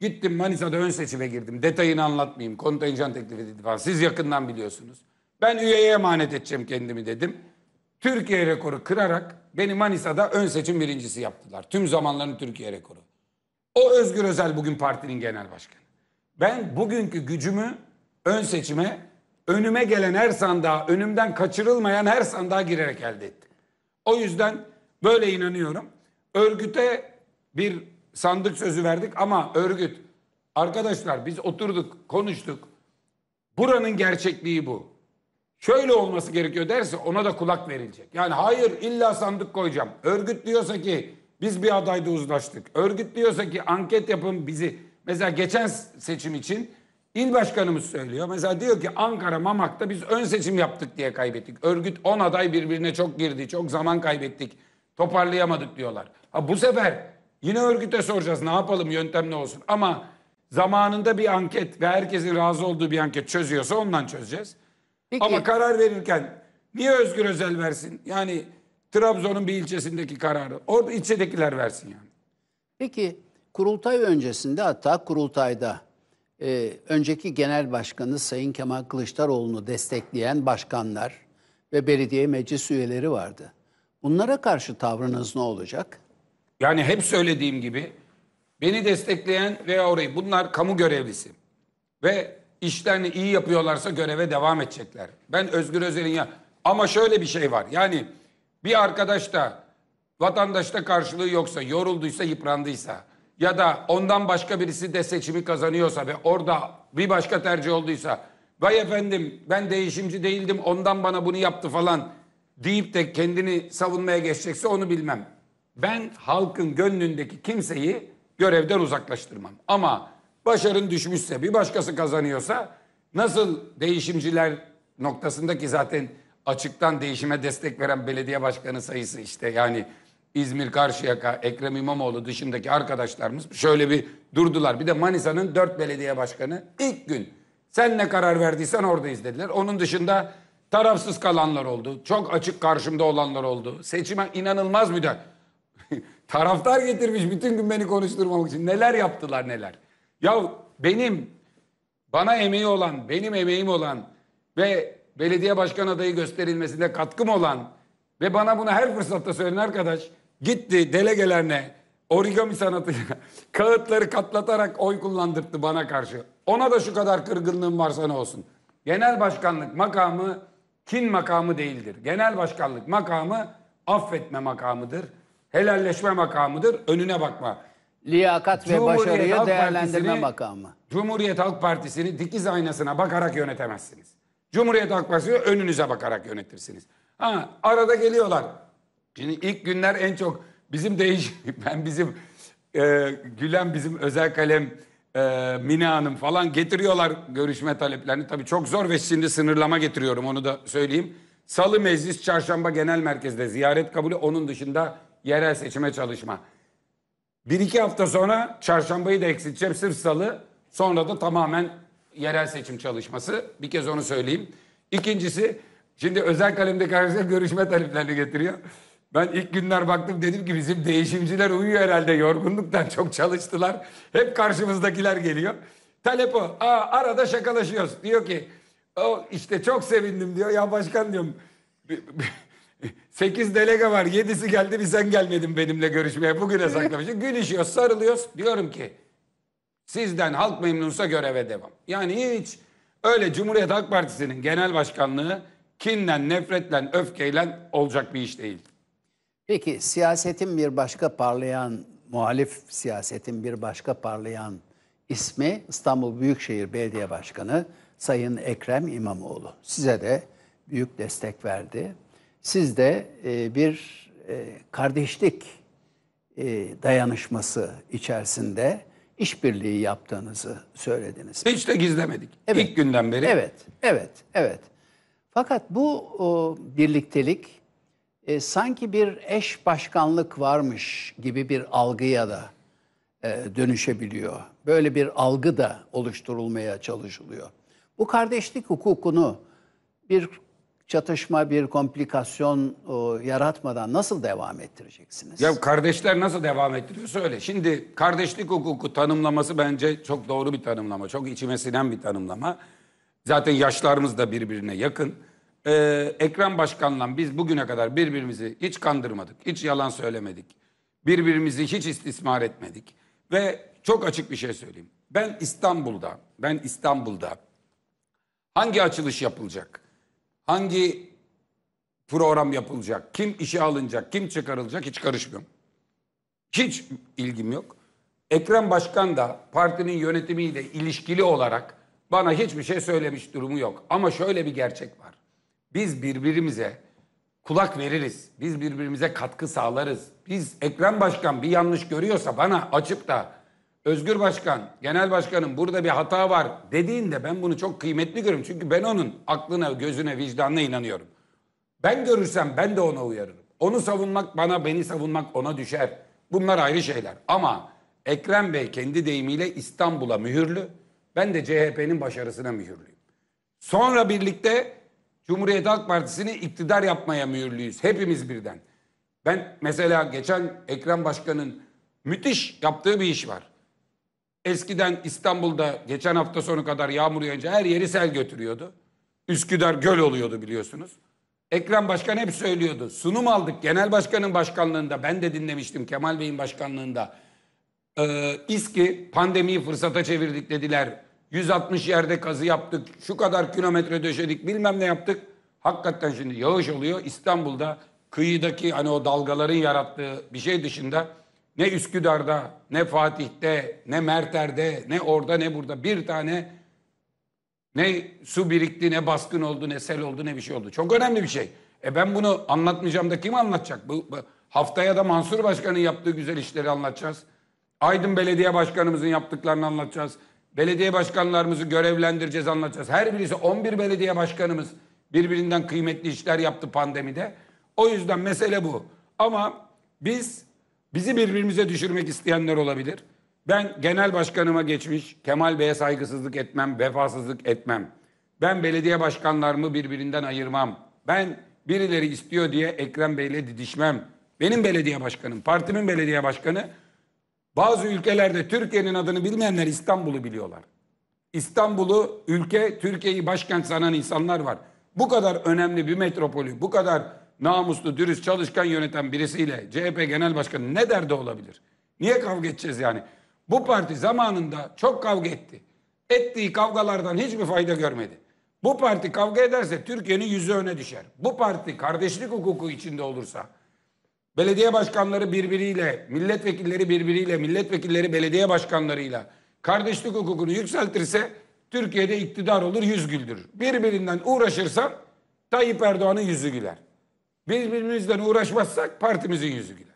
Gittim Manisa'da ön seçime girdim. Detayını anlatmayayım. Kontenjan teklifi dedi. falan. Siz yakından biliyorsunuz. Ben üyeye emanet edeceğim kendimi dedim. Türkiye rekoru kırarak beni Manisa'da ön seçim birincisi yaptılar. Tüm zamanların Türkiye rekoru. O Özgür Özel bugün partinin genel başkanı. Ben bugünkü gücümü ön seçime, önüme gelen her sandığa, önümden kaçırılmayan her sandığa girerek elde ettim. O yüzden böyle inanıyorum. Örgüte bir sandık sözü verdik ama örgüt. Arkadaşlar biz oturduk, konuştuk. Buranın gerçekliği bu. Şöyle olması gerekiyor derse ona da kulak verilecek. Yani hayır illa sandık koyacağım. Örgüt diyorsa ki biz bir adayda uzlaştık. Örgüt diyorsa ki anket yapın bizi. Mesela geçen seçim için il başkanımız söylüyor. Mesela diyor ki Ankara Mamak'ta biz ön seçim yaptık diye kaybettik. Örgüt 10 aday birbirine çok girdi. Çok zaman kaybettik. Toparlayamadık diyorlar. Ha bu sefer Yine örgüte soracağız ne yapalım yöntem ne olsun. Ama zamanında bir anket ve herkesin razı olduğu bir anket çözüyorsa ondan çözeceğiz. Peki. Ama karar verirken niye Özgür Özel versin? Yani Trabzon'un bir ilçesindeki kararı. Orada ilçedekiler versin yani. Peki kurultay öncesinde hatta kurultayda e, önceki genel başkanı Sayın Kemal Kılıçdaroğlu'nu destekleyen başkanlar ve belediye meclis üyeleri vardı. Bunlara karşı tavrınız ne olacak? Yani hep söylediğim gibi beni destekleyen veya orayı bunlar kamu görevlisi ve işlerini iyi yapıyorlarsa göreve devam edecekler. Ben Özgür Özel'in ya ama şöyle bir şey var. Yani bir arkadaş da vatandaşta karşılığı yoksa, yorulduysa, yıprandıysa ya da ondan başka birisi de seçimi kazanıyorsa ve orada bir başka tercih olduysa vay efendim ben değişimci değildim ondan bana bunu yaptı falan deyip de kendini savunmaya geçecekse onu bilmem ben halkın gönlündeki kimseyi görevden uzaklaştırmam. Ama başarın düşmüşse bir başkası kazanıyorsa nasıl değişimciler noktasındaki zaten açıktan değişime destek veren belediye başkanı sayısı işte yani İzmir Karşıyaka, Ekrem İmamoğlu dışındaki arkadaşlarımız şöyle bir durdular. Bir de Manisa'nın dört belediye başkanı ilk gün sen ne karar verdiysen oradayız dediler. Onun dışında tarafsız kalanlar oldu. Çok açık karşımda olanlar oldu. Seçime inanılmaz müdahale. Taraftar getirmiş bütün gün beni konuşturmamak için. Neler yaptılar neler. Ya benim, bana emeği olan, benim emeğim olan ve belediye başkan adayı gösterilmesinde katkım olan ve bana bunu her fırsatta söyleyen arkadaş gitti delegelerine origami sanatıyla kağıtları katlatarak oy kullandırdı bana karşı. Ona da şu kadar kırgınlığım varsa ne olsun. Genel başkanlık makamı kin makamı değildir. Genel başkanlık makamı affetme makamıdır. Helalleşme makamıdır, önüne bakma. Liyakat ve Başarıya başarıyı Halk değerlendirme makamı. Cumhuriyet Halk Partisi'ni dikiz aynasına bakarak yönetemezsiniz. Cumhuriyet Halk Partisi'ni önünüze bakarak yönetirsiniz. Ha, arada geliyorlar. Şimdi ilk günler en çok bizim değiş ben bizim e, Gülen bizim özel kalem e, Mine Hanım falan getiriyorlar görüşme taleplerini. Tabii çok zor ve şimdi sınırlama getiriyorum onu da söyleyeyim. Salı meclis, çarşamba genel merkezde ziyaret kabulü. Onun dışında yerel seçime çalışma. Bir iki hafta sonra çarşambayı da eksilteceğim sırf salı. Sonra da tamamen yerel seçim çalışması. Bir kez onu söyleyeyim. İkincisi şimdi özel kalemde karşısına görüşme taliplerini getiriyor. Ben ilk günler baktım dedim ki bizim değişimciler uyuyor herhalde yorgunluktan çok çalıştılar. Hep karşımızdakiler geliyor. Talep o. Aa, arada şakalaşıyoruz. Diyor ki o işte çok sevindim diyor. Ya başkan diyorum 8 delege var. 7'si geldi bir sen gelmedin benimle görüşmeye. Bugüne saklamışsın. Gülüşüyoruz, sarılıyoruz. Diyorum ki sizden halk memnunsa göreve devam. Yani hiç öyle Cumhuriyet Halk Partisi'nin genel başkanlığı kinle, nefretlen, öfkeyle olacak bir iş değil. Peki siyasetin bir başka parlayan, muhalif siyasetin bir başka parlayan ismi İstanbul Büyükşehir Belediye Başkanı Sayın Ekrem İmamoğlu. Size de büyük destek verdi siz de e, bir e, kardeşlik e, dayanışması içerisinde işbirliği yaptığınızı söylediniz. Hiç de gizlemedik. Evet. İlk günden beri. Evet, evet, evet. Fakat bu o, birliktelik e, sanki bir eş başkanlık varmış gibi bir algıya da e, dönüşebiliyor. Böyle bir algı da oluşturulmaya çalışılıyor. Bu kardeşlik hukukunu bir çatışma bir komplikasyon yaratmadan nasıl devam ettireceksiniz? Ya kardeşler nasıl devam ettiriyorsa Söyle. Şimdi kardeşlik hukuku tanımlaması bence çok doğru bir tanımlama. Çok içime sinen bir tanımlama. Zaten yaşlarımız da birbirine yakın. Ee, Ekrem Başkan'la biz bugüne kadar birbirimizi hiç kandırmadık. Hiç yalan söylemedik. Birbirimizi hiç istismar etmedik. Ve çok açık bir şey söyleyeyim. Ben İstanbul'da, ben İstanbul'da hangi açılış yapılacak? hangi program yapılacak, kim işe alınacak, kim çıkarılacak hiç karışmıyorum. Hiç ilgim yok. Ekrem Başkan da partinin yönetimiyle ilişkili olarak bana hiçbir şey söylemiş durumu yok. Ama şöyle bir gerçek var. Biz birbirimize kulak veririz. Biz birbirimize katkı sağlarız. Biz Ekrem Başkan bir yanlış görüyorsa bana açıp da Özgür Başkan, Genel Başkanım burada bir hata var dediğinde ben bunu çok kıymetli görüyorum. Çünkü ben onun aklına, gözüne, vicdanına inanıyorum. Ben görürsem ben de ona uyarırım. Onu savunmak bana, beni savunmak ona düşer. Bunlar ayrı şeyler. Ama Ekrem Bey kendi deyimiyle İstanbul'a mühürlü. Ben de CHP'nin başarısına mühürlüyüm. Sonra birlikte Cumhuriyet Halk Partisi'ni iktidar yapmaya mühürlüyüz. Hepimiz birden. Ben mesela geçen Ekrem Başkan'ın müthiş yaptığı bir iş var. Eskiden İstanbul'da geçen hafta sonu kadar yağmur yağınca her yeri sel götürüyordu. Üsküdar göl oluyordu biliyorsunuz. Ekrem Başkan hep söylüyordu. Sunum aldık genel başkanın başkanlığında. Ben de dinlemiştim Kemal Bey'in başkanlığında. Ee, İSKİ pandemiyi fırsata çevirdik dediler. 160 yerde kazı yaptık. Şu kadar kilometre döşedik bilmem ne yaptık. Hakikaten şimdi yağış oluyor. İstanbul'da kıyıdaki hani o dalgaların yarattığı bir şey dışında ne Üsküdar'da, ne Fatih'te, ne Merter'de, ne orada ne burada bir tane ne su birikti, ne baskın oldu, ne sel oldu, ne bir şey oldu. Çok önemli bir şey. E ben bunu anlatmayacağım da kim anlatacak? Bu, bu haftaya da Mansur Başkan'ın yaptığı güzel işleri anlatacağız. Aydın Belediye Başkanımızın yaptıklarını anlatacağız. Belediye başkanlarımızı görevlendireceğiz, anlatacağız. Her birisi 11 belediye başkanımız birbirinden kıymetli işler yaptı pandemide. O yüzden mesele bu. Ama biz Bizi birbirimize düşürmek isteyenler olabilir. Ben genel başkanıma geçmiş Kemal Bey'e saygısızlık etmem, vefasızlık etmem. Ben belediye başkanlarımı birbirinden ayırmam. Ben birileri istiyor diye Ekrem Bey'le didişmem. Benim belediye başkanım, partimin belediye başkanı. Bazı ülkelerde Türkiye'nin adını bilmeyenler İstanbul'u biliyorlar. İstanbul'u ülke, Türkiye'yi başkent sanan insanlar var. Bu kadar önemli bir metropolü, bu kadar namuslu, dürüst, çalışkan yöneten birisiyle CHP Genel Başkanı ne derdi olabilir? Niye kavga edeceğiz yani? Bu parti zamanında çok kavga etti. Ettiği kavgalardan hiçbir fayda görmedi. Bu parti kavga ederse Türkiye'nin yüzü öne düşer. Bu parti kardeşlik hukuku içinde olursa, belediye başkanları birbiriyle, milletvekilleri birbiriyle, milletvekilleri belediye başkanlarıyla kardeşlik hukukunu yükseltirse Türkiye'de iktidar olur, yüz güldürür. Birbirinden uğraşırsan Tayyip Erdoğan'ın yüzü güler. Biz birbirimizle uğraşmazsak partimizin yüzü gider.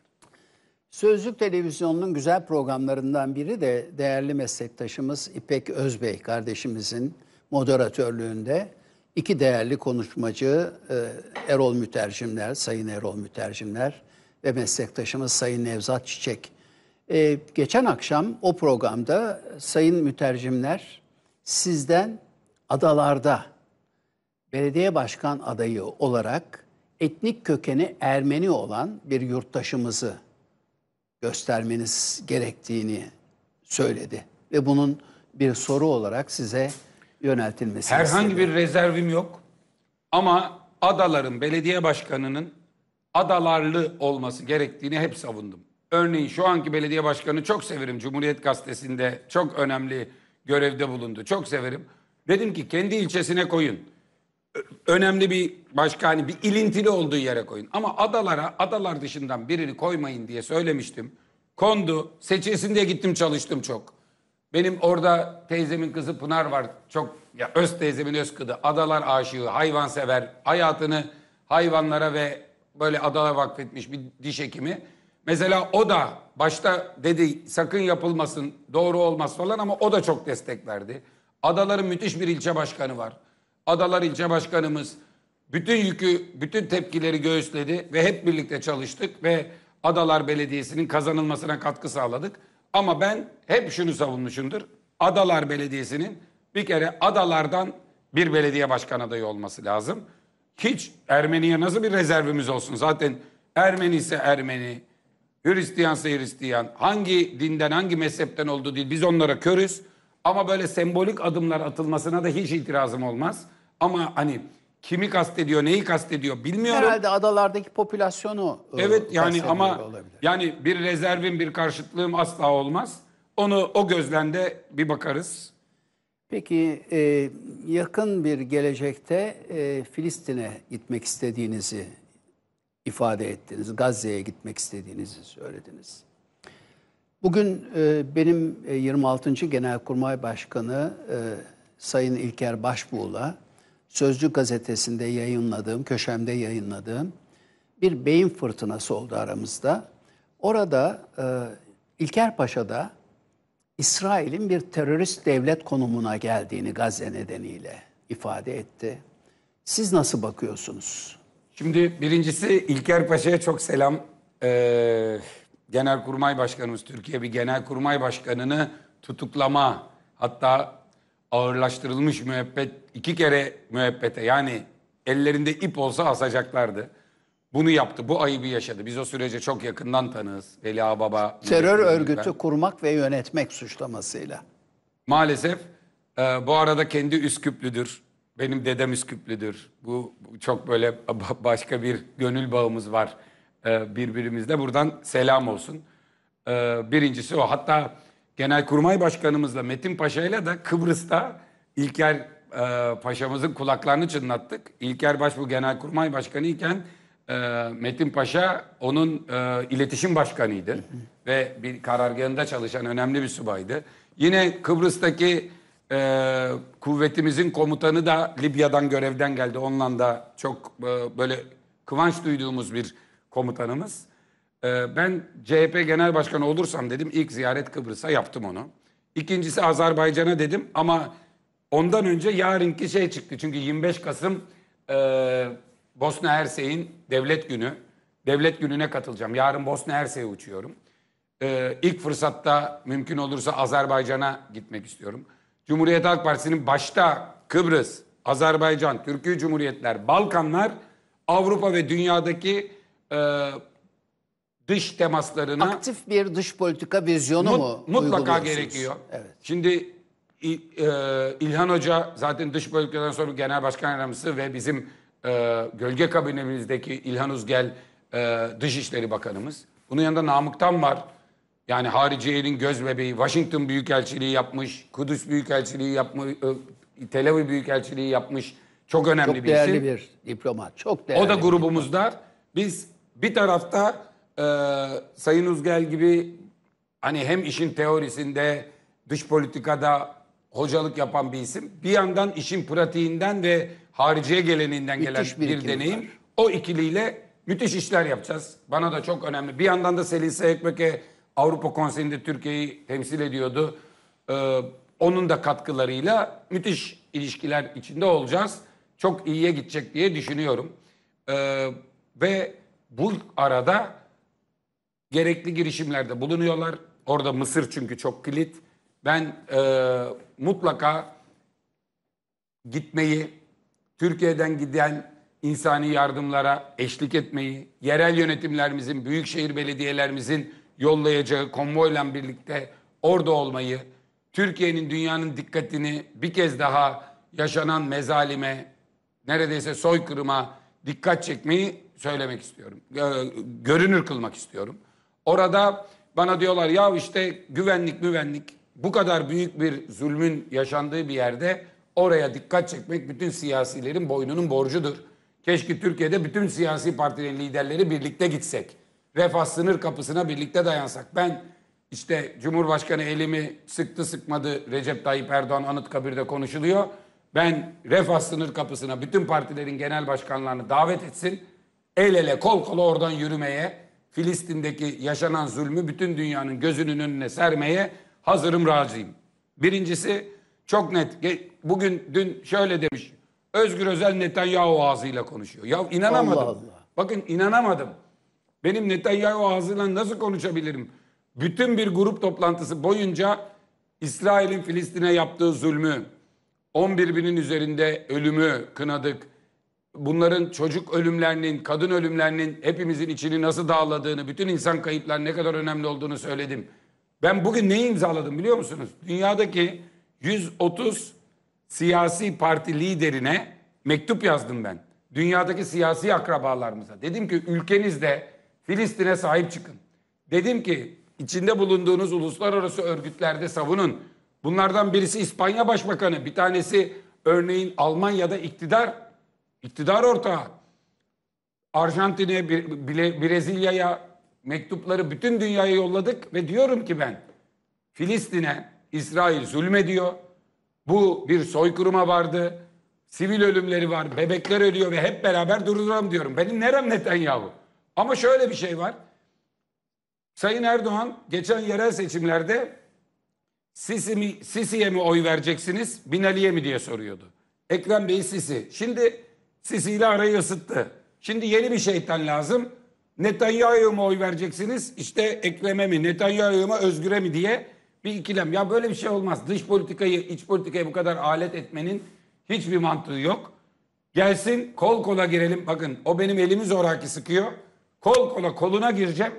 Sözlük Televizyonu'nun güzel programlarından biri de değerli meslektaşımız İpek Özbey kardeşimizin moderatörlüğünde iki değerli konuşmacı e, Erol Mütercimler, Sayın Erol Mütercimler ve meslektaşımız Sayın Nevzat Çiçek. E, geçen akşam o programda Sayın Mütercimler sizden adalarda belediye başkan adayı olarak etnik kökeni Ermeni olan bir yurttaşımızı göstermeniz gerektiğini söyledi ve bunun bir soru olarak size yöneltilmesi. Herhangi istedim. bir rezervim yok ama adaların belediye başkanının adalarlı olması gerektiğini hep savundum. Örneğin şu anki belediye başkanı çok severim. Cumhuriyet Gazetesi'nde çok önemli görevde bulundu. Çok severim. Dedim ki kendi ilçesine koyun önemli bir başka hani bir ilintili olduğu yere koyun. Ama adalara adalar dışından birini koymayın diye söylemiştim. Kondu. Seçilsin diye gittim çalıştım çok. Benim orada teyzemin kızı Pınar var. Çok ya öz teyzemin öz kızı. Adalar aşığı, hayvansever. Hayatını hayvanlara ve böyle adalara vakfetmiş bir diş hekimi. Mesela o da başta dedi sakın yapılmasın, doğru olmaz falan ama o da çok destek verdi. Adaların müthiş bir ilçe başkanı var. Adalar ilçe başkanımız bütün yükü, bütün tepkileri göğüsledi ve hep birlikte çalıştık ve Adalar Belediyesi'nin kazanılmasına katkı sağladık. Ama ben hep şunu savunmuşumdur. Adalar Belediyesi'nin bir kere adalardan bir belediye başkan adayı olması lazım. Hiç Ermeniye nasıl bir rezervimiz olsun? Zaten Ermeni ise Ermeni, ise Hristiyan, hangi dinden, hangi mezhepten olduğu değil. Biz onlara körüz. Ama böyle sembolik adımlar atılmasına da hiç itirazım olmaz. Ama hani kimi kastediyor, neyi kastediyor bilmiyorum. Herhalde adalardaki popülasyonu e, Evet yani ama olabilir. yani bir rezervin bir karşıtlığım asla olmaz. Onu o gözlende bir bakarız. Peki e, yakın bir gelecekte e, Filistin'e gitmek istediğinizi ifade ettiniz. Gazze'ye gitmek istediğinizi söylediniz. Bugün e, benim 26. E, Genelkurmay Başkanı e, Sayın İlker Başbuğ'la Sözcü gazetesinde yayınladığım, köşemde yayınladığım bir beyin fırtınası oldu aramızda. Orada İlker Paşa'da İsrail'in bir terörist devlet konumuna geldiğini Gazze nedeniyle ifade etti. Siz nasıl bakıyorsunuz? Şimdi birincisi İlker Paşa'ya çok selam. Ee, Genelkurmay Başkanımız, Türkiye bir Genelkurmay Başkanı'nı tutuklama, hatta ağırlaştırılmış müebbet, iki kere müebbete yani ellerinde ip olsa asacaklardı. Bunu yaptı, bu ayıbı yaşadı. Biz o sürece çok yakından tanığız. Veli Ağbaba... Terör örgütü ben. kurmak ve yönetmek suçlamasıyla. Maalesef e, bu arada kendi Üsküplüdür. Benim dedem Üsküplüdür. Bu çok böyle başka bir gönül bağımız var e, birbirimizle buradan selam olsun. E, birincisi o. Hatta Genelkurmay Başkanımızla Metin Paşa'yla da Kıbrıs'ta İlker e, Paşa'mızın kulaklarını çınlattık. İlker başbuğ bu Genelkurmay Başkanı iken e, Metin Paşa onun iletişim başkanıydı. Ve bir karargahında çalışan önemli bir subaydı. Yine Kıbrıs'taki kuvvetimizin komutanı da Libya'dan görevden geldi. Onunla da çok böyle kıvanç duyduğumuz bir komutanımız. Ee, ben CHP Genel Başkanı olursam dedim ilk ziyaret Kıbrıs'a yaptım onu. İkincisi Azerbaycan'a dedim ama ondan önce yarınki şey çıktı. Çünkü 25 Kasım e, Bosna Hersey'in devlet günü. Devlet gününe katılacağım. Yarın Bosna Hersey'e uçuyorum. Ee, ilk fırsatta mümkün olursa Azerbaycan'a gitmek istiyorum. Cumhuriyet Halk Partisi'nin başta Kıbrıs, Azerbaycan, Türkiye Cumhuriyetler, Balkanlar, Avrupa ve dünyadaki e, dış temaslarına Aktif bir dış politika vizyonu mut- mu mutlaka gerekiyor. Evet. Şimdi e, İlhan Hoca zaten dış politikadan sonra genel başkan yardımcısı ve bizim e, gölge kabinemizdeki İlhan Uzgel e, Dışişleri Bakanımız. Bunun yanında Namık'tan var. Yani hariciyenin göz bebeği Washington Büyükelçiliği yapmış, Kudüs Büyükelçiliği yapmış, e, Tel Aviv Büyükelçiliği yapmış. Çok önemli Çok bir değerli bir diplomat. Çok değerli. O da bir grubumuzda. Biz bir tarafta e, Sayın Uzgel gibi hani hem işin teorisinde dış politikada hocalık yapan bir isim. Bir yandan işin pratiğinden ve hariciye geleninden müthiş gelen bir, bir deneyim. Var. O ikiliyle müthiş işler yapacağız. Bana da çok önemli. Bir yandan da Selin Sayekbeke Avrupa Konseyi'nde Türkiye'yi temsil ediyordu. Ee, onun da katkılarıyla müthiş ilişkiler içinde olacağız. Çok iyiye gidecek diye düşünüyorum. Ee, ve bu arada gerekli girişimlerde bulunuyorlar. Orada Mısır çünkü çok kilit. Ben e, mutlaka gitmeyi, Türkiye'den giden insani yardımlara eşlik etmeyi, yerel yönetimlerimizin, büyükşehir belediyelerimizin yollayacağı konvoyla birlikte orada olmayı, Türkiye'nin dünyanın dikkatini bir kez daha yaşanan mezalime, neredeyse soykırıma, dikkat çekmeyi söylemek istiyorum. Görünür kılmak istiyorum. Orada bana diyorlar ya işte güvenlik güvenlik bu kadar büyük bir zulmün yaşandığı bir yerde oraya dikkat çekmek bütün siyasilerin boynunun borcudur. Keşke Türkiye'de bütün siyasi partilerin liderleri birlikte gitsek. Refah sınır kapısına birlikte dayansak. Ben işte Cumhurbaşkanı elimi sıktı sıkmadı Recep Tayyip Erdoğan Anıtkabir'de konuşuluyor. Ben refah sınır kapısına bütün partilerin genel başkanlarını davet etsin. El ele kol kola oradan yürümeye, Filistin'deki yaşanan zulmü bütün dünyanın gözünün önüne sermeye hazırım razıyım. Birincisi çok net. Bugün dün şöyle demiş. Özgür Özel Netanyahu ağzıyla konuşuyor. Ya inanamadım. Allah Allah. Bakın inanamadım. Benim Netanyahu ağzıyla nasıl konuşabilirim? Bütün bir grup toplantısı boyunca İsrail'in Filistin'e yaptığı zulmü, 11 binin üzerinde ölümü kınadık. Bunların çocuk ölümlerinin, kadın ölümlerinin hepimizin içini nasıl dağladığını, bütün insan kayıplarının ne kadar önemli olduğunu söyledim. Ben bugün neyi imzaladım biliyor musunuz? Dünyadaki 130 siyasi parti liderine mektup yazdım ben. Dünyadaki siyasi akrabalarımıza. Dedim ki ülkenizde Filistin'e sahip çıkın. Dedim ki içinde bulunduğunuz uluslararası örgütlerde savunun. Bunlardan birisi İspanya Başbakanı, bir tanesi örneğin Almanya'da iktidar, iktidar ortağı. Arjantin'e, Brezilya'ya mektupları bütün dünyaya yolladık ve diyorum ki ben Filistin'e İsrail zulmediyor. Bu bir soykırıma vardı. Sivil ölümleri var, bebekler ölüyor ve hep beraber durduralım diyorum. Benim nerem Netanyahu? Ama şöyle bir şey var. Sayın Erdoğan geçen yerel seçimlerde Sisi mi, Sisi'ye mi oy vereceksiniz, Binali'ye mi diye soruyordu. Ekrem Bey Sisi. Şimdi Sisi ile arayı ısıttı. Şimdi yeni bir şeytan lazım. Netanyahu'ya mı oy vereceksiniz? İşte Ekrem'e mi, Netanyahu'ya mı, Özgür'e mi diye bir ikilem. Ya böyle bir şey olmaz. Dış politikayı, iç politikaya bu kadar alet etmenin hiçbir mantığı yok. Gelsin kol kola girelim. Bakın o benim elimi zoraki sıkıyor. Kol kola koluna gireceğim.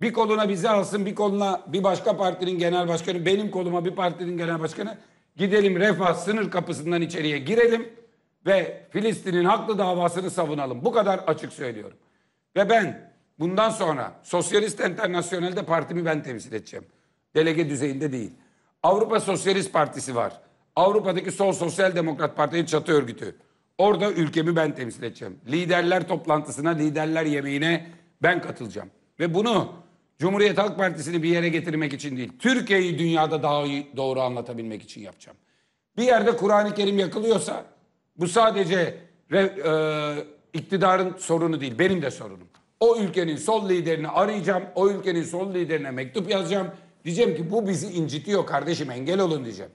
Bir koluna bizi alsın, bir koluna bir başka partinin genel başkanı, benim koluma bir partinin genel başkanı. Gidelim refah sınır kapısından içeriye girelim ve Filistin'in haklı davasını savunalım. Bu kadar açık söylüyorum. Ve ben bundan sonra Sosyalist Enternasyonel'de partimi ben temsil edeceğim. Delege düzeyinde değil. Avrupa Sosyalist Partisi var. Avrupa'daki Sol Sosyal Demokrat Parti'nin çatı örgütü. Orada ülkemi ben temsil edeceğim. Liderler toplantısına, liderler yemeğine ben katılacağım. Ve bunu Cumhuriyet Halk Partisi'ni bir yere getirmek için değil. Türkiye'yi dünyada daha iyi, doğru anlatabilmek için yapacağım. Bir yerde Kur'an-ı Kerim yakılıyorsa bu sadece re, e, iktidarın sorunu değil. Benim de sorunum. O ülkenin sol liderini arayacağım. O ülkenin sol liderine mektup yazacağım. Diyeceğim ki bu bizi incitiyor kardeşim engel olun diyeceğim.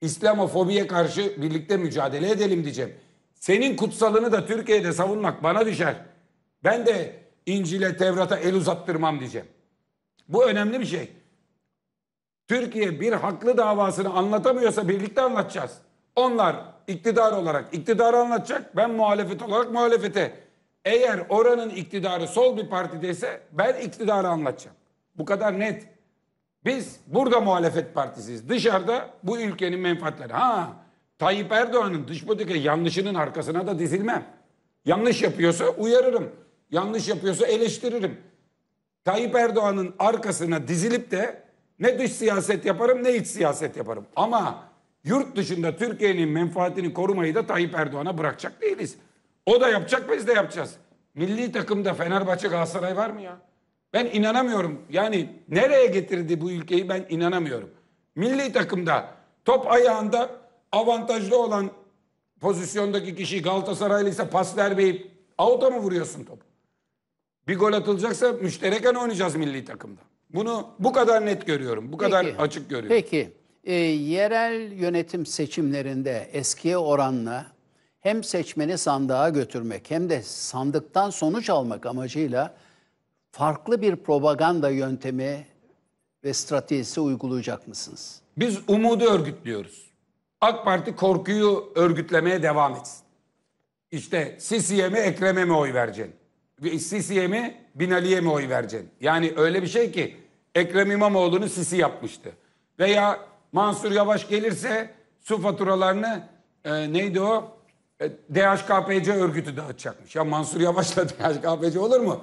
İslamofobiye karşı birlikte mücadele edelim diyeceğim. Senin kutsalını da Türkiye'de savunmak bana düşer. Ben de İncil'e, Tevrat'a el uzattırmam diyeceğim. Bu önemli bir şey. Türkiye bir haklı davasını anlatamıyorsa birlikte anlatacağız. Onlar iktidar olarak iktidarı anlatacak, ben muhalefet olarak muhalefete. Eğer oranın iktidarı sol bir partideyse ben iktidarı anlatacağım. Bu kadar net. Biz burada muhalefet partisiyiz. Dışarıda bu ülkenin menfaatleri. Ha Tayyip Erdoğan'ın dış politika yanlışının arkasına da dizilmem. Yanlış yapıyorsa uyarırım yanlış yapıyorsa eleştiririm. Tayyip Erdoğan'ın arkasına dizilip de ne dış siyaset yaparım ne iç siyaset yaparım. Ama yurt dışında Türkiye'nin menfaatini korumayı da Tayyip Erdoğan'a bırakacak değiliz. O da yapacak biz de yapacağız. Milli takımda Fenerbahçe Galatasaray var mı ya? Ben inanamıyorum. Yani nereye getirdi bu ülkeyi ben inanamıyorum. Milli takımda top ayağında avantajlı olan pozisyondaki kişi Galatasaraylıysa pas vermeyip avuta mı vuruyorsun topu? Bir gol atılacaksa müştereken oynayacağız milli takımda. Bunu bu kadar net görüyorum. Bu kadar Peki. açık görüyorum. Peki. E, yerel yönetim seçimlerinde eskiye oranla hem seçmeni sandığa götürmek hem de sandıktan sonuç almak amacıyla farklı bir propaganda yöntemi ve stratejisi uygulayacak mısınız? Biz umudu örgütlüyoruz. AK Parti korkuyu örgütlemeye devam etsin. İşte Sisi'ye mi Ekrem'e mi oy vereceksin? Sisi'ye mi Binali'ye mi oy vereceksin? Yani öyle bir şey ki Ekrem İmamoğlu'nu Sisi yapmıştı. Veya Mansur Yavaş gelirse su faturalarını e, neydi o? E, DHKPC örgütü dağıtacakmış. Ya Mansur Yavaş'la DHKPC olur mu?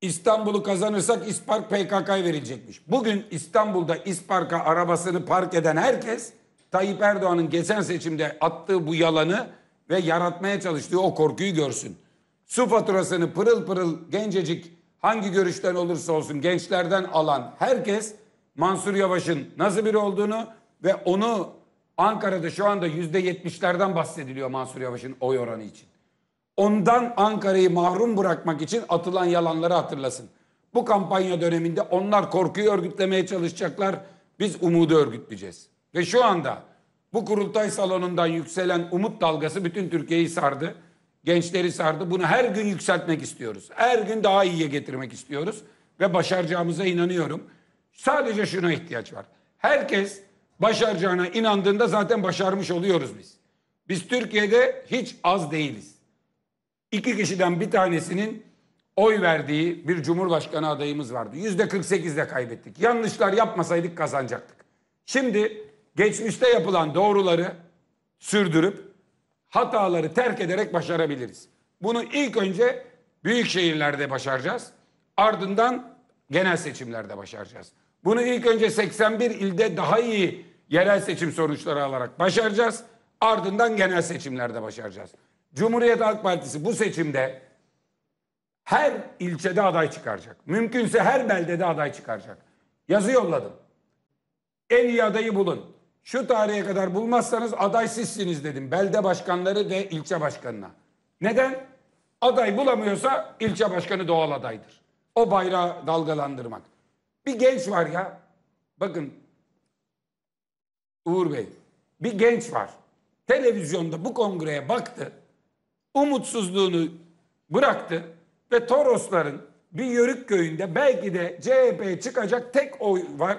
İstanbul'u kazanırsak İspark PKK'ya verilecekmiş. Bugün İstanbul'da İspark'a arabasını park eden herkes Tayyip Erdoğan'ın geçen seçimde attığı bu yalanı ve yaratmaya çalıştığı o korkuyu görsün su faturasını pırıl pırıl gencecik hangi görüşten olursa olsun gençlerden alan herkes Mansur Yavaş'ın nasıl biri olduğunu ve onu Ankara'da şu anda yüzde yetmişlerden bahsediliyor Mansur Yavaş'ın oy oranı için. Ondan Ankara'yı mahrum bırakmak için atılan yalanları hatırlasın. Bu kampanya döneminde onlar korkuyu örgütlemeye çalışacaklar. Biz umudu örgütleyeceğiz. Ve şu anda bu kurultay salonundan yükselen umut dalgası bütün Türkiye'yi sardı gençleri sardı. Bunu her gün yükseltmek istiyoruz. Her gün daha iyiye getirmek istiyoruz ve başaracağımıza inanıyorum. Sadece şuna ihtiyaç var. Herkes başaracağına inandığında zaten başarmış oluyoruz biz. Biz Türkiye'de hiç az değiliz. İki kişiden bir tanesinin oy verdiği bir cumhurbaşkanı adayımız vardı. Yüzde 48'de kaybettik. Yanlışlar yapmasaydık kazanacaktık. Şimdi geçmişte yapılan doğruları sürdürüp hataları terk ederek başarabiliriz. Bunu ilk önce büyük şehirlerde başaracağız. Ardından genel seçimlerde başaracağız. Bunu ilk önce 81 ilde daha iyi yerel seçim sonuçları alarak başaracağız. Ardından genel seçimlerde başaracağız. Cumhuriyet Halk Partisi bu seçimde her ilçede aday çıkaracak. Mümkünse her beldede aday çıkaracak. Yazı yolladım. En iyi adayı bulun. Şu tarihe kadar bulmazsanız aday sizsiniz dedim. Belde başkanları ve ilçe başkanına. Neden? Aday bulamıyorsa ilçe başkanı doğal adaydır. O bayrağı dalgalandırmak. Bir genç var ya. Bakın Uğur Bey. Bir genç var. Televizyonda bu kongreye baktı. Umutsuzluğunu bıraktı ve Torosların bir yörük köyünde belki de CHP çıkacak tek oy var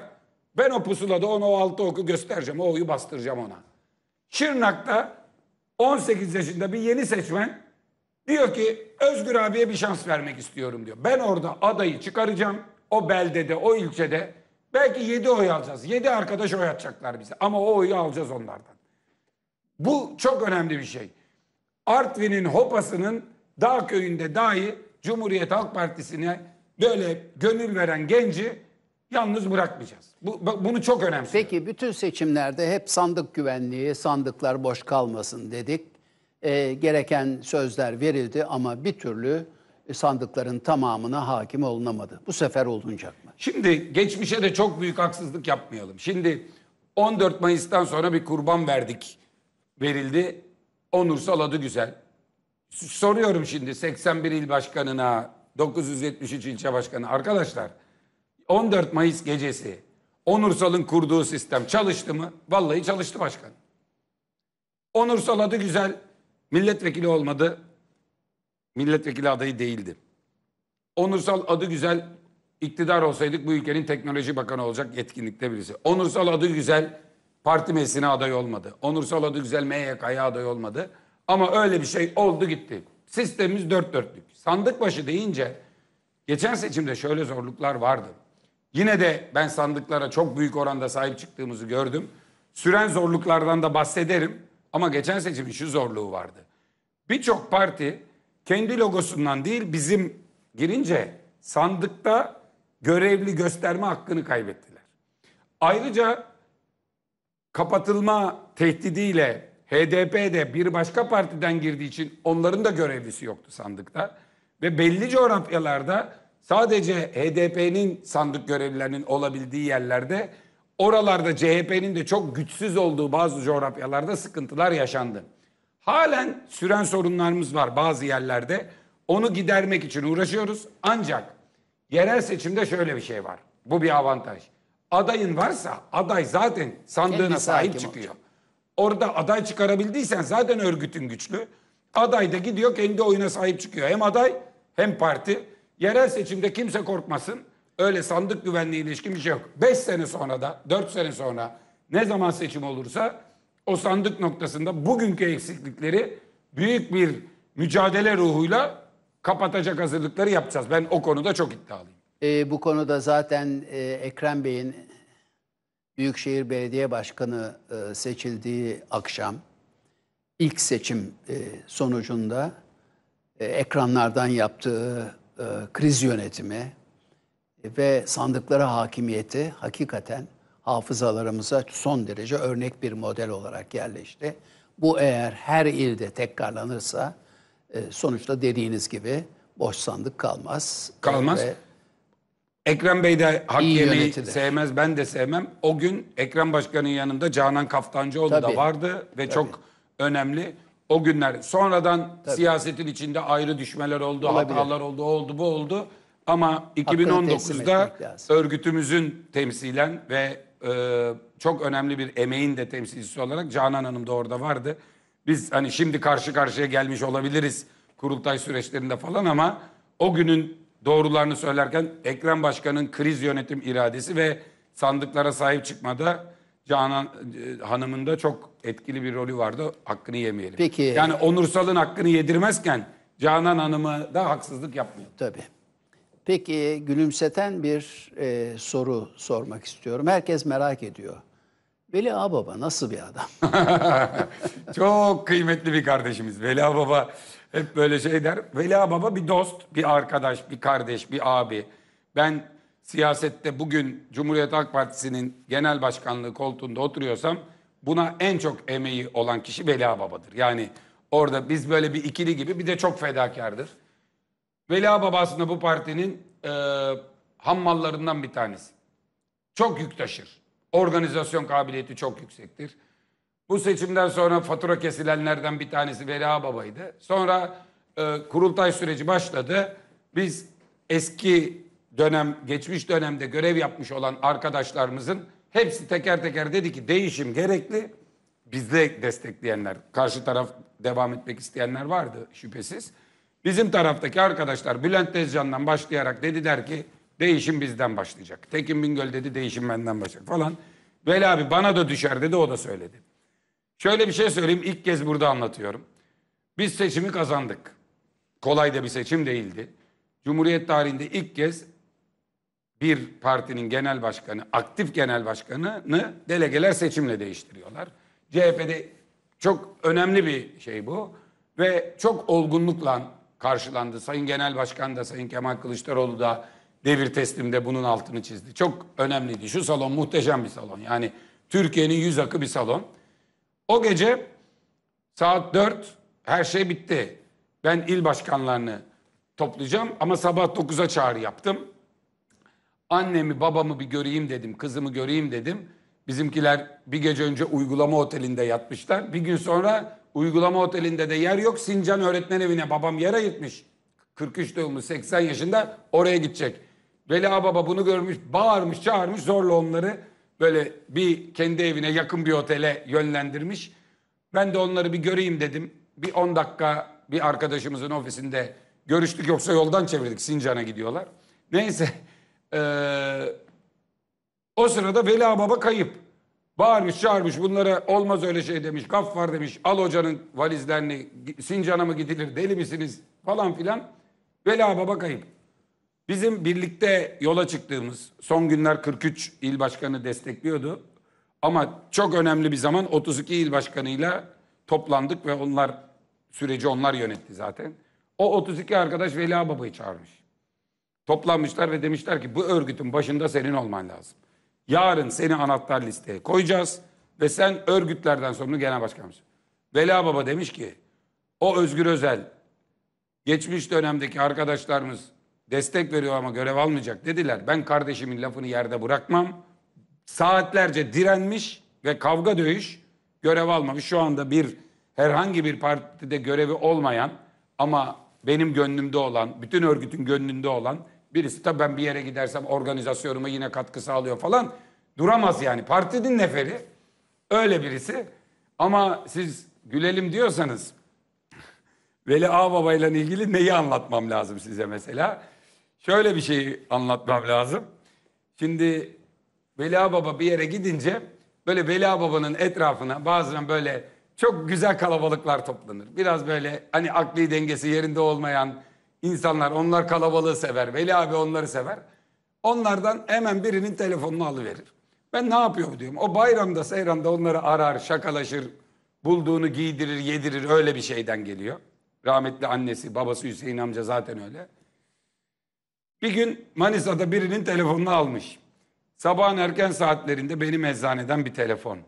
ben o pusulada ona o altı oku göstereceğim. O oyu bastıracağım ona. Şırnak'ta 18 yaşında bir yeni seçmen diyor ki Özgür abiye bir şans vermek istiyorum diyor. Ben orada adayı çıkaracağım. O beldede, o ilçede belki 7 oy alacağız. 7 arkadaş oy atacaklar bize ama o oyu alacağız onlardan. Bu çok önemli bir şey. Artvin'in Hopası'nın dağ köyünde dahi Cumhuriyet Halk Partisi'ne böyle gönül veren genci yalnız bırakmayacağız. Bu, bunu çok önemsiyorum. Peki bütün seçimlerde hep sandık güvenliği, sandıklar boş kalmasın dedik. E, gereken sözler verildi ama bir türlü e, sandıkların tamamına hakim olunamadı. Bu sefer olunacak mı? Şimdi geçmişe de çok büyük haksızlık yapmayalım. Şimdi 14 Mayıs'tan sonra bir kurban verdik. Verildi. Onursal adı güzel. Soruyorum şimdi 81 il başkanına, 973 ilçe başkanı arkadaşlar 14 Mayıs gecesi Onursal'ın kurduğu sistem çalıştı mı? Vallahi çalıştı başkan. Onursal adı güzel milletvekili olmadı. Milletvekili adayı değildi. Onursal adı güzel iktidar olsaydık bu ülkenin teknoloji bakanı olacak yetkinlikte birisi. Onursal adı güzel parti meclisine aday olmadı. Onursal adı güzel MYK'ya aday olmadı. Ama öyle bir şey oldu gitti. Sistemimiz dört dörtlük. Sandık başı deyince geçen seçimde şöyle zorluklar vardı. Yine de ben sandıklara çok büyük oranda sahip çıktığımızı gördüm. Süren zorluklardan da bahsederim. Ama geçen seçimin şu zorluğu vardı. Birçok parti kendi logosundan değil bizim girince sandıkta görevli gösterme hakkını kaybettiler. Ayrıca kapatılma tehdidiyle HDP de bir başka partiden girdiği için onların da görevlisi yoktu sandıkta. Ve belli coğrafyalarda sadece HDP'nin sandık görevlilerinin olabildiği yerlerde oralarda CHP'nin de çok güçsüz olduğu bazı coğrafyalarda sıkıntılar yaşandı. Halen süren sorunlarımız var bazı yerlerde. Onu gidermek için uğraşıyoruz. Ancak yerel seçimde şöyle bir şey var. Bu bir avantaj. Adayın varsa aday zaten sandığına Kendisi sahip çıkıyor. Olacak. Orada aday çıkarabildiysen zaten örgütün güçlü. Aday da gidiyor kendi oyuna sahip çıkıyor. Hem aday hem parti. Yerel seçimde kimse korkmasın. Öyle sandık güvenliği ilişkin bir şey yok. Beş sene sonra da, dört sene sonra ne zaman seçim olursa o sandık noktasında bugünkü eksiklikleri büyük bir mücadele ruhuyla kapatacak hazırlıkları yapacağız. Ben o konuda çok iddialıyım. E, bu konuda zaten e, Ekrem Bey'in Büyükşehir Belediye Başkanı e, seçildiği akşam ilk seçim e, sonucunda e, ekranlardan yaptığı e, kriz yönetimi ve sandıklara hakimiyeti hakikaten hafızalarımıza son derece örnek bir model olarak yerleşti. Bu eğer her ilde tekrarlanırsa e, sonuçta dediğiniz gibi boş sandık kalmaz. Kalmaz. Ve Ekrem Bey de hak yemeyi yönetilir. sevmez, ben de sevmem. O gün Ekrem Başkan'ın yanında Canan Kaftancıoğlu Tabii. da vardı ve Tabii. çok önemli. O günler sonradan Tabii. siyasetin içinde ayrı düşmeler oldu, Olabilir. hatalar oldu, oldu, bu oldu. Ama 2019'da örgütümüzün temsilen ve e, çok önemli bir emeğin de temsilcisi olarak Canan Hanım da orada vardı. Biz hani şimdi karşı karşıya gelmiş olabiliriz kurultay süreçlerinde falan ama o günün doğrularını söylerken Ekrem Başkan'ın kriz yönetim iradesi ve sandıklara sahip çıkmada Canan e, Hanım'ın da çok etkili bir rolü vardı. Hakkını yemeyelim. Peki. Yani Onursal'ın hakkını yedirmezken Canan Hanım'a da haksızlık yapmıyor. Tabii. Peki gülümseten bir e, soru sormak istiyorum. Herkes merak ediyor. Veli Ağbaba nasıl bir adam? çok kıymetli bir kardeşimiz. Veli Ağbaba hep böyle şey der. Veli Ağbaba bir dost, bir arkadaş, bir kardeş, bir abi. Ben siyasette bugün Cumhuriyet Halk Partisi'nin genel başkanlığı koltuğunda oturuyorsam buna en çok emeği olan kişi Veli Baba'dır. Yani orada biz böyle bir ikili gibi bir de çok fedakardır. Veli Baba aslında bu partinin e, hammallarından bir tanesi. Çok yük taşır. Organizasyon kabiliyeti çok yüksektir. Bu seçimden sonra fatura kesilenlerden bir tanesi Veli Baba'ydı. Sonra e, kurultay süreci başladı. Biz eski dönem geçmiş dönemde görev yapmış olan arkadaşlarımızın hepsi teker teker dedi ki değişim gerekli. Bizde destekleyenler, karşı taraf devam etmek isteyenler vardı şüphesiz. Bizim taraftaki arkadaşlar Bülent Tezcan'dan başlayarak dediler ki değişim bizden başlayacak. Tekin Bingöl dedi değişim benden başlayacak falan. Veli abi bana da düşer dedi o da söyledi. Şöyle bir şey söyleyeyim ilk kez burada anlatıyorum. Biz seçimi kazandık. Kolay da bir seçim değildi. Cumhuriyet tarihinde ilk kez bir partinin genel başkanı, aktif genel başkanını delegeler seçimle değiştiriyorlar. CHP'de çok önemli bir şey bu ve çok olgunlukla karşılandı. Sayın Genel Başkan da Sayın Kemal Kılıçdaroğlu da devir teslimde bunun altını çizdi. Çok önemliydi. Şu salon muhteşem bir salon. Yani Türkiye'nin yüz akı bir salon. O gece saat dört her şey bitti. Ben il başkanlarını toplayacağım ama sabah dokuza çağrı yaptım. Annemi babamı bir göreyim dedim, kızımı göreyim dedim. Bizimkiler bir gece önce uygulama otelinde yatmışlar. Bir gün sonra uygulama otelinde de yer yok. Sincan öğretmen evine babam yer ayırtmış. 43 doğumlu 80 yaşında oraya gidecek. Veli Baba bunu görmüş, bağırmış, çağırmış zorla onları böyle bir kendi evine yakın bir otele yönlendirmiş. Ben de onları bir göreyim dedim. Bir 10 dakika bir arkadaşımızın ofisinde görüştük yoksa yoldan çevirdik Sincan'a gidiyorlar. Neyse ee, o sırada Veli Baba kayıp. Bağırmış çağırmış bunlara olmaz öyle şey demiş. Kaf var demiş. Al hocanın valizlerini Sincan'a mı gidilir deli misiniz falan filan. Veli Baba kayıp. Bizim birlikte yola çıktığımız son günler 43 il başkanı destekliyordu. Ama çok önemli bir zaman 32 il başkanıyla toplandık ve onlar süreci onlar yönetti zaten. O 32 arkadaş Veli Baba'yı çağırmış. Toplanmışlar ve demişler ki bu örgütün başında senin olman lazım. Yarın seni anahtar listeye koyacağız ve sen örgütlerden sorumlu genel başkanımız. Vela Baba demiş ki o Özgür Özel geçmiş dönemdeki arkadaşlarımız destek veriyor ama görev almayacak dediler. Ben kardeşimin lafını yerde bırakmam. Saatlerce direnmiş ve kavga dövüş görev almamış. Şu anda bir herhangi bir partide görevi olmayan ama benim gönlümde olan, bütün örgütün gönlünde olan Birisi tabii ben bir yere gidersem organizasyonuma yine katkı sağlıyor falan. Duramaz yani. Partinin neferi. Öyle birisi. Ama siz gülelim diyorsanız Veli Ağbaba ile ilgili neyi anlatmam lazım size mesela? Şöyle bir şeyi anlatmam lazım. Şimdi Veli Ağbaba bir yere gidince böyle Veli Ağbaba'nın etrafına bazen böyle çok güzel kalabalıklar toplanır. Biraz böyle hani akli dengesi yerinde olmayan İnsanlar, Onlar kalabalığı sever. Veli abi onları sever. Onlardan hemen birinin telefonunu alıverir. Ben ne yapıyorum diyorum. O bayramda seyranda onları arar, şakalaşır. Bulduğunu giydirir, yedirir. Öyle bir şeyden geliyor. Rahmetli annesi, babası Hüseyin amca zaten öyle. Bir gün Manisa'da birinin telefonunu almış. Sabahın erken saatlerinde benim eczaneden bir telefon.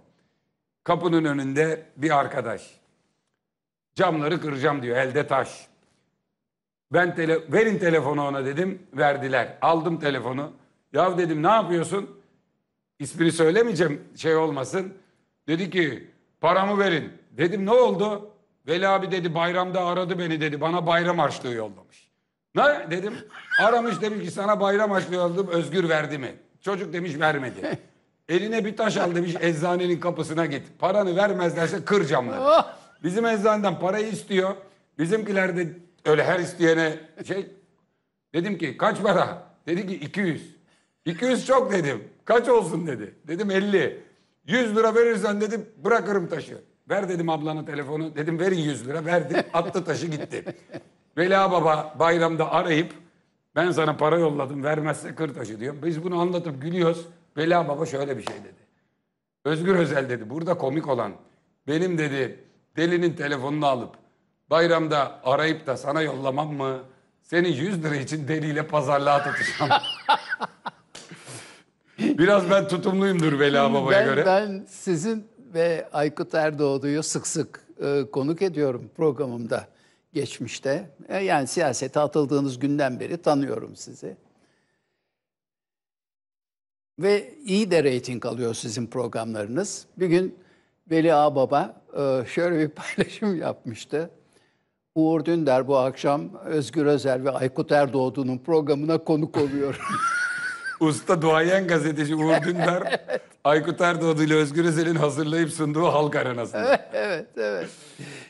Kapının önünde bir arkadaş. Camları kıracağım diyor, elde taş. Ben tele, verin telefonu ona dedim. Verdiler. Aldım telefonu. Ya dedim ne yapıyorsun? İsmini söylemeyeceğim şey olmasın. Dedi ki paramı verin. Dedim ne oldu? Veli abi dedi bayramda aradı beni dedi. Bana bayram harçlığı yollamış. Ne dedim? Aramış demiş ki sana bayram harçlığı yolladım. Özgür verdi mi? Çocuk demiş vermedi. Eline bir taş al demiş eczanenin kapısına git. Paranı vermezlerse kır camları. Oh! Bizim eczaneden parayı istiyor. Bizimkiler de Öyle her isteyene şey. Dedim ki kaç para? Dedi ki 200. 200 çok dedim. Kaç olsun dedi. Dedim 50. 100 lira verirsen dedim bırakırım taşı. Ver dedim ablanın telefonu. Dedim verin 100 lira. Verdi. Attı taşı gitti. Vela Baba bayramda arayıp ben sana para yolladım vermezse kır taşı diyor. Biz bunu anlatıp gülüyoruz. Vela Baba şöyle bir şey dedi. Özgür Özel dedi burada komik olan benim dedi delinin telefonunu alıp Bayramda arayıp da sana yollamam mı? Seni 100 lira için deliyle pazarlığa tutacağım. Biraz ben tutumluyumdur Vela Baba'ya ben, göre. Ben sizin ve Aykut Erdoğdu'yu sık sık e, konuk ediyorum programımda geçmişte. E, yani siyasete atıldığınız günden beri tanıyorum sizi. Ve iyi de reyting alıyor sizin programlarınız. Bir gün Veli Ağbaba e, şöyle bir paylaşım yapmıştı. Uğur Dündar bu akşam Özgür Özel ve Aykut Erdoğdu'nun programına konuk oluyor. Usta duayen gazeteci Uğur Dündar, evet. Aykut Erdoğdu ile Özgür Özel'in hazırlayıp sunduğu halk aranasında. evet, evet.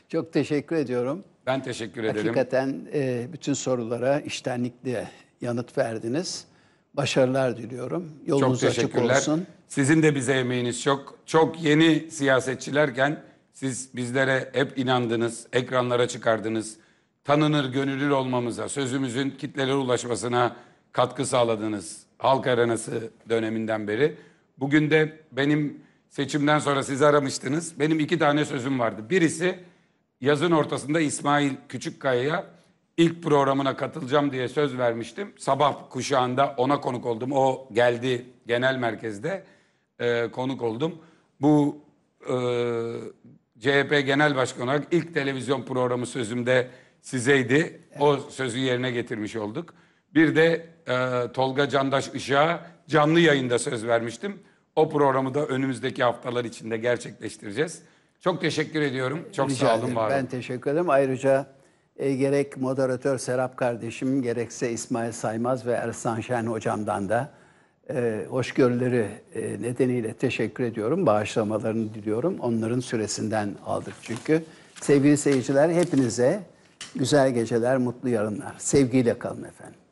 Çok teşekkür ediyorum. Ben teşekkür ederim. Hakikaten e, bütün sorulara iştenlikle yanıt verdiniz. Başarılar diliyorum. Yolunuz çok açık olsun. sizin de bize emeğiniz çok. Çok yeni siyasetçilerken siz bizlere hep inandınız, ekranlara çıkardınız. Tanınır, gönüllü olmamıza, sözümüzün kitlelere ulaşmasına katkı sağladınız. Halk aranası döneminden beri. Bugün de benim seçimden sonra sizi aramıştınız. Benim iki tane sözüm vardı. Birisi yazın ortasında İsmail Küçükkaya'ya ilk programına katılacağım diye söz vermiştim. Sabah kuşağında ona konuk oldum. O geldi genel merkezde e, konuk oldum. Bu e, CHP Genel Başkanı olarak ilk televizyon programı sözümde sizeydi. Evet. O sözü yerine getirmiş olduk. Bir de e, Tolga Candaş Işık'a canlı yayında söz vermiştim. O programı da önümüzdeki haftalar içinde gerçekleştireceğiz. Çok teşekkür ediyorum. Çok Rica sağ olun var Ben teşekkür ederim. Ayrıca e, gerek moderatör Serap kardeşim gerekse İsmail Saymaz ve Ersan Şen hocamdan da e, hoşgörüleri e, nedeniyle teşekkür ediyorum. Bağışlamalarını diliyorum. Onların süresinden aldık çünkü. Sevgili seyirciler hepinize güzel geceler, mutlu yarınlar. Sevgiyle kalın efendim.